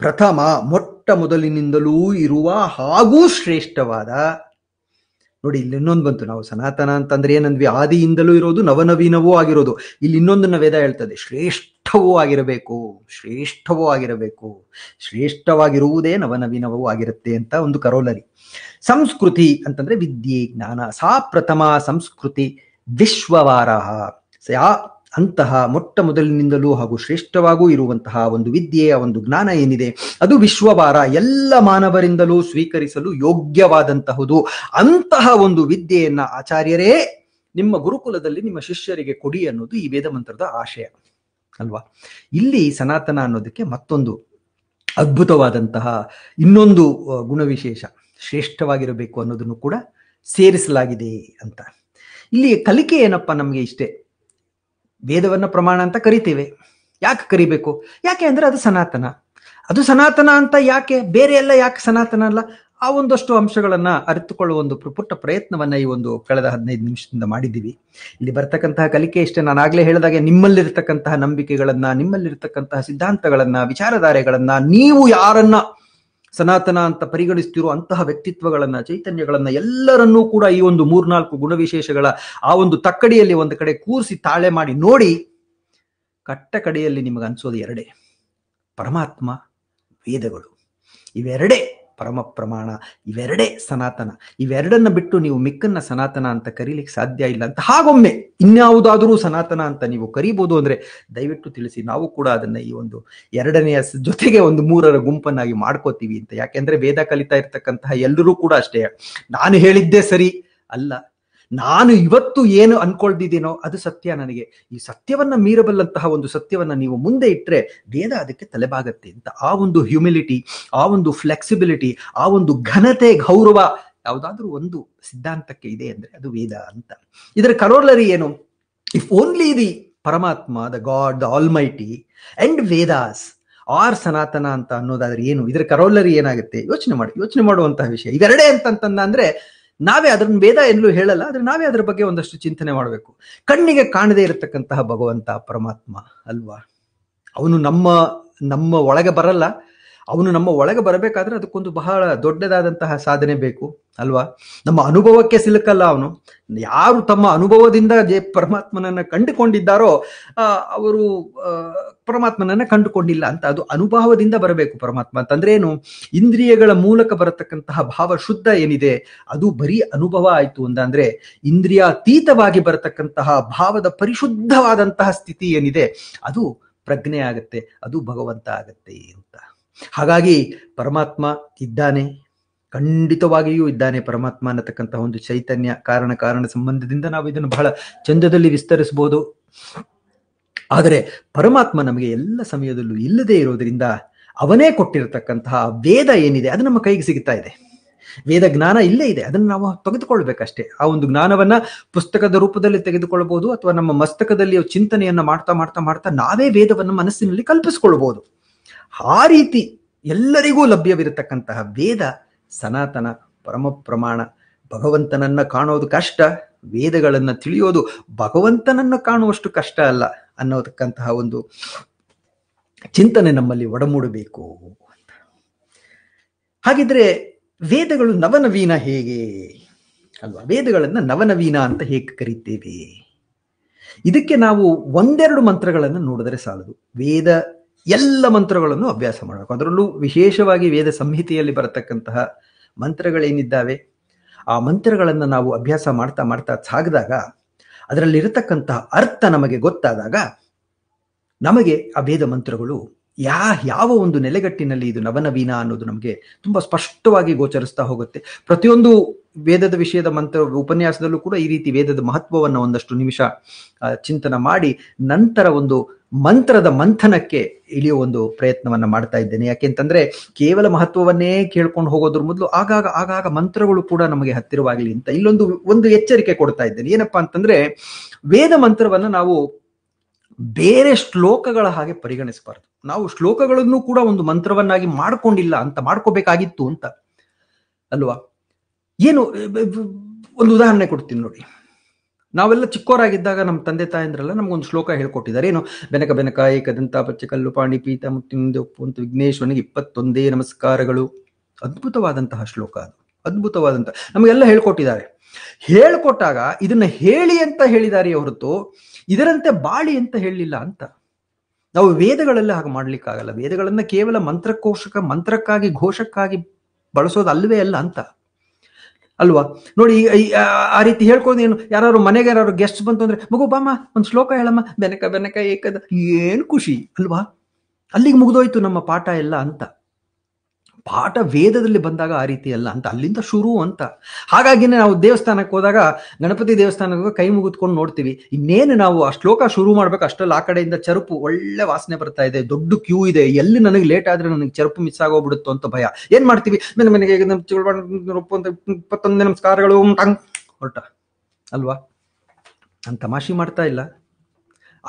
Speaker 1: ಪ್ರಥಮ ಮೊಟ್ಟ ಮೊದಲಿನಿಂದಲೂ ಇರುವ ಹಾಗೂ ಶ್ರೇಷ್ಠವಾದ ನೋಡಿ ಇಲ್ಲಿ ಇನ್ನೊಂದು ಬಂತು ನಾವು ಸನಾತನ ಅಂತಂದ್ರೆ ಏನಂದ್ವಿ ಆದಿಯಿಂದಲೂ ಇರೋದು ನವನವೀನವೂ ಆಗಿರೋದು ಇಲ್ಲಿ ಇನ್ನೊಂದನ್ನ ವೇದ ಹೇಳ್ತದೆ ಶ್ರೇಷ್ಠ ಶ್ರೇಷ್ಠವೂ ಆಗಿರಬೇಕು ಶ್ರೇಷ್ಠವೂ ಆಗಿರಬೇಕು ಶ್ರೇಷ್ಠವಾಗಿರುವುದೇ ನವನವೀನವೂ ಆಗಿರುತ್ತೆ ಅಂತ ಒಂದು ಕರೋಲರಿ ಸಂಸ್ಕೃತಿ ಅಂತಂದ್ರೆ ವಿದ್ಯೆ ಜ್ಞಾನ ಸಾ ಪ್ರಥಮ ಸಂಸ್ಕೃತಿ ವಿಶ್ವವಾರ ಅಂತಹ ಮೊಟ್ಟ ಮೊದಲಿನಿಂದಲೂ ಹಾಗೂ ಶ್ರೇಷ್ಠವಾಗೂ ಇರುವಂತಹ ಒಂದು ವಿದ್ಯೆಯ ಒಂದು ಜ್ಞಾನ ಏನಿದೆ ಅದು ವಿಶ್ವವಾರ ಎಲ್ಲ ಮಾನವರಿಂದಲೂ ಸ್ವೀಕರಿಸಲು ಯೋಗ್ಯವಾದಂತಹದು ಅಂತಹ ಒಂದು ವಿದ್ಯೆಯನ್ನ ಆಚಾರ್ಯರೇ ನಿಮ್ಮ ಗುರುಕುಲದಲ್ಲಿ ನಿಮ್ಮ ಶಿಷ್ಯರಿಗೆ ಕೊಡಿ ಅನ್ನೋದು ಈ ವೇದ ಮಂತ್ರದ ಆಶಯ ಅಲ್ವಾ ಇಲ್ಲಿ ಸನಾತನ ಅನ್ನೋದಕ್ಕೆ ಮತ್ತೊಂದು ಅದ್ಭುತವಾದಂತಹ ಇನ್ನೊಂದು ಗುಣವಿಶೇಷ ಶ್ರೇಷ್ಠವಾಗಿರಬೇಕು ಅನ್ನೋದನ್ನು ಕೂಡ ಸೇರಿಸಲಾಗಿದೆ ಅಂತ ಇಲ್ಲಿ ಕಲಿಕೆ ಏನಪ್ಪ ನಮಗೆ ಇಷ್ಟೇ ವೇದವನ್ನ ಪ್ರಮಾಣ ಅಂತ ಕರಿತೇವೆ ಯಾಕೆ ಕರಿಬೇಕು ಯಾಕೆ ಅಂದ್ರೆ ಅದು ಸನಾತನ ಅದು ಸನಾತನ ಅಂತ ಯಾಕೆ ಬೇರೆ ಎಲ್ಲ ಯಾಕೆ ಸನಾತನ ಅಲ್ಲ ಆ ಒಂದಷ್ಟು ಅಂಶಗಳನ್ನ ಅರಿತುಕೊಳ್ಳುವ ಒಂದು ಪುಟ್ಟ ಪ್ರಯತ್ನವನ್ನ ಈ ಒಂದು ಕಳೆದ ಹದಿನೈದು ನಿಮಿಷದಿಂದ ಮಾಡಿದ್ದೀವಿ ಇಲ್ಲಿ ಬರ್ತಕ್ಕಂತಹ ಕಲಿಕೆ ಇಷ್ಟೇ ನಾನು ಆಗ್ಲೇ ಹೇಳಿದಾಗೆ ನಿಮ್ಮಲ್ಲಿರ್ತಕ್ಕಂತಹ ನಂಬಿಕೆಗಳನ್ನ ನಿಮ್ಮಲ್ಲಿರ್ತಕ್ಕಂತಹ ಸಿದ್ಧಾಂತಗಳನ್ನ ವಿಚಾರಧಾರೆಗಳನ್ನ ನೀವು ಯಾರನ್ನ ಸನಾತನ ಅಂತ ಪರಿಗಣಿಸ್ತಿರೋ ಅಂತಹ ವ್ಯಕ್ತಿತ್ವಗಳನ್ನ ಚೈತನ್ಯಗಳನ್ನ ಎಲ್ಲರನ್ನೂ ಕೂಡ ಈ ಒಂದು ಮೂರ್ನಾಲ್ಕು ಗುಣವಿಶೇಷಗಳ ಆ ಒಂದು ತಕ್ಕಡಿಯಲ್ಲಿ ಒಂದು ಕಡೆ ಕೂರಿಸಿ ತಾಳೆ ಮಾಡಿ ನೋಡಿ ಕಟ್ಟ ಕಡೆಯಲ್ಲಿ ನಿಮಗೆ ಅನ್ಸೋದು ಎರಡೇ ಪರಮಾತ್ಮ ವೇದಗಳು ಇವೆರಡೇ ಪರಮ ಪ್ರಮಾಣ ಇವೆರಡೇ ಸನಾತನ ಇವೆರಡನ್ನ ಬಿಟ್ಟು ನೀವು ಮಿಕ್ಕನ್ನ ಸನಾತನ ಅಂತ ಕರೀಲಿಕ್ಕೆ ಸಾಧ್ಯ ಇಲ್ಲ ಅಂತ ಹಾಗೊಮ್ಮೆ ಇನ್ಯಾವುದಾದರೂ ಸನಾತನ ಅಂತ ನೀವು ಕರಿಬಹುದು ಅಂದ್ರೆ ದಯವಿಟ್ಟು ತಿಳಿಸಿ ನಾವು ಕೂಡ ಅದನ್ನ ಈ ಒಂದು ಎರಡನೆಯ ಜೊತೆಗೆ ಒಂದು ಮೂರರ ಗುಂಪನ್ನಾಗಿ ಮಾಡ್ಕೋತೀವಿ ಅಂತ ಯಾಕೆಂದ್ರೆ ವೇದ ಕಲಿತಾ ಇರ್ತಕ್ಕಂತಹ ಎಲ್ಲರೂ ಕೂಡ ಅಷ್ಟೇ ನಾನು ಹೇಳಿದ್ದೇ ಸರಿ ಅಲ್ಲ ನಾನು ಇವತ್ತು ಏನು ಅನ್ಕೊಳ್ದಿದ್ದೀನೋ ಅದು ಸತ್ಯ ನನಗೆ ಈ ಸತ್ಯವನ್ನ ಮೀರಬಲ್ಲಂತಹ ಒಂದು ಸತ್ಯವನ್ನ ನೀವು ಮುಂದೆ ಇಟ್ಟರೆ ವೇದ ಅದಕ್ಕೆ ತಲೆಬಾಗತ್ತೆ ಅಂತ ಆ ಒಂದು ಹ್ಯುಮಿಲಿಟಿ ಆ ಒಂದು ಫ್ಲೆಕ್ಸಿಬಿಲಿಟಿ ಆ ಒಂದು ಘನತೆ ಗೌರವ ಯಾವುದಾದ್ರೂ ಒಂದು ಸಿದ್ಧಾಂತಕ್ಕೆ ಇದೆ ಅಂದ್ರೆ ಅದು ವೇದ ಅಂತ ಇದರ ಕರೋಲರಿ ಏನು if only the Paramatma the God the almighty and Vedas are Sanatana ಅಂತ ಅನ್ನೋದಾದ್ರೆ ಏನು ಇದರ ಕರೋಲರಿ ಏನಾಗುತ್ತೆ ಯೋಚನೆ ಮಾಡಿ ಯೋಚನೆ ಮಾಡುವಂತಹ ವಿಷಯ ಇವೆರಡೇ ಅಂತಂತಂದ ಅಂದ್ರೆ ನಾವೇ ಅದ್ರ ಭೇದ ಎಲ್ಲೂ ಹೇಳಲ್ಲ ಆದ್ರೆ ನಾವೇ ಅದ್ರ ಬಗ್ಗೆ ಒಂದಷ್ಟು ಚಿಂತನೆ ಮಾಡಬೇಕು ಕಣ್ಣಿಗೆ ಕಾಣದೆ ಇರತಕ್ಕಂತಹ ಭಗವಂತ ಪರಮಾತ್ಮ ಅಲ್ವಾ ಅವನು ನಮ್ಮ ನಮ್ಮ ಒಳಗೆ ಬರಲ್ಲ ಅವನು ನಮ್ಮ ಒಳಗೆ ಬರಬೇಕಾದ್ರೆ ಅದಕ್ಕೊಂದು ಬಹಳ ದೊಡ್ಡದಾದಂತಹ ಸಾಧನೆ ಬೇಕು ಅಲ್ವಾ ನಮ್ಮ ಅನುಭವಕ್ಕೆ ಸಿಲುಕಲ್ಲ ಅವನು ಯಾರು ತಮ್ಮ ಅನುಭವದಿಂದ ಜೆ ಪರಮಾತ್ಮನನ್ನ ಕಂಡುಕೊಂಡಿದ್ದಾರೋ ಅವರು ಪರಮಾತ್ಮನನ್ನ ಕಂಡುಕೊಂಡಿಲ್ಲ ಅಂತ ಅದು ಅನುಭವದಿಂದ ಬರಬೇಕು ಪರಮಾತ್ಮ ಅಂತಂದ್ರೆ ಏನು ಇಂದ್ರಿಯಗಳ ಮೂಲಕ ಬರತಕ್ಕಂತಹ ಭಾವ ಶುದ್ಧ ಏನಿದೆ ಅದು ಬರೀ ಅನುಭವ ಆಯಿತು ಅಂತಂದ್ರೆ ಇಂದ್ರಿಯಾತೀತವಾಗಿ ಬರತಕ್ಕಂತಹ ಭಾವದ ಪರಿಶುದ್ಧವಾದಂತಹ ಸ್ಥಿತಿ ಏನಿದೆ ಅದು ಪ್ರಜ್ಞೆ ಆಗತ್ತೆ ಅದು ಭಗವಂತ ಆಗತ್ತೆ ಅಂತ ಹಾಗಾಗಿ ಪರಮಾತ್ಮ ಇದ್ದಾನೆ ಖಂಡಿತವಾಗಿಯೂ ಇದ್ದಾನೆ ಪರಮಾತ್ಮ ಅನ್ನತಕ್ಕಂತಹ ಒಂದು ಚೈತನ್ಯ ಕಾರಣ ಕಾರಣ ಸಂಬಂಧದಿಂದ ನಾವು ಇದನ್ನು ಬಹಳ ಚಂದದಲ್ಲಿ ವಿಸ್ತರಿಸಬಹುದು ಆದರೆ ಪರಮಾತ್ಮ ನಮಗೆ ಎಲ್ಲ ಸಮಯದಲ್ಲೂ ಇಲ್ಲದೆ ಇರೋದ್ರಿಂದ ಅವನೇ ಕೊಟ್ಟಿರತಕ್ಕಂತಹ ವೇದ ಏನಿದೆ ಅದು ನಮ್ಮ ಕೈಗೆ ಸಿಗ್ತಾ ಇದೆ ವೇದ ಜ್ಞಾನ ಇಲ್ಲೇ ಇದೆ ಅದನ್ನು ನಾವು ತೆಗೆದುಕೊಳ್ಬೇಕಷ್ಟೇ ಆ ಒಂದು ಜ್ಞಾನವನ್ನ ಪುಸ್ತಕದ ರೂಪದಲ್ಲಿ ತೆಗೆದುಕೊಳ್ಳಬಹುದು ಅಥವಾ ನಮ್ಮ ಮಸ್ತಕದಲ್ಲಿ ಚಿಂತನೆಯನ್ನ ಮಾಡ್ತಾ ಮಾಡ್ತಾ ಮಾಡ್ತಾ ನಾವೇ ವೇದವನ್ನು ಮನಸ್ಸಿನಲ್ಲಿ ಕಲ್ಪಿಸ್ಕೊಳ್ಬಹುದು ಆ ರೀತಿ ಎಲ್ಲರಿಗೂ ಲಭ್ಯವಿರತಕ್ಕಂತಹ ವೇದ ಸನಾತನ ಪರಮ ಪ್ರಮಾಣ ಭಗವಂತನನ್ನ ಕಾಣೋದು ಕಷ್ಟ ವೇದಗಳನ್ನು ತಿಳಿಯೋದು ಭಗವಂತನನ್ನ ಕಾಣುವಷ್ಟು ಕಷ್ಟ ಅಲ್ಲ ಅನ್ನೋದಕ್ಕಂತಹ ಒಂದು ಚಿಂತನೆ ನಮ್ಮಲ್ಲಿ ಒಡಮೂಡಬೇಕು ಹಾಗಿದ್ರೆ ವೇದಗಳು ನವನವೀನ ಹೇಗೆ ಅಲ್ವಾ ವೇದಗಳನ್ನು ನವನವೀನ ಅಂತ ಹೇಗೆ ಕರಿತೇವೆ ಇದಕ್ಕೆ ನಾವು ಒಂದೆರಡು ಮಂತ್ರಗಳನ್ನು ನೋಡಿದರೆ ಸಾಲದು ವೇದ ಎಲ್ಲ ಮಂತ್ರಗಳನ್ನು ಅಭ್ಯಾಸ ಮಾಡಬೇಕು ಅದರಲ್ಲೂ ವಿಶೇಷವಾಗಿ ವೇದ ಸಂಹಿತೆಯಲ್ಲಿ ಬರತಕ್ಕಂತಹ ಮಂತ್ರಗಳೇನಿದ್ದಾವೆ ಆ ಮಂತ್ರಗಳನ್ನು ನಾವು ಅಭ್ಯಾಸ ಮಾಡ್ತಾ ಮಾಡ್ತಾ ಸಾಗ್ದಾಗ ಅದರಲ್ಲಿರತಕ್ಕಂತಹ ಅರ್ಥ ನಮಗೆ ಗೊತ್ತಾದಾಗ ನಮಗೆ ಆ ವೇದ ಮಂತ್ರಗಳು ಯಾ ಯಾವ ಒಂದು ನೆಲೆಗಟ್ಟಿನಲ್ಲಿ ಇದು ನವನವೀನ ಅನ್ನೋದು ನಮಗೆ ತುಂಬಾ ಸ್ಪಷ್ಟವಾಗಿ ಗೋಚರಿಸ್ತಾ ಹೋಗುತ್ತೆ ಪ್ರತಿಯೊಂದು ವೇದದ ವಿಷಯದ ಮಂತ್ರ ಉಪನ್ಯಾಸದಲ್ಲೂ ಕೂಡ ಈ ರೀತಿ ವೇದದ ಮಹತ್ವವನ್ನು ಒಂದಷ್ಟು ನಿಮಿಷ ಚಿಂತನ ಮಾಡಿ ನಂತರ ಒಂದು ಮಂತ್ರದ ಮಂಥನಕ್ಕೆ ಇಳಿಯೋ ಒಂದು ಪ್ರಯತ್ನವನ್ನ ಮಾಡ್ತಾ ಇದ್ದೇನೆ ಯಾಕೆಂತಂದ್ರೆ ಕೇವಲ ಮಹತ್ವವನ್ನೇ ಕೇಳ್ಕೊಂಡು ಹೋಗೋದ್ರ ಮೊದಲು ಆಗಾಗ ಆಗಾಗ ಮಂತ್ರಗಳು ಕೂಡ ನಮಗೆ ಹತ್ತಿರವಾಗಲಿ ಅಂತ ಇಲ್ಲೊಂದು ಒಂದು ಎಚ್ಚರಿಕೆ ಕೊಡ್ತಾ ಇದ್ದೇನೆ ಏನಪ್ಪಾ ಅಂತಂದ್ರೆ ವೇದ ಮಂತ್ರವನ್ನು ನಾವು ಬೇರೆ ಶ್ಲೋಕಗಳ ಹಾಗೆ ಪರಿಗಣಿಸಬಾರದು ನಾವು ಶ್ಲೋಕಗಳನ್ನು ಕೂಡ ಒಂದು ಮಂತ್ರವನ್ನಾಗಿ ಮಾಡ್ಕೊಂಡಿಲ್ಲ ಅಂತ ಮಾಡ್ಕೋಬೇಕಾಗಿತ್ತು ಅಂತ ಅಲ್ವಾ ಏನು ಒಂದು ಉದಾಹರಣೆ ಕೊಡ್ತೀನಿ ನೋಡಿ ನಾವೆಲ್ಲ ಚಿಕ್ಕೋರಾಗಿದ್ದಾಗ ನಮ್ಮ ತಂದೆ ತಾಯಂದ್ರೆಲ್ಲ ನಮ್ಗೊಂದು ಶ್ಲೋಕ ಹೇಳ್ಕೊಟ್ಟಿದ್ದಾರೆ ಏನು ಬೆನಕ ಬೆನಕ ಏಕದಂತ ಪಚ್ಚಕಲ್ಲು ಪಾಣಿ ಪೀತ ಅಂತ ವಿಘ್ನೇಶ್ವರನಿಗೆ ಇಪ್ಪತ್ತೊಂದೇ ನಮಸ್ಕಾರಗಳು ಅದ್ಭುತವಾದಂತಹ ಶ್ಲೋಕ ಅದು ಅದ್ಭುತವಾದಂತಹ ನಮಗೆಲ್ಲ ಹೇಳ್ಕೊಟ್ಟಿದ್ದಾರೆ ಹೇಳ್ಕೊಟ್ಟಾಗ ಇದನ್ನ ಹೇಳಿ ಅಂತ ಹೇಳಿದ್ದಾರೆ ಹೊರತು ಇದರಂತೆ ಬಾಳಿ ಅಂತ ಹೇಳಲಿಲ್ಲ ಅಂತ ನಾವು ವೇದಗಳೆಲ್ಲ ಹಾಗೆ ಮಾಡ್ಲಿಕ್ಕಾಗಲ್ಲ ವೇದಗಳನ್ನ ಕೇವಲ ಮಂತ್ರಕೋಶಕ ಮಂತ್ರಕ್ಕಾಗಿ ಘೋಷಕ್ಕಾಗಿ ಬಳಸೋದು ಅಲ್ಲವೇ ಅಲ್ಲ ಅಂತ ಅಲ್ವಾ ನೋಡಿ ಆ ರೀತಿ ಹೇಳ್ಕೊಂಡು ಏನು ಯಾರು ಮನೆಗೆ ಯಾರು ಗೆಸ್ಟ್ ಬಂತು ಅಂದ್ರೆ ಮಗು ಬಾಮ್ಮ ಒಂದು ಶ್ಲೋಕ ಹೇಳಮ್ಮ ಬೆನಕ ಬೆನಕ ಏಕದ ಏನು ಖುಷಿ ಅಲ್ವಾ ಅಲ್ಲಿಗೆ ಮುಗಿದೋಯ್ತು ನಮ್ಮ ಪಾಠ ಎಲ್ಲ ಅಂತ ಪಾಠ ವೇದದಲ್ಲಿ ಬಂದಾಗ ಆ ರೀತಿ ಅಲ್ಲ ಅಂತ ಅಲ್ಲಿಂದ ಶುರು ಅಂತ ಹಾಗಾಗಿನೇ ನಾವು ದೇವಸ್ಥಾನಕ್ಕೆ ಹೋದಾಗ ಗಣಪತಿ ದೇವಸ್ಥಾನಕ್ಕೆ ಕೈ ಮುಗಿದ್ಕೊಂಡು ನೋಡ್ತೀವಿ ಇನ್ನೇನು ನಾವು ಆ ಶ್ಲೋಕ ಶುರು ಮಾಡ್ಬೇಕು ಅಷ್ಟಲ್ಲಿ ಆ ಕಡೆಯಿಂದ ಚರುಪು ಒಳ್ಳೆ ವಾಸನೆ ಬರ್ತಾ ಇದೆ ದೊಡ್ಡ ಕ್ಯೂ ಇದೆ ಎಲ್ಲಿ ನನಗೆ ಲೇಟ್ ಆದ್ರೆ ನನಗೆ ಚರುಪು ಮಿಸ್ ಆಗೋಗ್ಬಿಡುತ್ತೋ ಅಂತ ಭಯ ಏನ್ ಮಾಡ್ತೀವಿ ಮನೆ ಮನೆಗೆ ಇಪ್ಪತ್ತೊಂದು ನಮಸ್ಕಾರಗಳು ಹೊರಟ ಅಲ್ವಾ ನಾನು ತಮಾಷೆ ಮಾಡ್ತಾ ಇಲ್ಲ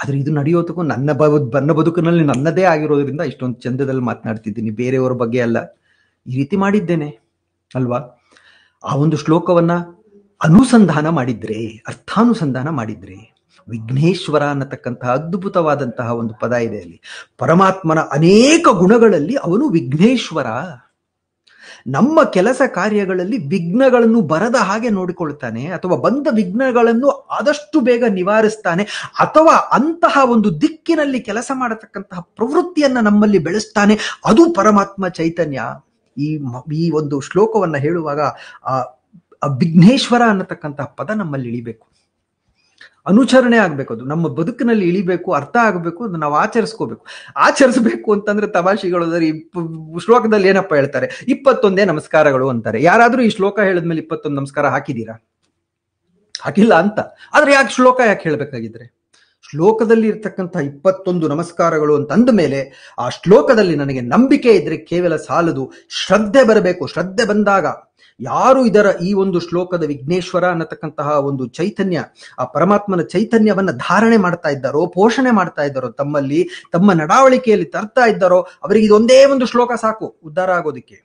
Speaker 1: ಆದ್ರೆ ಇದು ನಡೆಯೋದಕ್ಕೂ ನನ್ನ ಬ ನನ್ನ ಬದುಕಿನಲ್ಲಿ ನನ್ನದೇ ಆಗಿರೋದ್ರಿಂದ ಇಷ್ಟೊಂದು ಚಂದದಲ್ಲಿ ಮಾತನಾಡ್ತಿದ್ದೀನಿ ಬೇರೆಯವ್ರ ಬಗ್ಗೆ ಅಲ್ಲ ಈ ರೀತಿ ಮಾಡಿದ್ದೇನೆ ಅಲ್ವಾ ಆ ಒಂದು ಶ್ಲೋಕವನ್ನ ಅನುಸಂಧಾನ ಮಾಡಿದ್ರೆ ಅರ್ಥಾನುಸಂಧಾನ ಮಾಡಿದ್ರೆ ವಿಘ್ನೇಶ್ವರ ಅನ್ನತಕ್ಕಂತಹ ಅದ್ಭುತವಾದಂತಹ ಒಂದು ಪದ ಇದೆ ಅಲ್ಲಿ ಪರಮಾತ್ಮನ ಅನೇಕ ಗುಣಗಳಲ್ಲಿ ಅವನು ವಿಘ್ನೇಶ್ವರ ನಮ್ಮ ಕೆಲಸ ಕಾರ್ಯಗಳಲ್ಲಿ ವಿಘ್ನಗಳನ್ನು ಬರದ ಹಾಗೆ ನೋಡಿಕೊಳ್ತಾನೆ ಅಥವಾ ಬಂದ ವಿಘ್ನಗಳನ್ನು ಆದಷ್ಟು ಬೇಗ ನಿವಾರಿಸ್ತಾನೆ ಅಥವಾ ಅಂತಹ ಒಂದು ದಿಕ್ಕಿನಲ್ಲಿ ಕೆಲಸ ಮಾಡತಕ್ಕಂತಹ ಪ್ರವೃತ್ತಿಯನ್ನು ನಮ್ಮಲ್ಲಿ ಬೆಳೆಸ್ತಾನೆ ಅದು ಪರಮಾತ್ಮ ಚೈತನ್ಯ ಈ ಈ ಒಂದು ಶ್ಲೋಕವನ್ನ ಹೇಳುವಾಗ ಆ ವಿಘ್ನೇಶ್ವರ ಅನ್ನತಕ್ಕಂತಹ ಪದ ನಮ್ಮಲ್ಲಿ ಇಳಿಬೇಕು ಅನುಚರಣೆ ಆಗ್ಬೇಕು ಅದು ನಮ್ಮ ಬದುಕಿನಲ್ಲಿ ಇಳಿಬೇಕು ಅರ್ಥ ಆಗಬೇಕು ಅದನ್ನ ನಾವು ಆಚರಿಸ್ಕೋಬೇಕು ಆಚರಿಸ್ಬೇಕು ಅಂತಂದ್ರೆ ತಮಾಷೆಗಳು ಈ ಶ್ಲೋಕದಲ್ಲಿ ಏನಪ್ಪ ಹೇಳ್ತಾರೆ ಇಪ್ಪತ್ತೊಂದೇ ನಮಸ್ಕಾರಗಳು ಅಂತಾರೆ ಯಾರಾದ್ರೂ ಈ ಶ್ಲೋಕ ಹೇಳಿದ್ಮೇಲೆ ಇಪ್ಪತ್ತೊಂದು ನಮಸ್ಕಾರ ಹಾಕಿದೀರಾ ಹಾಕಿಲ್ಲ ಅಂತ ಆದ್ರೆ ಯಾಕೆ ಶ್ಲೋಕ ಯಾಕೆ ಹೇಳ್ಬೇಕಾಗಿದ್ರೆ ಶ್ಲೋಕದಲ್ಲಿ ಇರ್ತಕ್ಕಂಥ ಇಪ್ಪತ್ತೊಂದು ನಮಸ್ಕಾರಗಳು ಅಂತ ಅಂದ ಮೇಲೆ ಆ ಶ್ಲೋಕದಲ್ಲಿ ನನಗೆ ನಂಬಿಕೆ ಇದ್ರೆ ಕೇವಲ ಸಾಲದು ಶ್ರದ್ಧೆ ಬರಬೇಕು ಶ್ರದ್ಧೆ ಬಂದಾಗ ಯಾರು ಇದರ ಈ ಒಂದು ಶ್ಲೋಕದ ವಿಘ್ನೇಶ್ವರ ಅನ್ನತಕ್ಕಂತಹ ಒಂದು ಚೈತನ್ಯ ಆ ಪರಮಾತ್ಮನ ಚೈತನ್ಯವನ್ನ ಧಾರಣೆ ಮಾಡ್ತಾ ಇದ್ದಾರೋ ಪೋಷಣೆ ಮಾಡ್ತಾ ಇದ್ದಾರೋ ತಮ್ಮಲ್ಲಿ ತಮ್ಮ ನಡಾವಳಿಕೆಯಲ್ಲಿ ತರ್ತಾ ಇದ್ದಾರೋ ಅವರಿಗೆ ಇದೊಂದೇ ಒಂದು ಶ್ಲೋಕ ಸಾಕು ಉದ್ಧಾರ ಆಗೋದಿಕ್ಕೆ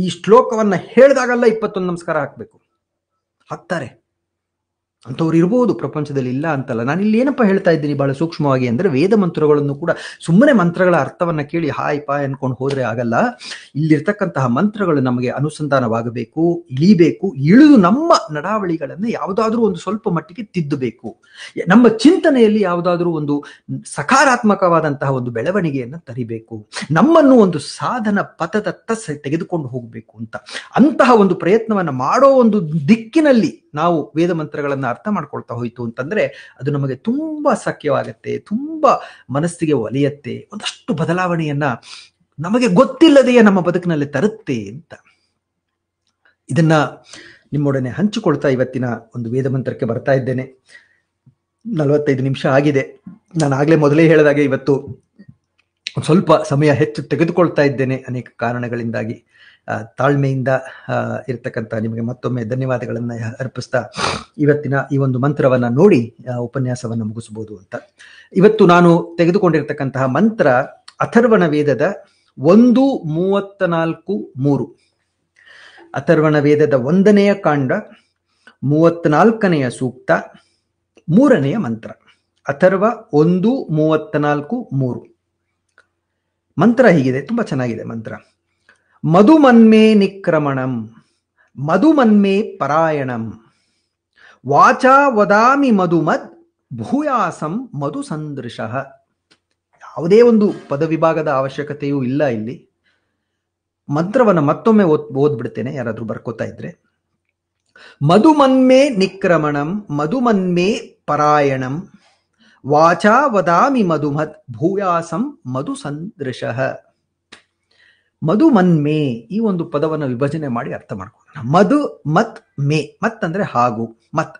Speaker 1: ಈ ಶ್ಲೋಕವನ್ನ ಹೇಳಿದಾಗಲ್ಲ ಇಪ್ಪತ್ತೊಂದು ನಮಸ್ಕಾರ ಹಾಕ್ಬೇಕು ಹಾಕ್ತಾರೆ ಅಂಥವ್ರು ಇರ್ಬೋದು ಪ್ರಪಂಚದಲ್ಲಿ ಇಲ್ಲ ಅಂತಲ್ಲ ನಾನು ಇಲ್ಲಿ ಏನಪ್ಪ ಹೇಳ್ತಾ ಇದ್ದೀನಿ ಬಹಳ ಸೂಕ್ಷ್ಮವಾಗಿ ಅಂದರೆ ವೇದ ಮಂತ್ರಗಳನ್ನು ಕೂಡ ಸುಮ್ಮನೆ ಮಂತ್ರಗಳ ಅರ್ಥವನ್ನು ಕೇಳಿ ಹಾಯ್ ಪಾಯ್ ಅನ್ಕೊಂಡು ಹೋದರೆ ಆಗಲ್ಲ ಇಲ್ಲಿರ್ತಕ್ಕಂತಹ ಮಂತ್ರಗಳು ನಮಗೆ ಅನುಸಂಧಾನವಾಗಬೇಕು ಇಳಿಬೇಕು ಇಳಿದು ನಮ್ಮ ನಡಾವಳಿಗಳನ್ನು ಯಾವುದಾದ್ರೂ ಒಂದು ಸ್ವಲ್ಪ ಮಟ್ಟಿಗೆ ತಿದ್ದಬೇಕು ನಮ್ಮ ಚಿಂತನೆಯಲ್ಲಿ ಯಾವುದಾದ್ರೂ ಒಂದು ಸಕಾರಾತ್ಮಕವಾದಂತಹ ಒಂದು ಬೆಳವಣಿಗೆಯನ್ನು ತರಿಬೇಕು ನಮ್ಮನ್ನು ಒಂದು ಸಾಧನ ಪಥದತ್ತ ತೆಗೆದುಕೊಂಡು ಹೋಗಬೇಕು ಅಂತ ಅಂತಹ ಒಂದು ಪ್ರಯತ್ನವನ್ನು ಮಾಡೋ ಒಂದು ದಿಕ್ಕಿನಲ್ಲಿ ನಾವು ವೇದ ಮಂತ್ರಗಳನ್ನು ಅರ್ಥ ಮಾಡ್ಕೊಳ್ತಾ ಹೋಯಿತು ಅಂತಂದ್ರೆ ಅದು ನಮಗೆ ತುಂಬಾ ಸಖ್ಯವಾಗತ್ತೆ ತುಂಬಾ ಮನಸ್ಸಿಗೆ ಒಲಿಯತ್ತೆ ಒಂದಷ್ಟು ಬದಲಾವಣೆಯನ್ನ ನಮಗೆ ಗೊತ್ತಿಲ್ಲದೆಯೇ ನಮ್ಮ ಬದುಕಿನಲ್ಲಿ ತರುತ್ತೆ ಅಂತ ಇದನ್ನ ನಿಮ್ಮೊಡನೆ ಹಂಚಿಕೊಳ್ತಾ ಇವತ್ತಿನ ಒಂದು ವೇದ ಮಂತ್ರಕ್ಕೆ ಬರ್ತಾ ಇದ್ದೇನೆ ನಲವತ್ತೈದು ನಿಮಿಷ ಆಗಿದೆ ನಾನು ಆಗಲೇ ಮೊದಲೇ ಹೇಳಿದಾಗೆ ಇವತ್ತು ಸ್ವಲ್ಪ ಸಮಯ ಹೆಚ್ಚು ತೆಗೆದುಕೊಳ್ತಾ ಇದ್ದೇನೆ ಅನೇಕ ಕಾರಣಗಳಿಂದಾಗಿ ತಾಳ್ಮೆಯಿಂದ ಇರತಕ್ಕಂಥ ನಿಮಗೆ ಮತ್ತೊಮ್ಮೆ ಧನ್ಯವಾದಗಳನ್ನು ಅರ್ಪಿಸ್ತಾ ಇವತ್ತಿನ ಈ ಒಂದು ಮಂತ್ರವನ್ನು ನೋಡಿ ಉಪನ್ಯಾಸವನ್ನು ಮುಗಿಸಬಹುದು ಅಂತ ಇವತ್ತು ನಾನು ತೆಗೆದುಕೊಂಡಿರ್ತಕ್ಕಂತಹ ಮಂತ್ರ ಅಥರ್ವಣ ವೇದದ ಒಂದು ಮೂವತ್ತ ನಾಲ್ಕು ಮೂರು ಅಥರ್ವಣ ವೇದದ ಒಂದನೆಯ ಕಾಂಡ ಮೂವತ್ನಾಲ್ಕನೆಯ ಸೂಕ್ತ ಮೂರನೆಯ ಮಂತ್ರ ಅಥರ್ವ ಒಂದು ನಾಲ್ಕು ಮೂರು ಮಂತ್ರ ಹೀಗಿದೆ ತುಂಬಾ ಚೆನ್ನಾಗಿದೆ ಮಂತ್ರ ಮಧುಮನ್ಮೇ ನಿಕ್ರಮಣಂ ಮಧುಮನ್ಮೇ ಪರಾಯಣಂ ವಾಚಾ ವದಾಮಿ ಮಧುಮದ್ ಭೂಯಾಸಂ ಮಧು ಸಂದೃಶ ಯಾವುದೇ ಒಂದು ಪದವಿಭಾಗದ ಅವಶ್ಯಕತೆಯೂ ಇಲ್ಲ ಇಲ್ಲಿ ಮಂತ್ರವನ್ನು ಮತ್ತೊಮ್ಮೆ ಓದ್ ಓದ್ಬಿಡ್ತೇನೆ ಯಾರಾದರೂ ಬರ್ಕೋತಾ ಇದ್ರೆ ಮಧುಮನ್ಮೇ ನಿಕ್ರಮಣಂ ಮಧುಮನ್ಮೇ ಪರಾಯಣಂ ವಾಚಾ ವದಾಮಿ ಮಧುಮದ್ ಭೂಯಾಸಂ ಮಧು ಸಂದೃಶ ಮಧು ಮೇ ಈ ಒಂದು ಪದವನ್ನು ವಿಭಜನೆ ಮಾಡಿ ಅರ್ಥ ಮಾಡ್ಕೊಳ್ಳೋಣ ಮಧು ಮತ್ ಮೇ ಮತ್ ಅಂದ್ರೆ ಹಾಗೂ ಮತ್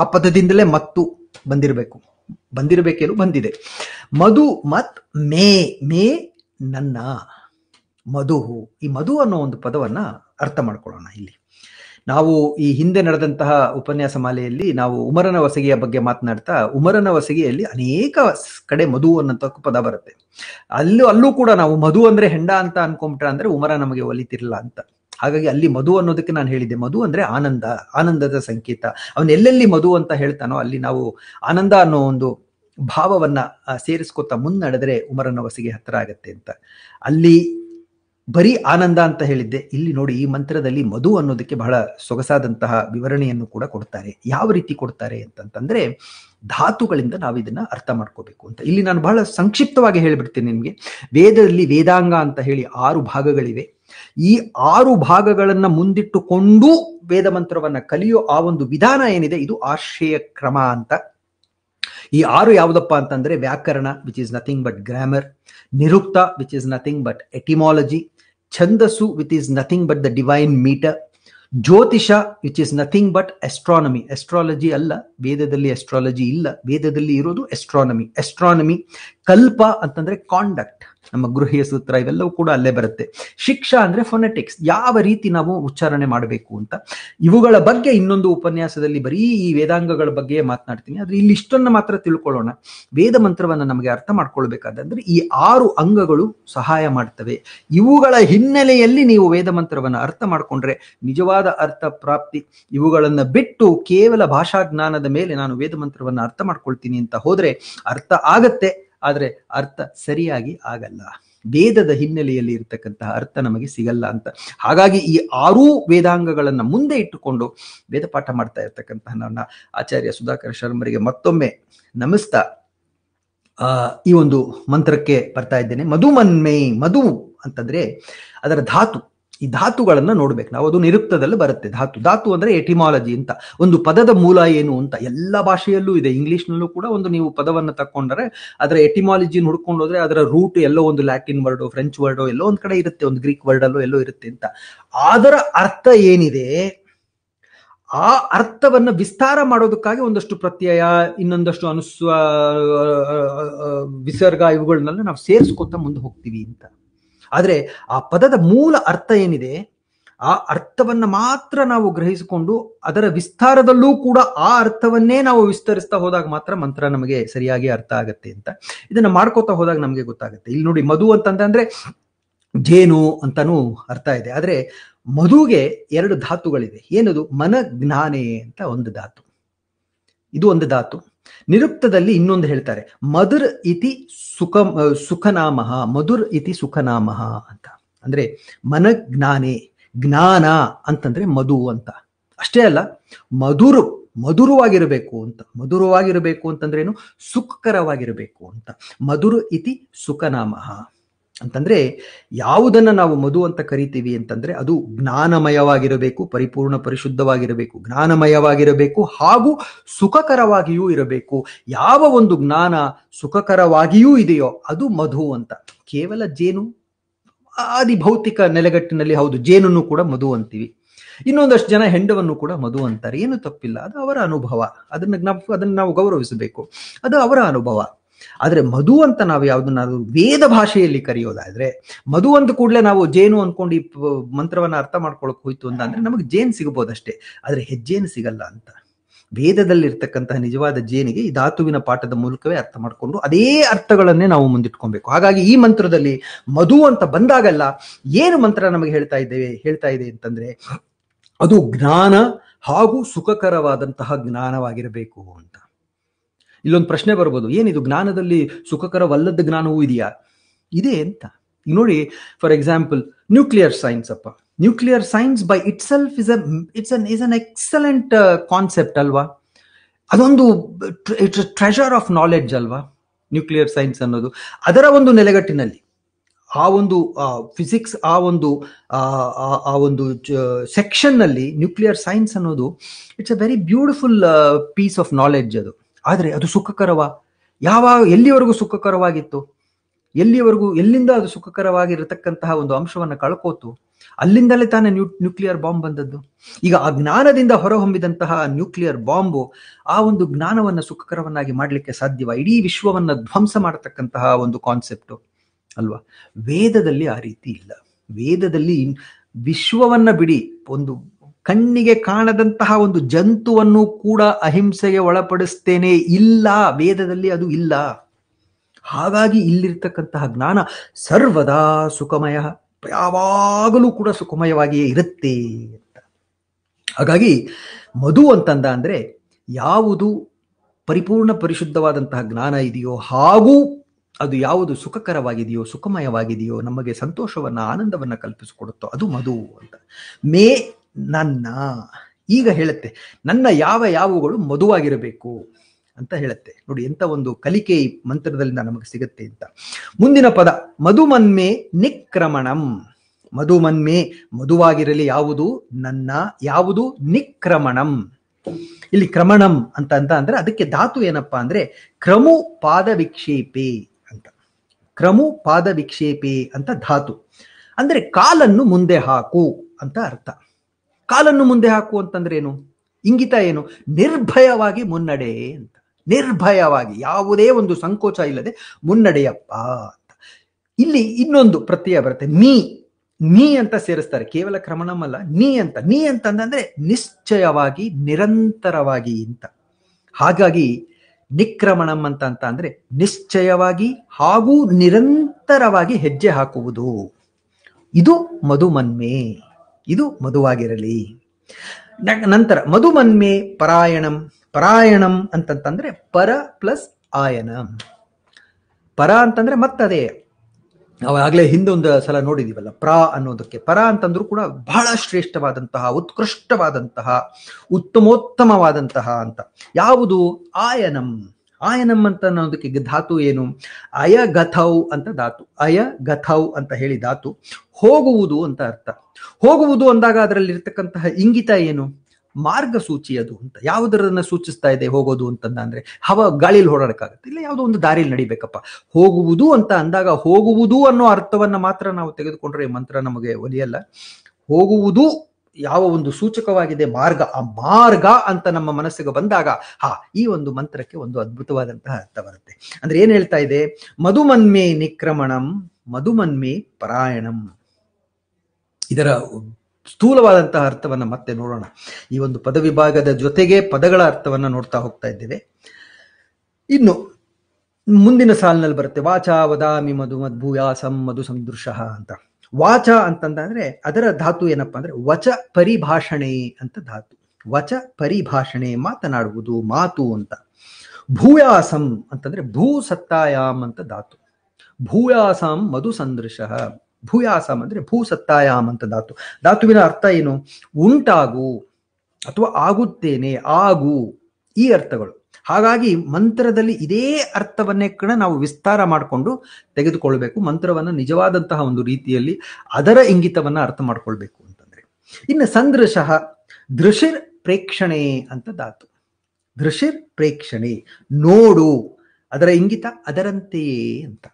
Speaker 1: ಆ ಪದದಿಂದಲೇ ಮತ್ತು ಬಂದಿರಬೇಕು ಬಂದಿರಬೇಕೇನು ಬಂದಿದೆ ಮಧು ಮತ್ ಮೇ ಮೇ ನನ್ನ ಮಧು ಈ ಮಧು ಅನ್ನೋ ಒಂದು ಪದವನ್ನ ಅರ್ಥ ಮಾಡ್ಕೊಳ್ಳೋಣ ಇಲ್ಲಿ ನಾವು ಈ ಹಿಂದೆ ನಡೆದಂತಹ ಉಪನ್ಯಾಸ ಮಾಲೆಯಲ್ಲಿ ನಾವು ಉಮರನ ವಸಗಿಯ ಬಗ್ಗೆ ಮಾತನಾಡ್ತಾ ಉಮರನ ವಸಗಿಯಲ್ಲಿ ಅನೇಕ ಕಡೆ ಮಧು ಅನ್ನಂತ ಪದ ಬರುತ್ತೆ ಅಲ್ಲೂ ಅಲ್ಲೂ ಕೂಡ ನಾವು ಮಧು ಅಂದ್ರೆ ಹೆಂಡ ಅಂತ ಅನ್ಕೊಂಬಿಟ್ರ ಅಂದ್ರೆ ಉಮರ ನಮಗೆ ಒಲಿತಿರಲ್ಲ ಅಂತ ಹಾಗಾಗಿ ಅಲ್ಲಿ ಮಧು ಅನ್ನೋದಕ್ಕೆ ನಾನು ಹೇಳಿದ್ದೆ ಮಧು ಅಂದ್ರೆ ಆನಂದ ಆನಂದದ ಸಂಕೇತ ಅವನು ಎಲ್ಲೆಲ್ಲಿ ಮಧು ಅಂತ ಹೇಳ್ತಾನೋ ಅಲ್ಲಿ ನಾವು ಆನಂದ ಅನ್ನೋ ಒಂದು ಭಾವವನ್ನ ಸೇರಿಸ್ಕೊತಾ ಮುನ್ನಡೆದ್ರೆ ಉಮರನ ವಸಿಗೆ ಹತ್ತಿರ ಆಗತ್ತೆ ಅಂತ ಅಲ್ಲಿ ಬರೀ ಆನಂದ ಅಂತ ಹೇಳಿದ್ದೆ ಇಲ್ಲಿ ನೋಡಿ ಈ ಮಂತ್ರದಲ್ಲಿ ಮಧು ಅನ್ನೋದಕ್ಕೆ ಬಹಳ ಸೊಗಸಾದಂತಹ ವಿವರಣೆಯನ್ನು ಕೂಡ ಕೊಡ್ತಾರೆ ಯಾವ ರೀತಿ ಕೊಡ್ತಾರೆ ಅಂತಂತಂದ್ರೆ ಧಾತುಗಳಿಂದ ನಾವು ಇದನ್ನ ಅರ್ಥ ಮಾಡ್ಕೋಬೇಕು ಅಂತ ಇಲ್ಲಿ ನಾನು ಬಹಳ ಸಂಕ್ಷಿಪ್ತವಾಗಿ ಹೇಳಿಬಿಡ್ತೀನಿ ನಿಮಗೆ ವೇದದಲ್ಲಿ ವೇದಾಂಗ ಅಂತ ಹೇಳಿ ಆರು ಭಾಗಗಳಿವೆ ಈ ಆರು ಭಾಗಗಳನ್ನ ಮುಂದಿಟ್ಟುಕೊಂಡು ವೇದ ಮಂತ್ರವನ್ನ ಕಲಿಯೋ ಆ ಒಂದು ವಿಧಾನ ಏನಿದೆ ಇದು ಆಶ್ರಯ ಕ್ರಮ ಅಂತ ಈ ಆರು ಯಾವುದಪ್ಪ ಅಂತಂದ್ರೆ vyakarana which is nothing but grammar nirukta which is nothing but etymology chandas which is nothing but the divine metre jyotisha which is nothing but astronomy astrology ಅಲ್ಲ ವೇದದಲ್ಲಿ ಎಸ್ಟ್ರಾಲಜಿ ಇಲ್ಲ ವೇದದಲ್ಲಿ ಇರೋದು ಎಸ್ಟ್ರಾನಮಿ ಎಸ್ಟ್ರಾನಮಿ ಕಲ್ಪ ಅಂತಂದ್ರೆ ಕಾಂಡಕ್ಟ್ ನಮ್ಮ ಗೃಹೀಯ ಸೂತ್ರ ಇವೆಲ್ಲವೂ ಕೂಡ ಅಲ್ಲೇ ಬರುತ್ತೆ ಶಿಕ್ಷಾ ಅಂದ್ರೆ ಫೊನೆಟಿಕ್ಸ್ ಯಾವ ರೀತಿ ನಾವು ಉಚ್ಚಾರಣೆ ಮಾಡಬೇಕು ಅಂತ ಇವುಗಳ ಬಗ್ಗೆ ಇನ್ನೊಂದು ಉಪನ್ಯಾಸದಲ್ಲಿ ಬರೀ ಈ ವೇದಾಂಗಗಳ ಬಗ್ಗೆ ಮಾತನಾಡ್ತೀನಿ ಆದ್ರೆ ಇಲ್ಲಿ ಇಷ್ಟನ್ನು ಮಾತ್ರ ತಿಳ್ಕೊಳ್ಳೋಣ ವೇದ ಮಂತ್ರವನ್ನು ನಮಗೆ ಅರ್ಥ ಮಾಡ್ಕೊಳ್ಬೇಕಾದಂದ್ರೆ ಈ ಆರು ಅಂಗಗಳು ಸಹಾಯ ಮಾಡ್ತವೆ ಇವುಗಳ ಹಿನ್ನೆಲೆಯಲ್ಲಿ ನೀವು ವೇದ ಮಂತ್ರವನ್ನು ಅರ್ಥ ಮಾಡ್ಕೊಂಡ್ರೆ ನಿಜವಾದ ಅರ್ಥ ಪ್ರಾಪ್ತಿ ಇವುಗಳನ್ನು ಬಿಟ್ಟು ಕೇವಲ ಭಾಷಾ ಜ್ಞಾನದ ಮೇಲೆ ನಾನು ವೇದ ಮಂತ್ರವನ್ನು ಅರ್ಥ ಮಾಡ್ಕೊಳ್ತೀನಿ ಅಂತ ಹೋದ್ರೆ ಅರ್ಥ ಆಗತ್ತೆ ಆದರೆ ಅರ್ಥ ಸರಿಯಾಗಿ ಆಗಲ್ಲ ವೇದದ ಹಿನ್ನೆಲೆಯಲ್ಲಿ ಇರತಕ್ಕಂತಹ ಅರ್ಥ ನಮಗೆ ಸಿಗಲ್ಲ ಅಂತ ಹಾಗಾಗಿ ಈ ಆರೂ ವೇದಾಂಗಗಳನ್ನು ಮುಂದೆ ಇಟ್ಟುಕೊಂಡು ವೇದ ಪಾಠ ಮಾಡ್ತಾ ಇರ್ತಕ್ಕಂತಹ ನನ್ನ ಆಚಾರ್ಯ ಸುಧಾಕರ್ ಶರ್ಮರಿಗೆ ಮತ್ತೊಮ್ಮೆ ನಮಿಸ್ತಾ ಆ ಈ ಒಂದು ಮಂತ್ರಕ್ಕೆ ಬರ್ತಾ ಇದ್ದೇನೆ ಮಧುಮನ್ಮೇ ಮಧು ಅಂತಂದ್ರೆ ಅದರ ಧಾತು ಈ ಧಾತುಗಳನ್ನ ನೋಡ್ಬೇಕು ನಾವು ಅದು ನಿರುಕ್ತದಲ್ಲಿ ಬರುತ್ತೆ ಧಾತು ಧಾತು ಅಂದ್ರೆ ಎಟಿಮಾಲಜಿ ಅಂತ ಒಂದು ಪದದ ಮೂಲ ಏನು ಅಂತ ಎಲ್ಲ ಭಾಷೆಯಲ್ಲೂ ಇದೆ ಇಂಗ್ಲಿಷ್ನಲ್ಲೂ ಕೂಡ ಒಂದು ನೀವು ಪದವನ್ನು ತಕೊಂಡ್ರೆ ಅದರ ಎಟಿಮಾಲಜಿ ಹುಡ್ಕೊಂಡು ಹೋದ್ರೆ ಅದರ ರೂಟ್ ಎಲ್ಲೋ ಒಂದು ಲ್ಯಾಟಿನ್ ವರ್ಡ್ ಫ್ರೆಂಚ್ ವರ್ಡ್ ಎಲ್ಲೋ ಒಂದ್ ಕಡೆ ಇರುತ್ತೆ ಒಂದು ಗ್ರೀಕ್ ವರ್ಡ್ ಎಲ್ಲೋ ಇರುತ್ತೆ ಅಂತ ಅದರ ಅರ್ಥ ಏನಿದೆ ಆ ಅರ್ಥವನ್ನ ವಿಸ್ತಾರ ಮಾಡೋದಕ್ಕಾಗಿ ಒಂದಷ್ಟು ಪ್ರತ್ಯಯ ಇನ್ನೊಂದಷ್ಟು ಅನುಸ್ವ ವಿಸರ್ಗ ಇವುಗಳನ್ನೆಲ್ಲ ನಾವು ಸೇರಿಸ್ಕೊತ ಮುಂದೆ ಹೋಗ್ತೀವಿ ಅಂತ ಆದರೆ ಆ ಪದದ ಮೂಲ ಅರ್ಥ ಏನಿದೆ ಆ ಅರ್ಥವನ್ನ ಮಾತ್ರ ನಾವು ಗ್ರಹಿಸಿಕೊಂಡು ಅದರ ವಿಸ್ತಾರದಲ್ಲೂ ಕೂಡ ಆ ಅರ್ಥವನ್ನೇ ನಾವು ವಿಸ್ತರಿಸ್ತಾ ಹೋದಾಗ ಮಾತ್ರ ಮಂತ್ರ ನಮಗೆ ಸರಿಯಾಗಿ ಅರ್ಥ ಆಗತ್ತೆ ಅಂತ ಇದನ್ನ ಮಾಡ್ಕೋತಾ ಹೋದಾಗ ನಮಗೆ ಗೊತ್ತಾಗುತ್ತೆ ಇಲ್ಲಿ ನೋಡಿ ಮಧು ಅಂತಂದ್ರೆ ಜೇನು ಅಂತಾನೂ ಅರ್ಥ ಇದೆ ಆದರೆ ಮಧುಗೆ ಎರಡು ಧಾತುಗಳಿವೆ ಏನದು ಮನ ಜ್ಞಾನೇ ಅಂತ ಒಂದು ಧಾತು ಇದು ಒಂದು ಧಾತು ನಿರುಕ್ತದಲ್ಲಿ ಇನ್ನೊಂದು ಹೇಳ್ತಾರೆ ಮಧುರ್ ಇತಿ ಸುಖ ಸುಖನಾಮಃ ಮಧುರ್ ಇತಿ ಸುಖನಾಮ ಅಂತ ಅಂದ್ರೆ ಮನಜ್ಞಾನೆ ಜ್ಞಾನ ಅಂತಂದ್ರೆ ಮಧು ಅಂತ ಅಷ್ಟೇ ಅಲ್ಲ ಮಧುರು ಮಧುರವಾಗಿರಬೇಕು ಅಂತ ಮಧುರವಾಗಿರಬೇಕು ಅಂತಂದ್ರೇನು ಸುಖಕರವಾಗಿರಬೇಕು ಅಂತ ಮಧುರ್ ಇತಿ ಸುಖನಾಮಃ ಅಂತಂದ್ರೆ ಯಾವುದನ್ನು ನಾವು ಮಧು ಅಂತ ಕರಿತೀವಿ ಅಂತಂದ್ರೆ ಅದು ಜ್ಞಾನಮಯವಾಗಿರಬೇಕು ಪರಿಪೂರ್ಣ ಪರಿಶುದ್ಧವಾಗಿರಬೇಕು ಜ್ಞಾನಮಯವಾಗಿರಬೇಕು ಹಾಗೂ ಸುಖಕರವಾಗಿಯೂ ಇರಬೇಕು ಯಾವ ಒಂದು ಜ್ಞಾನ ಸುಖಕರವಾಗಿಯೂ ಇದೆಯೋ ಅದು ಮಧು ಅಂತ ಕೇವಲ ಜೇನು ಆದಿ ಭೌತಿಕ ನೆಲೆಗಟ್ಟಿನಲ್ಲಿ ಹೌದು ಜೇನನ್ನು ಕೂಡ ಮಧು ಅಂತೀವಿ ಇನ್ನೊಂದಷ್ಟು ಜನ ಹೆಂಡವನ್ನು ಕೂಡ ಮಧು ಅಂತಾರೆ ಏನು ತಪ್ಪಿಲ್ಲ ಅದು ಅವರ ಅನುಭವ ಅದನ್ನ ನಾವು ಅದನ್ನು ನಾವು ಗೌರವಿಸಬೇಕು ಅದು ಅವರ ಅನುಭವ ಆದರೆ ಮಧು ಅಂತ ನಾವು ಯಾವುದನ್ನಾದ್ರೂ ವೇದ ಭಾಷೆಯಲ್ಲಿ ಕರೆಯೋದಾದ್ರೆ ಮಧು ಅಂದ ಕೂಡಲೇ ನಾವು ಜೇನು ಅನ್ಕೊಂಡು ಈ ಮಂತ್ರವನ್ನ ಅರ್ಥ ಮಾಡ್ಕೊಳಕ್ ಹೋಯ್ತು ಅಂತ ಅಂದ್ರೆ ನಮಗೆ ಜೇನು ಸಿಗಬಹುದಷ್ಟೇ ಆದರೆ ಹೆಜ್ಜೇನು ಸಿಗಲ್ಲ ಅಂತ ವೇದದಲ್ಲಿರ್ತಕ್ಕಂತಹ ನಿಜವಾದ ಜೇನಿಗೆ ಈ ಧಾತುವಿನ ಪಾಠದ ಮೂಲಕವೇ ಅರ್ಥ ಮಾಡಿಕೊಂಡು ಅದೇ ಅರ್ಥಗಳನ್ನೇ ನಾವು ಮುಂದಿಟ್ಕೊಬೇಕು ಹಾಗಾಗಿ ಈ ಮಂತ್ರದಲ್ಲಿ ಮಧು ಅಂತ ಬಂದಾಗಲ್ಲ ಏನು ಮಂತ್ರ ನಮಗೆ ಹೇಳ್ತಾ ಇದ್ದೇವೆ ಹೇಳ್ತಾ ಇದೆ ಅಂತಂದ್ರೆ ಅದು ಜ್ಞಾನ ಹಾಗೂ ಸುಖಕರವಾದಂತಹ ಜ್ಞಾನವಾಗಿರಬೇಕು ಅಂತ ಇಲ್ಲೊಂದು ಪ್ರಶ್ನೆ ಬರ್ಬೋದು ಏನಿದು ಜ್ಞಾನದಲ್ಲಿ ಸುಖಕರವಲ್ಲದ ಜ್ಞಾನವೂ ಇದೆಯಾ ಇದೆ ಅಂತ ನೋಡಿ ಫಾರ್ ಎಕ್ಸಾಂಪಲ್ ನ್ಯೂಕ್ಲಿಯರ್ ಸೈನ್ಸ್ ಅಪ್ಪ nuclear science by itself is it's an is an excellent concept ಅಲ್ವಾ ಅದೊಂದು ಇಟ್ಸ್ ಟ್ರೆಷರ್ ಆಫ್ ನಾಲೆಡ್ಜ್ ಅಲ್ವಾ ನ್ಯೂಕ್ಲಿಯರ್ ಸೈನ್ಸ್ ಅನ್ನೋದು ಅದರ ಒಂದು ನೆಲೆಗಟ್ಟಿನಲ್ಲಿ ಆ ಒಂದು ಫಿಸಿಕ್ಸ್ ಆ ಒಂದು ಆ ಒಂದು ಸೆಕ್ಷನ್ನಲ್ಲಿ ನ್ಯೂಕ್ಲಿಯರ್ ಸೈನ್ಸ್ ಅನ್ನೋದು it's a very beautiful piece of knowledge ಅದು ಆದರೆ ಅದು ಸುಖಕರವ ಯಾವ ಎಲ್ಲಿವರೆಗೂ ಸುಖಕರವಾಗಿತ್ತು ಎಲ್ಲಿವರೆಗೂ ಎಲ್ಲಿಂದ ಅದು ಸುಖಕರವಾಗಿರತಕ್ಕಂತಹ ಒಂದು ಅಂಶವನ್ನು ಕಳ್ಕೋತು ಅಲ್ಲಿಂದಲೇ ತಾನೇ ನ್ಯೂ ನ್ಯೂಕ್ಲಿಯರ್ ಬಾಂಬ್ ಬಂದದ್ದು ಈಗ ಆ ಜ್ಞಾನದಿಂದ ಹೊರಹೊಮ್ಮಿದಂತಹ ನ್ಯೂಕ್ಲಿಯರ್ ಬಾಂಬು ಆ ಒಂದು ಜ್ಞಾನವನ್ನು ಸುಖಕರವನ್ನಾಗಿ ಮಾಡಲಿಕ್ಕೆ ಸಾಧ್ಯವ ಇಡೀ ವಿಶ್ವವನ್ನು ಧ್ವಂಸ ಮಾಡತಕ್ಕಂತಹ ಒಂದು ಕಾನ್ಸೆಪ್ಟು ಅಲ್ವಾ ವೇದದಲ್ಲಿ ಆ ರೀತಿ ಇಲ್ಲ ವೇದದಲ್ಲಿ ವಿಶ್ವವನ್ನ ಬಿಡಿ ಒಂದು ಕಣ್ಣಿಗೆ ಕಾಣದಂತಹ ಒಂದು ಜಂತುವನ್ನು ಕೂಡ ಅಹಿಂಸೆಗೆ ಒಳಪಡಿಸ್ತೇನೆ ಇಲ್ಲ ವೇದದಲ್ಲಿ ಅದು ಇಲ್ಲ ಹಾಗಾಗಿ ಇಲ್ಲಿರ್ತಕ್ಕಂತಹ ಜ್ಞಾನ ಸರ್ವದಾ ಸುಖಮಯ ಯಾವಾಗಲೂ ಕೂಡ ಸುಖಮಯವಾಗಿಯೇ ಇರುತ್ತೆ ಅಂತ ಹಾಗಾಗಿ ಮಧು ಅಂತಂದ ಅಂದ್ರೆ ಯಾವುದು ಪರಿಪೂರ್ಣ ಪರಿಶುದ್ಧವಾದಂತಹ ಜ್ಞಾನ ಇದೆಯೋ ಹಾಗೂ ಅದು ಯಾವುದು ಸುಖಕರವಾಗಿದೆಯೋ ಸುಖಮಯವಾಗಿದೆಯೋ ನಮಗೆ ಸಂತೋಷವನ್ನ ಆನಂದವನ್ನ ಕಲ್ಪಿಸಿಕೊಡುತ್ತೋ ಅದು ಮಧು ಅಂತ ಮೇ ನನ್ನ ಈಗ ಹೇಳುತ್ತೆ ನನ್ನ ಯಾವ ಯಾವಗಳು ಮಧುವಾಗಿರಬೇಕು ಅಂತ ಹೇಳುತ್ತೆ ನೋಡಿ ಎಂತ ಒಂದು ಕಲಿಕೆ ಈ ಮಂತ್ರದಲ್ಲಿಂದ ನಮಗೆ ಸಿಗುತ್ತೆ ಅಂತ ಮುಂದಿನ ಪದ ಮಧುಮನ್ಮೆ ನಿಕ್ರಮಣಂ ಮಧುಮನ್ಮೆ ಮಧುವಾಗಿರಲಿ ಯಾವುದು ನನ್ನ ಯಾವುದು ನಿಕ್ರಮಣಂ ಇಲ್ಲಿ ಕ್ರಮಣಂ ಅಂತ ಅಂತ ಅಂದ್ರೆ ಅದಕ್ಕೆ ಧಾತು ಏನಪ್ಪಾ ಅಂದ್ರೆ ಕ್ರಮು ಪಾದ ವಿಕ್ಷೇಪೆ ಅಂತ ಕ್ರಮು ಪಾದ ವಿಕ್ಷೇಪೆ ಅಂತ ಧಾತು ಅಂದ್ರೆ ಕಾಲನ್ನು ಮುಂದೆ ಹಾಕು ಅಂತ ಅರ್ಥ ಕಾಲನ್ನು ಮುಂದೆ ಹಾಕು ಅಂತಂದ್ರೆ ಏನು ಇಂಗಿತ ಏನು ನಿರ್ಭಯವಾಗಿ ಮುನ್ನಡೆ ಅಂತ ನಿರ್ಭಯವಾಗಿ ಯಾವುದೇ ಒಂದು ಸಂಕೋಚ ಇಲ್ಲದೆ ಮುನ್ನಡೆಯಪ್ಪ ಅಂತ ಇಲ್ಲಿ ಇನ್ನೊಂದು ಪ್ರತ್ಯಯ ಬರುತ್ತೆ ನೀ ನೀ ಅಂತ ಸೇರಿಸ್ತಾರೆ ಕೇವಲ ಕ್ರಮಣಮಲ್ಲ ನೀ ಅಂತ ನೀ ಅಂತಂದ್ರೆ ನಿಶ್ಚಯವಾಗಿ ನಿರಂತರವಾಗಿ ಅಂತ ಹಾಗಾಗಿ ನಿಕ್ರಮಣಂ ಅಂತ ಅಂತ ಅಂದ್ರೆ ನಿಶ್ಚಯವಾಗಿ ಹಾಗೂ ನಿರಂತರವಾಗಿ ಹೆಜ್ಜೆ ಹಾಕುವುದು ಇದು ಮಧುಮನ್ಮೆ ಇದು ಮಧುವಾಗಿರಲಿ ನಂತರ ಮಧುಮನ್ಮೆ ಪರಾಯಣಂ ಪರಾಯಣಂ ಅಂತಂತಂದ್ರೆ ಪರ ಪ್ಲಸ್ ಆಯನ ಪರ ಅಂತಂದ್ರೆ ಮತ್ತದೇ ಆಗಲೇ ಹಿಂದೆ ಒಂದು ಸಲ ನೋಡಿದೀವಲ್ಲ ಪ್ರ ಅನ್ನೋದಕ್ಕೆ ಪರ ಅಂತಂದ್ರು ಕೂಡ ಬಹಳ ಶ್ರೇಷ್ಠವಾದಂತಹ ಉತ್ಕೃಷ್ಟವಾದಂತಹ ಉತ್ತಮೋತ್ತಮವಾದಂತಹ ಅಂತ ಯಾವುದು ಆಯನಂ ಆಯನಂ ಅಂತ ಅನ್ನೋದಕ್ಕೆ ಧಾತು ಏನು ಅಯ ಗಥೌ ಅಂತ ಧಾತು ಅಯ ಗಥೌ ಅಂತ ಹೇಳಿ ಧಾತು ಹೋಗುವುದು ಅಂತ ಅರ್ಥ ಹೋಗುವುದು ಅಂದಾಗ ಅದರಲ್ಲಿ ಇರ್ತಕ್ಕಂತಹ ಇಂಗಿತ ಏನು ಮಾರ್ಗಸೂಚಿ ಅದು ಅಂತ ಯಾವುದರನ್ನ ಸೂಚಿಸ್ತಾ ಇದೆ ಹೋಗೋದು ಅಂತಂದ ಅಂದ್ರೆ ಹವ ಗಾಳಿಲಿ ಓಡಾಡಕ್ಕಾಗತ್ತೆ ಇಲ್ಲ ಯಾವುದೋ ಒಂದು ದಾರಿಯಲ್ಲಿ ನಡಿಬೇಕಪ್ಪ ಹೋಗುವುದು ಅಂತ ಅಂದಾಗ ಹೋಗುವುದು ಅನ್ನೋ ಅರ್ಥವನ್ನ ಮಾತ್ರ ನಾವು ತೆಗೆದುಕೊಂಡ್ರೆ ಮಂತ್ರ ನಮಗೆ ಒಲಿಯಲ್ಲ ಹೋಗುವುದು ಯಾವ ಒಂದು ಸೂಚಕವಾಗಿದೆ ಮಾರ್ಗ ಆ ಮಾರ್ಗ ಅಂತ ನಮ್ಮ ಮನಸ್ಸಿಗೆ ಬಂದಾಗ ಹಾ ಈ ಒಂದು ಮಂತ್ರಕ್ಕೆ ಒಂದು ಅದ್ಭುತವಾದಂತಹ ಅರ್ಥ ಬರುತ್ತೆ ಅಂದ್ರೆ ಏನ್ ಹೇಳ್ತಾ ಇದೆ ಮಧುಮನ್ಮೆ ನಿಕ್ರಮಣಂ ಮಧುಮನ್ಮೆ ಪರಾಯಣಂ ಇದರ ಸ್ಥೂಲವಾದಂತಹ ಅರ್ಥವನ್ನ ಮತ್ತೆ ನೋಡೋಣ ಈ ಒಂದು ಪದವಿಭಾಗದ ಜೊತೆಗೆ ಪದಗಳ ಅರ್ಥವನ್ನ ನೋಡ್ತಾ ಹೋಗ್ತಾ ಇದ್ದೇವೆ ಇನ್ನು ಮುಂದಿನ ಸಾಲಿನಲ್ಲಿ ಬರುತ್ತೆ ವಾಚಾ ವದಾಮಿ ಮಧು ಮದ್ಭೂಯಾಸಂ ಮಧು ಸಂದೃಶಃ ಅಂತ ವಾಚ ಅಂತಂದ್ರೆ ಅದರ ಧಾತು ಏನಪ್ಪ ಅಂದ್ರೆ ವಚ ಪರಿಭಾಷಣೆ ಅಂತ ಧಾತು ವಚ ಪರಿಭಾಷಣೆ ಮಾತನಾಡುವುದು ಮಾತು ಅಂತ ಭೂಯಾಸಂ ಅಂತಂದ್ರೆ ಭೂ ಸತ್ತಾಯಾಮ್ ಅಂತ ಧಾತು ಭೂಯಾಸಂ ಮಧು ಸಂದೃಶ ಭೂಯಾಸಂ ಅಂದ್ರೆ ಭೂ ಸತ್ತಾಯಾಮ್ ಅಂತ ಧಾತು ಧಾತುವಿನ ಅರ್ಥ ಏನು ಉಂಟಾಗು ಅಥವಾ ಆಗುತ್ತೇನೆ ಆಗು ಈ ಅರ್ಥಗಳು ಹಾಗಾಗಿ ಮಂತ್ರದಲ್ಲಿ ಇದೇ ಅರ್ಥವನ್ನೇ ಕೂಡ ನಾವು ವಿಸ್ತಾರ ಮಾಡಿಕೊಂಡು ತೆಗೆದುಕೊಳ್ಬೇಕು ಮಂತ್ರವನ್ನು ನಿಜವಾದಂತಹ ಒಂದು ರೀತಿಯಲ್ಲಿ ಅದರ ಇಂಗಿತವನ್ನು ಅರ್ಥ ಮಾಡ್ಕೊಳ್ಬೇಕು ಅಂತಂದ್ರೆ ಇನ್ನು ಸಂದೃಶಃ ದೃಶಿರ್ ಪ್ರೇಕ್ಷಣೆ ಅಂತ ಧಾತು ದೃಶಿರ್ ಪ್ರೇಕ್ಷಣೆ ನೋಡು ಅದರ ಇಂಗಿತ ಅದರಂತೆಯೇ ಅಂತ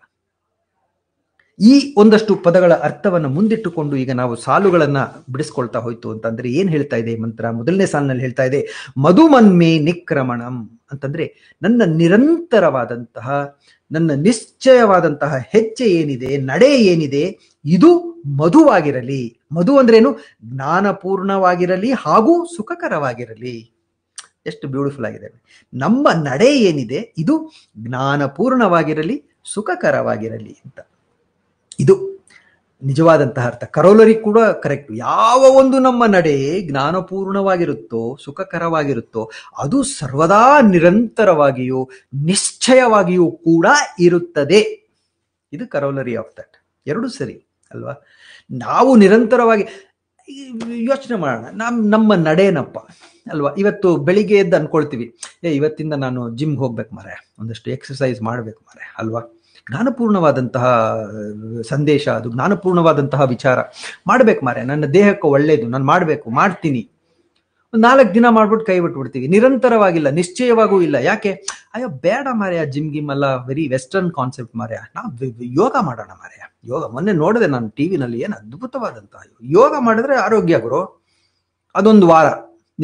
Speaker 1: ಈ ಒಂದಷ್ಟು ಪದಗಳ ಅರ್ಥವನ್ನು ಮುಂದಿಟ್ಟುಕೊಂಡು ಈಗ ನಾವು ಸಾಲುಗಳನ್ನ ಬಿಡಿಸ್ಕೊಳ್ತಾ ಹೋಯ್ತು ಅಂತಂದ್ರೆ ಏನ್ ಹೇಳ್ತಾ ಇದೆ ಮಂತ್ರ ಮೊದಲನೇ ಸಾಲಿನಲ್ಲಿ ಹೇಳ್ತಾ ಇದೆ ಮಧುಮನ್ಮೆ ನಿಕ್ರಮಣಂ ಅಂತಂದ್ರೆ ನನ್ನ ನಿರಂತರವಾದಂತಹ ನನ್ನ ನಿಶ್ಚಯವಾದಂತಹ ಹೆಜ್ಜೆ ಏನಿದೆ ನಡೆ ಏನಿದೆ ಇದು ಮಧುವಾಗಿರಲಿ ಮಧು ಏನು ಜ್ಞಾನಪೂರ್ಣವಾಗಿರಲಿ ಹಾಗೂ ಸುಖಕರವಾಗಿರಲಿ ಎಷ್ಟು ಬ್ಯೂಟಿಫುಲ್ ಆಗಿದೆ ನಮ್ಮ ನಡೆ ಏನಿದೆ ಇದು ಜ್ಞಾನಪೂರ್ಣವಾಗಿರಲಿ ಸುಖಕರವಾಗಿರಲಿ ಅಂತ ಇದು ನಿಜವಾದಂತಹ ಅರ್ಥ ಕರೋಲರಿ ಕೂಡ ಕರೆಕ್ಟ್ ಯಾವ ಒಂದು ನಮ್ಮ ನಡೆ ಜ್ಞಾನಪೂರ್ಣವಾಗಿರುತ್ತೋ ಸುಖಕರವಾಗಿರುತ್ತೋ ಅದು ಸರ್ವದಾ ನಿರಂತರವಾಗಿಯೂ ನಿಶ್ಚಯವಾಗಿಯೂ ಕೂಡ ಇರುತ್ತದೆ ಇದು ಕರೋಲರಿ ಆಫ್ ದಟ್ ಎರಡು ಸರಿ ಅಲ್ವಾ ನಾವು ನಿರಂತರವಾಗಿ ಯೋಚನೆ ಮಾಡೋಣ ನಮ್ ನಮ್ಮ ನಡೆನಪ್ಪ ಅಲ್ವಾ ಇವತ್ತು ಬೆಳಿಗ್ಗೆ ಎದ್ದು ಅನ್ಕೊಳ್ತೀವಿ ಏ ಇವತ್ತಿಂದ ನಾನು ಜಿಮ್ ಹೋಗ್ಬೇಕು ಮಾರೆ ಒಂದಷ್ಟು ಎಕ್ಸಸೈಸ್ ಮಾಡ್ಬೇಕು ಮರೆ ಅಲ್ವಾ ಜ್ಞಾನಪೂರ್ಣವಾದಂತಹ ಸಂದೇಶ ಅದು ಜ್ಞಾನಪೂರ್ಣವಾದಂತಹ ವಿಚಾರ ಮಾಡ್ಬೇಕು ಮಾರೆ ನನ್ನ ದೇಹಕ್ಕೆ ಒಳ್ಳೇದು ನಾನು ಮಾಡಬೇಕು ಮಾಡ್ತೀನಿ ಒಂದು ನಾಲ್ಕು ದಿನ ಮಾಡ್ಬಿಟ್ಟು ಕೈ ಬಿಡ್ತೀವಿ ನಿರಂತರವಾಗಿಲ್ಲ ನಿಶ್ಚಯವಾಗೂ ಇಲ್ಲ ಯಾಕೆ ಅಯ್ಯೋ ಬೇಡ ಮಾರ್ಯ ಜಿಮ್ ಗಿಮ್ ಅಲ್ಲ ವೆರಿ ವೆಸ್ಟರ್ನ್ ಕಾನ್ಸೆಪ್ಟ್ ಮಾರ್ಯ ನಾ ಯೋಗ ಮಾಡೋಣ ಮಾರೆಯ ಯೋಗ ಮೊನ್ನೆ ನೋಡಿದೆ ನಾನು ವಿನಲ್ಲಿ ಏನು ಅದ್ಭುತವಾದಂತಹ ಯೋಗ ಮಾಡಿದ್ರೆ ಆರೋಗ್ಯ ಗುರು ಅದೊಂದು ವಾರ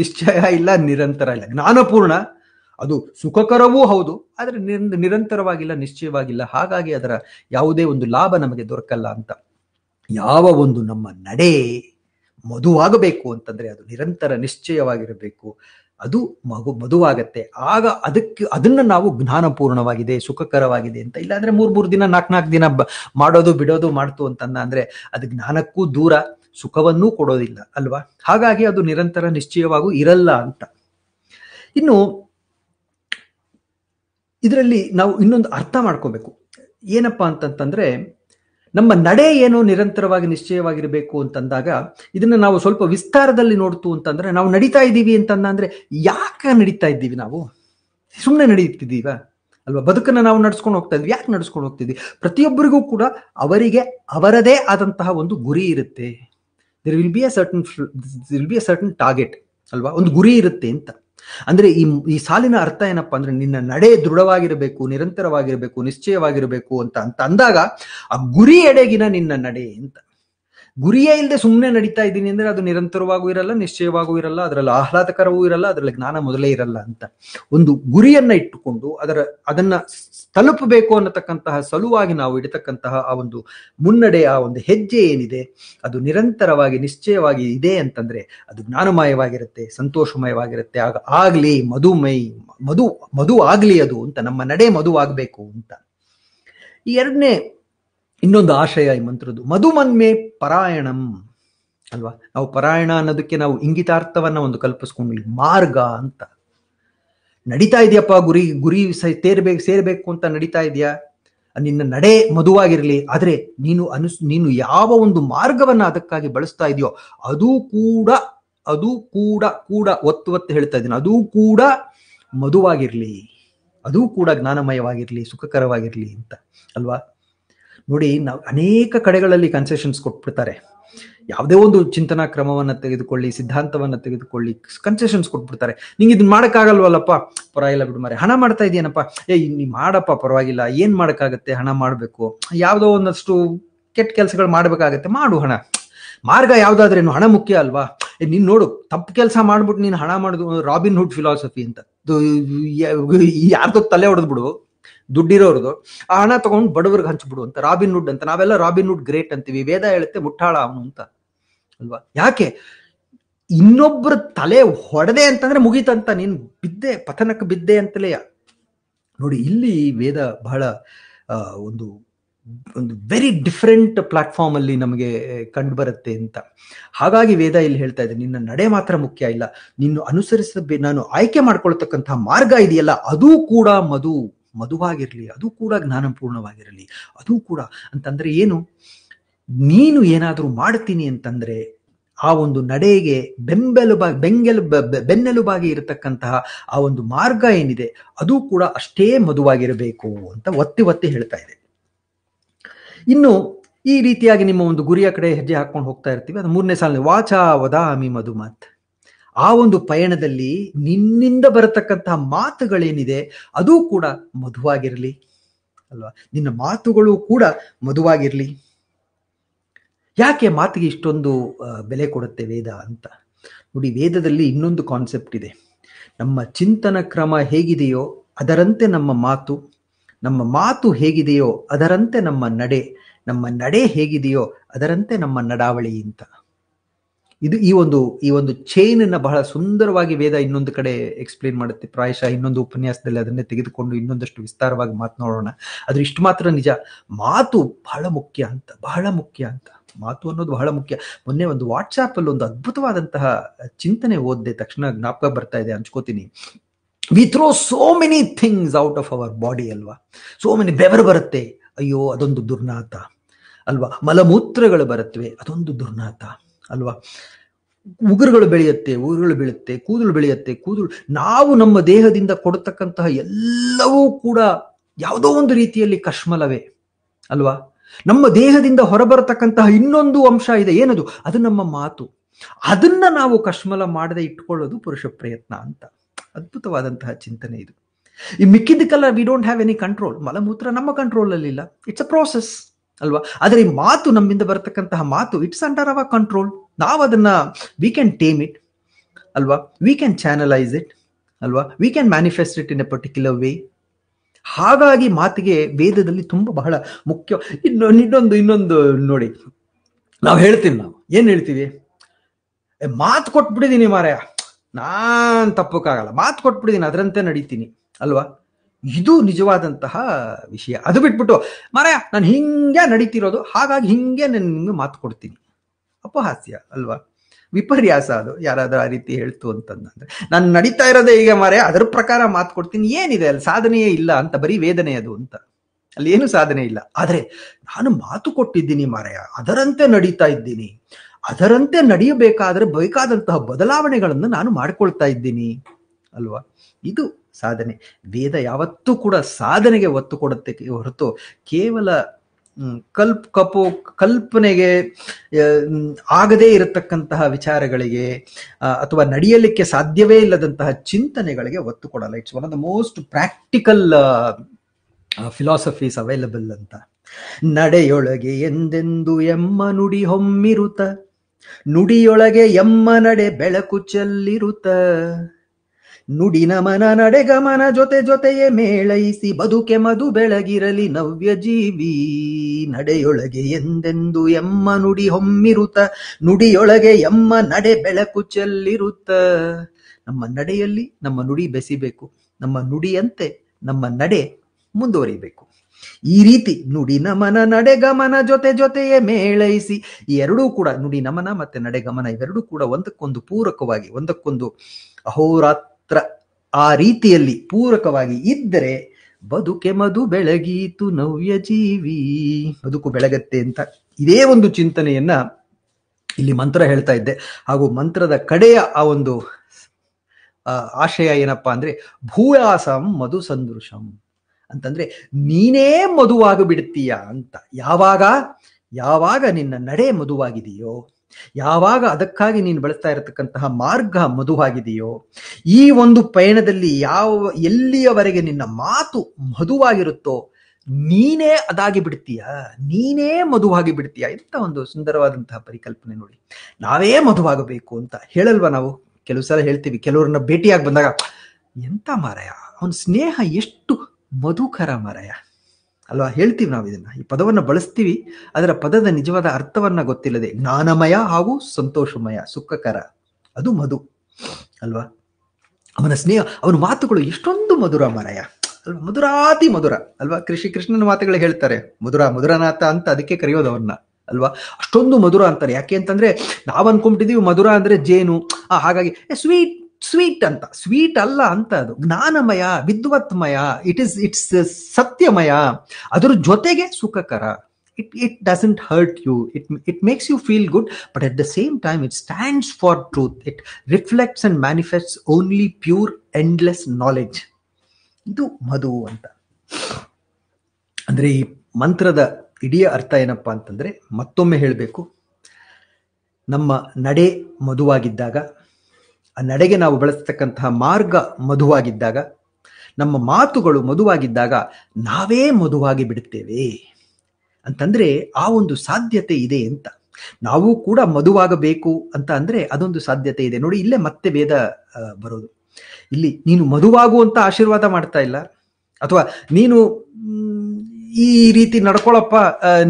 Speaker 1: ನಿಶ್ಚಯ ಇಲ್ಲ ನಿರಂತರ ಇಲ್ಲ ಜ್ಞಾನಪೂರ್ಣ ಅದು ಸುಖಕರವೂ ಹೌದು ಆದರೆ ನಿರಂತರವಾಗಿಲ್ಲ ನಿಶ್ಚಯವಾಗಿಲ್ಲ ಹಾಗಾಗಿ ಅದರ ಯಾವುದೇ ಒಂದು ಲಾಭ ನಮಗೆ ದೊರಕಲ್ಲ ಅಂತ ಯಾವ ಒಂದು ನಮ್ಮ ನಡೆ ಮದುವಾಗಬೇಕು ಅಂತಂದ್ರೆ ಅದು ನಿರಂತರ ನಿಶ್ಚಯವಾಗಿರಬೇಕು ಅದು ಮಗು ಮದುವಾಗತ್ತೆ ಆಗ ಅದಕ್ಕೆ ಅದನ್ನ ನಾವು ಜ್ಞಾನಪೂರ್ಣವಾಗಿದೆ ಸುಖಕರವಾಗಿದೆ ಅಂತ ಇಲ್ಲಾಂದ್ರೆ ಮೂರ್ ಮೂರು ದಿನ ನಾಲ್ಕು ನಾಲ್ಕು ದಿನ ಮಾಡೋದು ಬಿಡೋದು ಮಾಡ್ತು ಅಂತಂದ ಅಂದ್ರೆ ಅದು ಜ್ಞಾನಕ್ಕೂ ದೂರ ಸುಖವನ್ನೂ ಕೊಡೋದಿಲ್ಲ ಅಲ್ವಾ ಹಾಗಾಗಿ ಅದು ನಿರಂತರ ನಿಶ್ಚಯವಾಗೂ ಇರಲ್ಲ ಅಂತ ಇನ್ನು ಇದರಲ್ಲಿ ನಾವು ಇನ್ನೊಂದು ಅರ್ಥ ಮಾಡ್ಕೋಬೇಕು ಏನಪ್ಪ ಅಂತಂತಂದ್ರೆ ನಮ್ಮ ನಡೆ ಏನು ನಿರಂತರವಾಗಿ ನಿಶ್ಚಯವಾಗಿರಬೇಕು ಅಂತಂದಾಗ ಇದನ್ನ ನಾವು ಸ್ವಲ್ಪ ವಿಸ್ತಾರದಲ್ಲಿ ನೋಡ್ತು ಅಂತಂದ್ರೆ ನಾವು ನಡೀತಾ ಇದ್ದೀವಿ ಅಂದ್ರೆ ಯಾಕೆ ನಡೀತಾ ಇದ್ದೀವಿ ನಾವು ಸುಮ್ಮನೆ ನಡೀತಿದ್ದೀವ ಅಲ್ವಾ ಬದುಕನ್ನು ನಾವು ನಡ್ಸ್ಕೊಂಡು ಹೋಗ್ತಾ ಇದ್ವಿ ಯಾಕೆ ನಡ್ಸ್ಕೊಂಡು ಹೋಗ್ತಿದ್ವಿ ಪ್ರತಿಯೊಬ್ಬರಿಗೂ ಕೂಡ ಅವರಿಗೆ ಅವರದೇ ಆದಂತಹ ಒಂದು ಗುರಿ ಇರುತ್ತೆ there will be a certain there will be a certain target ಅಲ್ವಾ ಒಂದು ಗುರಿ ಇರುತ್ತೆ ಅಂತ ಅಂದ್ರೆ ಈ ಈ ಸಾಲಿನ ಅರ್ಥ ಏನಪ್ಪಾ ಅಂದ್ರೆ ನಿನ್ನ ನಡೆ ದೃಢವಾಗಿರಬೇಕು ನಿರಂತರವಾಗಿರಬೇಕು ನಿಶ್ಚಯವಾಗಿರಬೇಕು ಅಂತ ಅಂತ ಅಂದಾಗ ಆ ಗುರಿ ಎಡೆಗಿನ ನಿನ್ನ ನಡೆ ಅಂತ ಗುರಿಯೇ ಇಲ್ಲದೆ ಸುಮ್ಮನೆ ನಡೀತಾ ಇದ್ದೀನಿ ಅಂದ್ರೆ ಅದು ನಿರಂತರವಾಗೂ ಇರಲ್ಲ ನಿಶ್ಚಯವಾಗೂ ಇರಲ್ಲ ಅದರಲ್ಲಿ ಆಹ್ಲಾದಕರವೂ ಇರಲ್ಲ ಅದರಲ್ಲಿ ಜ್ಞಾನ ಮೊದಲೇ ಇರಲ್ಲ ಅಂತ ಒಂದು ಗುರಿಯನ್ನ ಇಟ್ಟುಕೊಂಡು ಅದರ ಅದನ್ನ ತಲುಪಬೇಕು ಅನ್ನತಕ್ಕಂತಹ ಸಲುವಾಗಿ ನಾವು ಇಡತಕ್ಕಂತಹ ಆ ಒಂದು ಮುನ್ನಡೆ ಆ ಒಂದು ಹೆಜ್ಜೆ ಏನಿದೆ ಅದು ನಿರಂತರವಾಗಿ ನಿಶ್ಚಯವಾಗಿ ಇದೆ ಅಂತಂದ್ರೆ ಅದು ಜ್ಞಾನಮಯವಾಗಿರುತ್ತೆ ಸಂತೋಷಮಯವಾಗಿರುತ್ತೆ ಆಗ ಆಗ್ಲಿ ಮಧುಮೈ ಮಧು ಮಧು ಆಗ್ಲಿ ಅದು ಅಂತ ನಮ್ಮ ನಡೆ ಮಧುವಾಗಬೇಕು ಅಂತ ಈ ಎರಡನೇ ಇನ್ನೊಂದು ಆಶಯ ಈ ಮಂತ್ರದ್ದು ಮಧುಮನ್ಮೆ ಪರಾಯಣಂ ಅಲ್ವಾ ನಾವು ಪರಾಯಣ ಅನ್ನೋದಕ್ಕೆ ನಾವು ಇಂಗಿತಾರ್ಥವನ್ನ ಒಂದು ಕಲ್ಪಿಸ್ಕೊಂಡ್ವಿ ಮಾರ್ಗ ಅಂತ ನಡೀತಾ ಇದೆಯಪ್ಪ ಗುರಿ ಗುರಿ ಸೇರ್ಬೇಕು ಸೇರ್ಬೇಕು ಅಂತ ನಡೀತಾ ಇದೆಯಾ ನಿನ್ನ ನಡೆ ಮಧುವಾಗಿರಲಿ ಆದರೆ ನೀನು ಅನುಸ್ ನೀನು ಯಾವ ಒಂದು ಮಾರ್ಗವನ್ನ ಅದಕ್ಕಾಗಿ ಬಳಸ್ತಾ ಇದೆಯೋ ಅದು ಕೂಡ ಅದು ಕೂಡ ಕೂಡ ಒತ್ತು ಒತ್ತು ಹೇಳ್ತಾ ಇದ್ದೀನಿ ಅದು ಕೂಡ ಮಧುವಾಗಿರ್ಲಿ ಅದು ಕೂಡ ಜ್ಞಾನಮಯವಾಗಿರ್ಲಿ ಸುಖಕರವಾಗಿರ್ಲಿ ಅಂತ ಅಲ್ವಾ ನೋಡಿ ನಾವು ಅನೇಕ ಕಡೆಗಳಲ್ಲಿ ಕನ್ಸೆಷನ್ಸ್ ಕೊಟ್ಬಿಡ್ತಾರೆ ಯಾವುದೇ ಒಂದು ಚಿಂತನಾ ಕ್ರಮವನ್ನು ತೆಗೆದುಕೊಳ್ಳಿ ಸಿದ್ಧಾಂತವನ್ನ ತೆಗೆದುಕೊಳ್ಳಿ ಕನ್ಸೆಷನ್ಸ್ ಕೊಟ್ಬಿಡ್ತಾರೆ ನಿಂಗೆ ಇದನ್ನ ಮಾಡೋಕ್ಕಾಗಲ್ವಲ್ಲಪ್ಪ ಪರವಾಗಿಲ್ಲ ಬಿಡು ಮಾರೆ ಹಣ ಮಾಡ್ತಾ ಇದೆಯೇನಪ್ಪ ಏ ನೀ ಮಾಡಪ್ಪ ಪರವಾಗಿಲ್ಲ ಏನು ಮಾಡೋಕ್ಕಾಗತ್ತೆ ಹಣ ಮಾಡಬೇಕು ಯಾವುದೋ ಒಂದಷ್ಟು ಕೆಟ್ಟ ಕೆಲಸಗಳು ಮಾಡಬೇಕಾಗತ್ತೆ ಮಾಡು ಹಣ ಮಾರ್ಗ ಯಾವುದಾದ್ರೇನು ಹಣ ಮುಖ್ಯ ಅಲ್ವಾ ನೀನ್ ನೋಡು ತಪ್ಪು ಕೆಲಸ ಮಾಡ್ಬಿಟ್ಟು ನೀನು ಹಣ ಮಾಡುದು ರಾಬಿನ್ ಹುಡ್ ಫಿಲಾಸಫಿ ಅಂತ ಯಾರ್ದೋ ತಲೆ ಹೊಡೆದ್ಬಿಡು ದುಡ್ಡಿರೋರ್ದು ಆ ಹಣ ತಗೊಂಡು ಬಡವ್ರಿಗೆ ಹಂಚ್ಬಿಡು ಅಂತ ರಾಬಿನ್ ಹುಡ್ ಅಂತ ನಾವೆಲ್ಲ ರಾಬಿನ್ ಹುಡ್ ಗ್ರೇಟ್ ಅಂತೀವಿ ವೇದ ಹೇಳುತ್ತೆ ಮುಟ್ಟಾಳ ಅವನು ಅಂತ ಅಲ್ವಾ ಯಾಕೆ ಇನ್ನೊಬ್ಬರ ತಲೆ ಹೊಡೆದೆ ಅಂತಂದ್ರೆ ಮುಗೀತಂತ ನೀನು ಬಿದ್ದೆ ಪತನಕ್ಕೆ ಬಿದ್ದೆ ಅಂತಲೇ ನೋಡಿ ಇಲ್ಲಿ ವೇದ ಬಹಳ ಒಂದು ಒಂದು ವೆರಿ ಡಿಫ್ರೆಂಟ್ ಪ್ಲಾಟ್ಫಾರ್ಮ್ ಅಲ್ಲಿ ನಮಗೆ ಕಂಡು ಬರುತ್ತೆ ಅಂತ ಹಾಗಾಗಿ ವೇದ ಇಲ್ಲಿ ಹೇಳ್ತಾ ಇದೆ ನಿನ್ನ ನಡೆ ಮಾತ್ರ ಮುಖ್ಯ ಇಲ್ಲ ನಿನ್ನ ಅನುಸರಿಸ ನಾನು ಆಯ್ಕೆ ಮಾಡ್ಕೊಳ್ತಕ್ಕಂತಹ ಮಾರ್ಗ ಇದೆಯಲ್ಲ ಅದೂ ಕೂಡ ಮಧು ಮಧುವಾಗಿರಲಿ ಅದು ಕೂಡ ಜ್ಞಾನಪೂರ್ಣವಾಗಿರಲಿ ಅದು ಕೂಡ ಅಂತಂದರೆ ಏನು ನೀನು ಏನಾದರೂ ಮಾಡ್ತೀನಿ ಅಂತಂದರೆ ಆ ಒಂದು ನಡೆಗೆ ಬೆಂಬೆಲುಬ ಬೆಂಗೆಲು ಬೆನ್ನೆಲುಬಾಗಿ ಇರತಕ್ಕಂತಹ ಆ ಒಂದು ಮಾರ್ಗ ಏನಿದೆ ಅದು ಕೂಡ ಅಷ್ಟೇ ಮಧುವಾಗಿರಬೇಕು ಅಂತ ಒತ್ತಿ ಒತ್ತಿ ಹೇಳ್ತಾ ಇದೆ ಇನ್ನು ಈ ರೀತಿಯಾಗಿ ನಿಮ್ಮ ಒಂದು ಗುರಿಯ ಕಡೆ ಹೆಜ್ಜೆ ಹಾಕೊಂಡು ಹೋಗ್ತಾ ಇರ್ತೀವಿ ಅದು ಮೂರನೇ ಸಾಲಿನ ವಾಚ ವದಾಮಿ ಮಧುಮತ್ ಆ ಒಂದು ಪಯಣದಲ್ಲಿ ನಿನ್ನಿಂದ ಬರತಕ್ಕಂತಹ ಮಾತುಗಳೇನಿದೆ ಅದು ಕೂಡ ಮಧುವಾಗಿರಲಿ ಅಲ್ವಾ ನಿನ್ನ ಮಾತುಗಳು ಕೂಡ ಮಧುವಾಗಿರಲಿ ಯಾಕೆ ಮಾತಿಗೆ ಇಷ್ಟೊಂದು ಬೆಲೆ ಕೊಡುತ್ತೆ ವೇದ ಅಂತ ನೋಡಿ ವೇದದಲ್ಲಿ ಇನ್ನೊಂದು ಕಾನ್ಸೆಪ್ಟ್ ಇದೆ ನಮ್ಮ ಚಿಂತನ ಕ್ರಮ ಹೇಗಿದೆಯೋ ಅದರಂತೆ ನಮ್ಮ ಮಾತು ನಮ್ಮ ಮಾತು ಹೇಗಿದೆಯೋ ಅದರಂತೆ ನಮ್ಮ ನಡೆ ನಮ್ಮ ನಡೆ ಹೇಗಿದೆಯೋ ಅದರಂತೆ ನಮ್ಮ ನಡಾವಳಿ ಅಂತ ಇದು ಈ ಒಂದು ಈ ಒಂದು ಚೈನ್ ಅನ್ನ ಬಹಳ ಸುಂದರವಾಗಿ ವೇದ ಇನ್ನೊಂದು ಕಡೆ ಎಕ್ಸ್ಪ್ಲೇನ್ ಮಾಡುತ್ತೆ ಪ್ರಾಯಶಃ ಇನ್ನೊಂದು ಉಪನ್ಯಾಸದಲ್ಲಿ ಅದನ್ನೇ ತೆಗೆದುಕೊಂಡು ಇನ್ನೊಂದಷ್ಟು ವಿಸ್ತಾರವಾಗಿ ಮಾತನಾಡೋಣ ಆದ್ರೆ ಇಷ್ಟು ಮಾತ್ರ ನಿಜ ಮಾತು ಬಹಳ ಮುಖ್ಯ ಅಂತ ಬಹಳ ಮುಖ್ಯ ಅಂತ ಮಾತು ಅನ್ನೋದು ಬಹಳ ಮುಖ್ಯ ಮೊನ್ನೆ ಒಂದು ವಾಟ್ಸಾಪ್ ಅಲ್ಲಿ ಒಂದು ಅದ್ಭುತವಾದಂತಹ ಚಿಂತನೆ ಓದ್ದೆ ತಕ್ಷಣ ಜ್ಞಾಪಕ ಬರ್ತಾ ಇದೆ ಹಂಚ್ಕೋತೀನಿ we throw so many things out of our body ಅಲ್ವಾ ಸೋ ಮೆನಿ ಬೆವರ್ ಬರುತ್ತೆ ಅಯ್ಯೋ ಅದೊಂದು ದುರ್ನಾಥ ಅಲ್ವಾ ಮಲಮೂತ್ರಗಳು ಬರುತ್ತವೆ ಅದೊಂದು ದುರ್ನಾಥ ಅಲ್ವಾ ಉಗುರುಗಳು ಬೆಳೆಯುತ್ತೆ ಉಗುರುಗಳು ಬೆಳೆಯುತ್ತೆ ಕೂದಲು ಬೆಳೆಯುತ್ತೆ ಕೂದಲು ನಾವು ನಮ್ಮ ದೇಹದಿಂದ ಕೊಡತಕ್ಕಂತಹ ಎಲ್ಲವೂ ಕೂಡ ಯಾವುದೋ ಒಂದು ರೀತಿಯಲ್ಲಿ ಕಶ್ಮಲವೇ ಅಲ್ವಾ ನಮ್ಮ ದೇಹದಿಂದ ಹೊರಬರತಕ್ಕಂತಹ ಇನ್ನೊಂದು ಅಂಶ ಇದೆ ಏನದು ಅದು ನಮ್ಮ ಮಾತು ಅದನ್ನ ನಾವು ಕಶ್ಮಲ ಮಾಡದೆ ಇಟ್ಕೊಳ್ಳೋದು ಪುರುಷ ಪ್ರಯತ್ನ ಅಂತ ಅದ್ಭುತವಾದಂತಹ ಚಿಂತನೆ ಇದು ಈ ಮಿಕ್ಕಿದ್ದಕ್ಕೆಲ್ಲ we don't have any control ಮಲಮೂತ್ರ ನಮ್ಮ ಕಂಟ್ರೋಲಲ್ಲಿಲ್ಲ ಇಟ್ಸ್ ಅ ಪ್ರೋಸೆಸ್ ಅಲ್ವಾ ಆದರೆ ಈ ಮಾತು ನಮ್ಮಿಂದ ಬರತಕ್ಕಂತಹ ಮಾತು ಇಟ್ಸ್ ಅಂಡರ್ ಅವರ್ ಕಂಟ್ರೋಲ್ ನಾವು ಅದನ್ನ ವಿ ಕ್ಯಾನ್ ಟೇಮ್ ಇಟ್ ಅಲ್ವಾ ವಿ ಕ್ಯಾನ್ ಚಾನಲೈಸ್ ಇಟ್ ಅಲ್ವಾ we can manifest it in a particular way ಹಾಗಾಗಿ ಮಾತಿಗೆ ವೇದದಲ್ಲಿ ತುಂಬಾ ಬಹಳ ಮುಖ್ಯ ಇನ್ನೊಂದು ಇನ್ನೊಂದು ಇನ್ನೊಂದು ನೋಡಿ ನಾವು ಹೇಳ್ತೀವಿ ನಾವು ಏನು ಹೇಳ್ತೀವಿ ಮಾತು ಕೊಟ್ಬಿಟ್ಟಿದ್ದೀನಿ ಮಾರಾಯ ನಾನ್ ತಪ್ಪಕ್ಕಾಗಲ್ಲ ಮಾತು ಕೊಟ್ಬಿಟ್ಟಿದ್ದೀನಿ ಅದರಂತೆ ನಡೀತೀನಿ ಅಲ್ವಾ ಇದು ನಿಜವಾದಂತಹ ವಿಷಯ ಅದು ಬಿಟ್ಬಿಟ್ಟು ಮಾರಾಯ ನಾನು ಹಿಂಗೆ ನಡೀತಿರೋದು ಹಾಗಾಗಿ ಹಿಂಗೆ ನಾನು ನಿಮಗೆ ಮಾತು ಕೊಡ್ತೀನಿ ಅಪಹಾಸ್ಯ ಅಲ್ವಾ ವಿಪರ್ಯಾಸ ಅದು ಯಾರಾದ್ರೂ ಆ ರೀತಿ ಹೇಳ್ತು ಅಂತಂದ್ರೆ ನಾನು ನಡೀತಾ ಇರೋದೇ ಈಗ ಮಾರೆ ಅದರ ಪ್ರಕಾರ ಮಾತು ಕೊಡ್ತೀನಿ ಏನಿದೆ ಅಲ್ಲಿ ಸಾಧನೆಯೇ ಇಲ್ಲ ಅಂತ ಬರೀ ವೇದನೆ ಅದು ಅಂತ ಅಲ್ಲಿ ಏನು ಸಾಧನೆ ಇಲ್ಲ ಆದರೆ ನಾನು ಮಾತು ಕೊಟ್ಟಿದ್ದೀನಿ ಮಾರಾಯ ಅದರಂತೆ ನಡೀತಾ ಇದ್ದೀನಿ ಅದರಂತೆ ನಡೆಯಬೇಕಾದ್ರೆ ಬೇಕಾದಂತಹ ಬದಲಾವಣೆಗಳನ್ನು ನಾನು ಮಾಡ್ಕೊಳ್ತಾ ಇದ್ದೀನಿ ಅಲ್ವಾ ಇದು ಸಾಧನೆ ವೇದ ಯಾವತ್ತೂ ಕೂಡ ಸಾಧನೆಗೆ ಒತ್ತು ಕೊಡುತ್ತೆ ಹೊರತು ಕೇವಲ ಕಲ್ಪ್ ಕಪೋ ಕಲ್ಪನೆಗೆ ಆಗದೇ ಇರತಕ್ಕಂತಹ ವಿಚಾರಗಳಿಗೆ ಅಥವಾ ನಡೆಯಲಿಕ್ಕೆ ಸಾಧ್ಯವೇ ಇಲ್ಲದಂತಹ ಚಿಂತನೆಗಳಿಗೆ ಒತ್ತು ಕೊಡಲ್ಲ it's one of the most practical philosophies available ಅಂತ ನಡೆಯೊಳಗೆ ಎಂದೆಂದು ಎಮ್ಮ ನುಡಿ ಹೊಮ್ಮಿರುತ ನುಡಿಯೊಳಗೆ ಎಮ್ಮ ನಡೆ ಬೆಳಕು ಚೆಲ್ಲಿರುತ್ತ ನುಡಿನ ಮನ ನಡೆಗಮನ ಜೊತೆ ಜೊತೆಯೇ ಮೇಳೈಸಿ ಬದುಕೆ ಮಧು ಬೆಳಗಿರಲಿ ನವ್ಯ ಜೀವಿ ನಡೆಯೊಳಗೆ ಎಂದೆಂದು ಎಮ್ಮ ನುಡಿ ಹೊಮ್ಮಿರುತ್ತ ನುಡಿಯೊಳಗೆ ಎಮ್ಮ ನಡೆ ಬೆಳಕು ಚೆಲ್ಲಿರುತ್ತ ನಮ್ಮ ನಡೆಯಲ್ಲಿ ನಮ್ಮ ನುಡಿ ಬೆಸಿಬೇಕು ನಮ್ಮ ನುಡಿಯಂತೆ ನಮ್ಮ ನಡೆ ಮುಂದುವರಿಬೇಕು ಈ ರೀತಿ ನುಡಿ ನಮನ ನಡೆಗಮನ ಜೊತೆ ಜೊತೆಯೇ ಮೇಳೈಸಿ ಈ ಎರಡೂ ಕೂಡ ನುಡಿ ನಮನ ಮತ್ತೆ ನಡೆಗಮನ ಇವೆರಡೂ ಕೂಡ ಒಂದಕ್ಕೊಂದು ಪೂರಕವಾಗಿ ಒಂದಕ್ಕೊಂದು ಅಹೋರಾತ್ ಮಾತ್ರ ಆ ರೀತಿಯಲ್ಲಿ ಪೂರಕವಾಗಿ ಇದ್ದರೆ ಬದುಕೆ ಮಧು ಬೆಳಗೀತು ನವ್ಯ ಜೀವಿ ಬದುಕು ಬೆಳಗತ್ತೆ ಅಂತ ಇದೇ ಒಂದು ಚಿಂತನೆಯನ್ನ ಇಲ್ಲಿ ಮಂತ್ರ ಹೇಳ್ತಾ ಇದ್ದೆ ಹಾಗೂ ಮಂತ್ರದ ಕಡೆಯ ಆ ಒಂದು ಆಶಯ ಏನಪ್ಪಾ ಅಂದ್ರೆ ಭೂಯಾಸಂ ಮಧು ಸಂದೃಶಂ ಅಂತಂದ್ರೆ ನೀನೇ ಮಧುವಾಗಿ ಬಿಡ್ತೀಯ ಅಂತ ಯಾವಾಗ ಯಾವಾಗ ನಿನ್ನ ನಡೆ ಮಧುವಾಗಿದೆಯೋ ಯಾವಾಗ ಅದಕ್ಕಾಗಿ ನೀನು ಬಳಸ್ತಾ ಇರತಕ್ಕಂತಹ ಮಾರ್ಗ ಮಧುವಾಗಿದೆಯೋ ಈ ಒಂದು ಪಯಣದಲ್ಲಿ ಯಾವ ಎಲ್ಲಿಯವರೆಗೆ ನಿನ್ನ ಮಾತು ಮಧುವಾಗಿರುತ್ತೋ ನೀನೇ ಅದಾಗಿ ಬಿಡ್ತೀಯ ನೀನೇ ಮಧುವಾಗಿ ಬಿಡ್ತೀಯ ಇಂಥ ಒಂದು ಸುಂದರವಾದಂತಹ ಪರಿಕಲ್ಪನೆ ನೋಡಿ ನಾವೇ ಮಧುವಾಗಬೇಕು ಅಂತ ಹೇಳಲ್ವಾ ನಾವು ಕೆಲವು ಸಲ ಹೇಳ್ತೀವಿ ಕೆಲವ್ರನ್ನ ಭೇಟಿಯಾಗಿ ಬಂದಾಗ ಎಂತ ಮಾರಾಯ ಅವನ ಸ್ನೇಹ ಎಷ್ಟು ಮಧುಕರ ಮಾರಾಯ ಅಲ್ವಾ ಹೇಳ್ತೀವಿ ನಾವು ಇದನ್ನ ಈ ಪದವನ್ನು ಬಳಸ್ತೀವಿ ಅದರ ಪದದ ನಿಜವಾದ ಅರ್ಥವನ್ನ ಗೊತ್ತಿಲ್ಲದೆ ಜ್ಞಾನಮಯ ಹಾಗೂ ಸಂತೋಷಮಯ ಸುಖಕರ ಅದು ಮಧು ಅಲ್ವಾ ಅವನ ಸ್ನೇಹ ಅವನ ಮಾತುಗಳು ಎಷ್ಟೊಂದು ಮಧುರ ಮರಯ ಅಲ್ವಾ ಮಧುರಾತಿ ಮಧುರ ಅಲ್ವಾ ಕೃಷಿ ಕೃಷ್ಣನ ಮಾತುಗಳು ಹೇಳ್ತಾರೆ ಮಧುರ ಮಧುರನಾಥ ಅಂತ ಅದಕ್ಕೆ ಕರೆಯೋದು ಅವ್ರನ್ನ ಅಲ್ವಾ ಅಷ್ಟೊಂದು ಮಧುರ ಅಂತಾರೆ ಯಾಕೆ ಅಂತಂದ್ರೆ ನಾವು ಅನ್ಕೊಂಬಿಟ್ಟಿದೀವಿ ಮಧುರ ಅಂದ್ರೆ ಜೇನು ಹಾಗಾಗಿ ಸ್ವೀಟ್ ಸ್ವೀಟ್ ಅಂತ ಸ್ವೀಟ್ ಅಲ್ಲ ಅಂತ ಅದು ಜ್ಞಾನಮಯ ವಿದ್ವತ್ಮಯ ಇಟ್ ಇಸ್ ಇಟ್ಸ್ ಸತ್ಯಮಯ ಅದರ ಜೊತೆಗೆ ಸುಖಕರ it it doesn't hurt you it it makes you feel good but at the same time it stands for truth it reflects and manifests only pure endless knowledge ಇದು ಮಧು ಅಂತ ಅಂದ್ರೆ ಈ ಮಂತ್ರದ ಇಡೀ ಅರ್ಥ ಏನಪ್ಪಾ ಅಂತಂದ್ರೆ ಮತ್ತೊಮ್ಮೆ ಹೇಳಬೇಕು ನಮ್ಮ ನಡೆ ಮಧುವಾಗಿದ್ದಾಗ ನಡೆಗೆ ನಾವು ಬಳಸ್ತಕ್ಕಂತಹ ಮಾರ್ಗ ಮಧುವಾಗಿದ್ದಾಗ ನಮ್ಮ ಮಾತುಗಳು ಮಧುವಾಗಿದ್ದಾಗ ನಾವೇ ಮಧುವಾಗಿ ಬಿಡುತ್ತೇವೆ ಅಂತಂದ್ರೆ ಆ ಒಂದು ಸಾಧ್ಯತೆ ಇದೆ ಅಂತ ನಾವು ಕೂಡ ಮಧುವಾಗಬೇಕು ಅಂತ ಅಂದ್ರೆ ಅದೊಂದು ಸಾಧ್ಯತೆ ಇದೆ ನೋಡಿ ಇಲ್ಲೇ ಮತ್ತೆ ಭೇದ ಬರೋದು ಇಲ್ಲಿ ನೀನು ಮಧುವಾಗುವಂತ ಆಶೀರ್ವಾದ ಮಾಡ್ತಾ ಇಲ್ಲ ಅಥವಾ ನೀನು ಈ ರೀತಿ ನಡ್ಕೊಳಪ್ಪ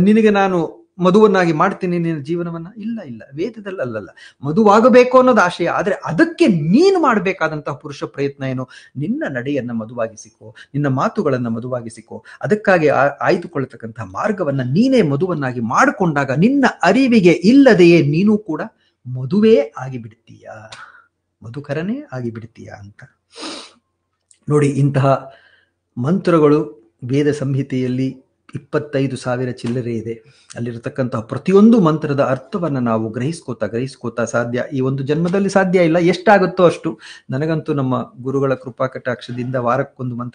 Speaker 1: ನಿನಗೆ ನಾನು ಮದುವನ್ನಾಗಿ ಮಾಡ್ತೀನಿ ನಿನ್ನ ಜೀವನವನ್ನ ಇಲ್ಲ ಇಲ್ಲ ವೇದದಲ್ಲಿ ಅಲ್ಲಲ್ಲ ಮದುವಾಗಬೇಕು ಅನ್ನೋದು ಆಶಯ ಆದರೆ ಅದಕ್ಕೆ ನೀನು ಮಾಡಬೇಕಾದಂತಹ ಪುರುಷ ಪ್ರಯತ್ನ ಏನು ನಿನ್ನ ನಡೆಯನ್ನ ಮದುವಾಗಿಸಿಕೊ ನಿನ್ನ ಮಾತುಗಳನ್ನ ಮದುವಾಗಿಸಿಕೊ ಅದಕ್ಕಾಗಿ ಆಯ್ದುಕೊಳ್ಳತಕ್ಕಂತಹ ಮಾರ್ಗವನ್ನ ನೀನೇ ಮದುವನ್ನಾಗಿ ಮಾಡಿಕೊಂಡಾಗ ನಿನ್ನ ಅರಿವಿಗೆ ಇಲ್ಲದೆಯೇ ನೀನು ಕೂಡ ಮದುವೆ ಆಗಿಬಿಡ್ತೀಯ ಮಧುಕರನೇ ಆಗಿಬಿಡ್ತೀಯ ಅಂತ ನೋಡಿ ಇಂತಹ ಮಂತ್ರಗಳು ವೇದ ಸಂಹಿತೆಯಲ್ಲಿ ಇಪ್ಪತ್ತೈದು ಸಾವಿರ ಚಿಲ್ಲರೆ ಇದೆ ಅಲ್ಲಿರತಕ್ಕಂತಹ ಪ್ರತಿಯೊಂದು ಮಂತ್ರದ ಅರ್ಥವನ್ನು ನಾವು ಗ್ರಹಿಸ್ಕೋತಾ ಗ್ರಹಿಸ್ಕೋತಾ ಸಾಧ್ಯ ಈ ಒಂದು ಜನ್ಮದಲ್ಲಿ ಸಾಧ್ಯ ಇಲ್ಲ ಎಷ್ಟಾಗುತ್ತೋ ಅಷ್ಟು ನನಗಂತೂ ನಮ್ಮ ಗುರುಗಳ ಕೃಪಾ ವಾರಕ್ಕೊಂದು ಮಂತ್ರ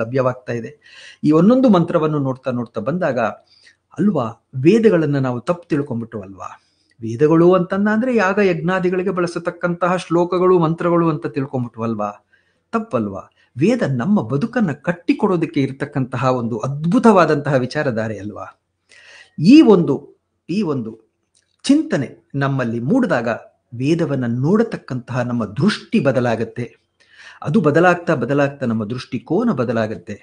Speaker 1: ಲಭ್ಯವಾಗ್ತಾ ಇದೆ ಈ ಒಂದೊಂದು ಮಂತ್ರವನ್ನು ನೋಡ್ತಾ ನೋಡ್ತಾ ಬಂದಾಗ ಅಲ್ವಾ ವೇದಗಳನ್ನು ನಾವು ತಪ್ಪು ತಿಳ್ಕೊಂಡ್ಬಿಟ್ಟು ಅಲ್ವಾ ವೇದಗಳು ಅಂತಂದ ಅಂದ್ರೆ ಯಾಗ ಯಜ್ಞಾದಿಗಳಿಗೆ ಬಳಸತಕ್ಕಂತಹ ಶ್ಲೋಕಗಳು ಮಂತ್ರಗಳು ಅಂತ ತಿಳ್ಕೊಂಬಿಟ್ವಲ್ವಾ ತಪ್ಪಲ್ವಾ ವೇದ ನಮ್ಮ ಬದುಕನ್ನು ಕಟ್ಟಿಕೊಡೋದಕ್ಕೆ ಇರತಕ್ಕಂತಹ ಒಂದು ಅದ್ಭುತವಾದಂತಹ ವಿಚಾರಧಾರೆ ಅಲ್ವಾ ಈ ಒಂದು ಈ ಒಂದು ಚಿಂತನೆ ನಮ್ಮಲ್ಲಿ ಮೂಡಿದಾಗ ವೇದವನ್ನು ನೋಡತಕ್ಕಂತಹ ನಮ್ಮ ದೃಷ್ಟಿ ಬದಲಾಗತ್ತೆ ಅದು ಬದಲಾಗ್ತಾ ಬದಲಾಗ್ತಾ ನಮ್ಮ ದೃಷ್ಟಿಕೋನ ಬದಲಾಗತ್ತೆ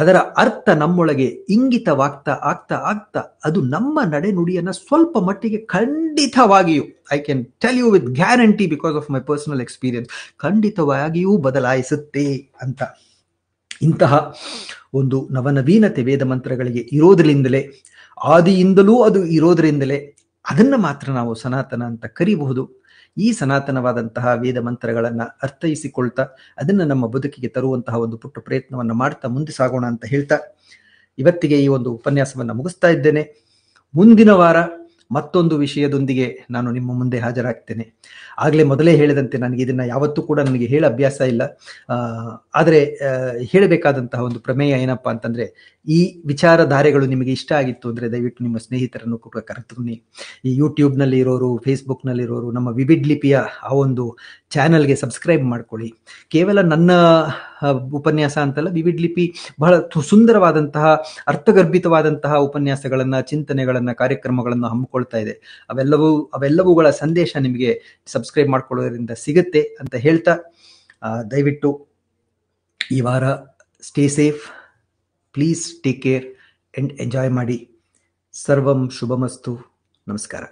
Speaker 1: ಅದರ ಅರ್ಥ ನಮ್ಮೊಳಗೆ ಇಂಗಿತವಾಗ್ತಾ ಆಗ್ತಾ ಆಗ್ತಾ ಅದು ನಮ್ಮ ನಡೆನುಡಿಯನ್ನ ಸ್ವಲ್ಪ ಮಟ್ಟಿಗೆ ಖಂಡಿತವಾಗಿಯೂ I can tell you with guarantee because of my personal experience ಖಂಡಿತವಾಗಿಯೂ ಬದಲಾಯಿಸುತ್ತೆ ಅಂತ ಇಂತಹ ಒಂದು ನವನವೀನತೆ ವೇದ ಮಂತ್ರಗಳಿಗೆ ಇರೋದ್ರಿಂದಲೇ ಆದಿಯಿಂದಲೂ ಅದು ಇರೋದ್ರಿಂದಲೇ ಅದನ್ನ ಮಾತ್ರ ನಾವು ಸನಾತನ ಅಂತ ಕರಿಬಹುದು ಈ ಸನಾತನವಾದಂತಹ ವೇದ ಮಂತ್ರಗಳನ್ನ ಅರ್ಥೈಸಿಕೊಳ್ತಾ ಅದನ್ನ ನಮ್ಮ ಬದುಕಿಗೆ ತರುವಂತಹ ಒಂದು ಪುಟ್ಟ ಪ್ರಯತ್ನವನ್ನು ಮಾಡ್ತಾ ಮುಂದೆ ಸಾಗೋಣ ಅಂತ ಹೇಳ್ತಾ ಇವತ್ತಿಗೆ ಈ ಒಂದು ಉಪನ್ಯಾಸವನ್ನು ಮುಗಿಸ್ತಾ ಇದ್ದೇನೆ ಮುಂದಿನ ವಾರ ಮತ್ತೊಂದು ವಿಷಯದೊಂದಿಗೆ ನಾನು ನಿಮ್ಮ ಮುಂದೆ ಹಾಜರಾಗ್ತೇನೆ ಆಗಲೇ ಮೊದಲೇ ಹೇಳಿದಂತೆ ನನಗೆ ಇದನ್ನು ಯಾವತ್ತೂ ಕೂಡ ನನಗೆ ಹೇಳ ಅಭ್ಯಾಸ ಇಲ್ಲ ಆದರೆ ಹೇಳಬೇಕಾದಂತಹ ಒಂದು ಪ್ರಮೇಯ ಏನಪ್ಪ ಅಂತಂದರೆ ಈ ವಿಚಾರಧಾರೆಗಳು ನಿಮಗೆ ಇಷ್ಟ ಆಗಿತ್ತು ಅಂದರೆ ದಯವಿಟ್ಟು ನಿಮ್ಮ ಸ್ನೇಹಿತರನ್ನು ಕೂಡ ಕರೆತೀನಿ ಈ ಯೂಟ್ಯೂಬ್ನಲ್ಲಿ ಇರೋರು ಫೇಸ್ಬುಕ್ನಲ್ಲಿರೋರು ನಮ್ಮ ವಿವಿಡ್ ಲಿಪಿಯ ಆ ಒಂದು ಚಾನಲ್ಗೆ ಸಬ್ಸ್ಕ್ರೈಬ್ ಮಾಡ್ಕೊಳ್ಳಿ ಕೇವಲ ನನ್ನ ಉಪನ್ಯಾಸ ಅಂತಲ್ಲ ವಿವಿಡ್ ಲಿಪಿ ಬಹಳ ಸುಂದರವಾದಂತಹ ಅರ್ಥಗರ್ಭಿತವಾದಂತಹ ಉಪನ್ಯಾಸಗಳನ್ನ ಚಿಂತನೆಗಳನ್ನ ಕಾರ್ಯಕ್ರಮಗಳನ್ನು ಹಮ್ಮಿಕೊಳ್ತಾ ಇದೆ ಅವೆಲ್ಲವೂ ಅವೆಲ್ಲವುಗಳ ಸಂದೇಶ ನಿಮಗೆ ಸಬ್ಸ್ಕ್ರೈಬ್ ಮಾಡ್ಕೊಳ್ಳೋದ್ರಿಂದ ಸಿಗುತ್ತೆ ಅಂತ ಹೇಳ್ತಾ ದಯವಿಟ್ಟು ಈ ವಾರ stay safe please take care and enjoy ಮಾಡಿ ಸರ್ವಂ ಶುಭಮಸ್ತು ನಮಸ್ಕಾರ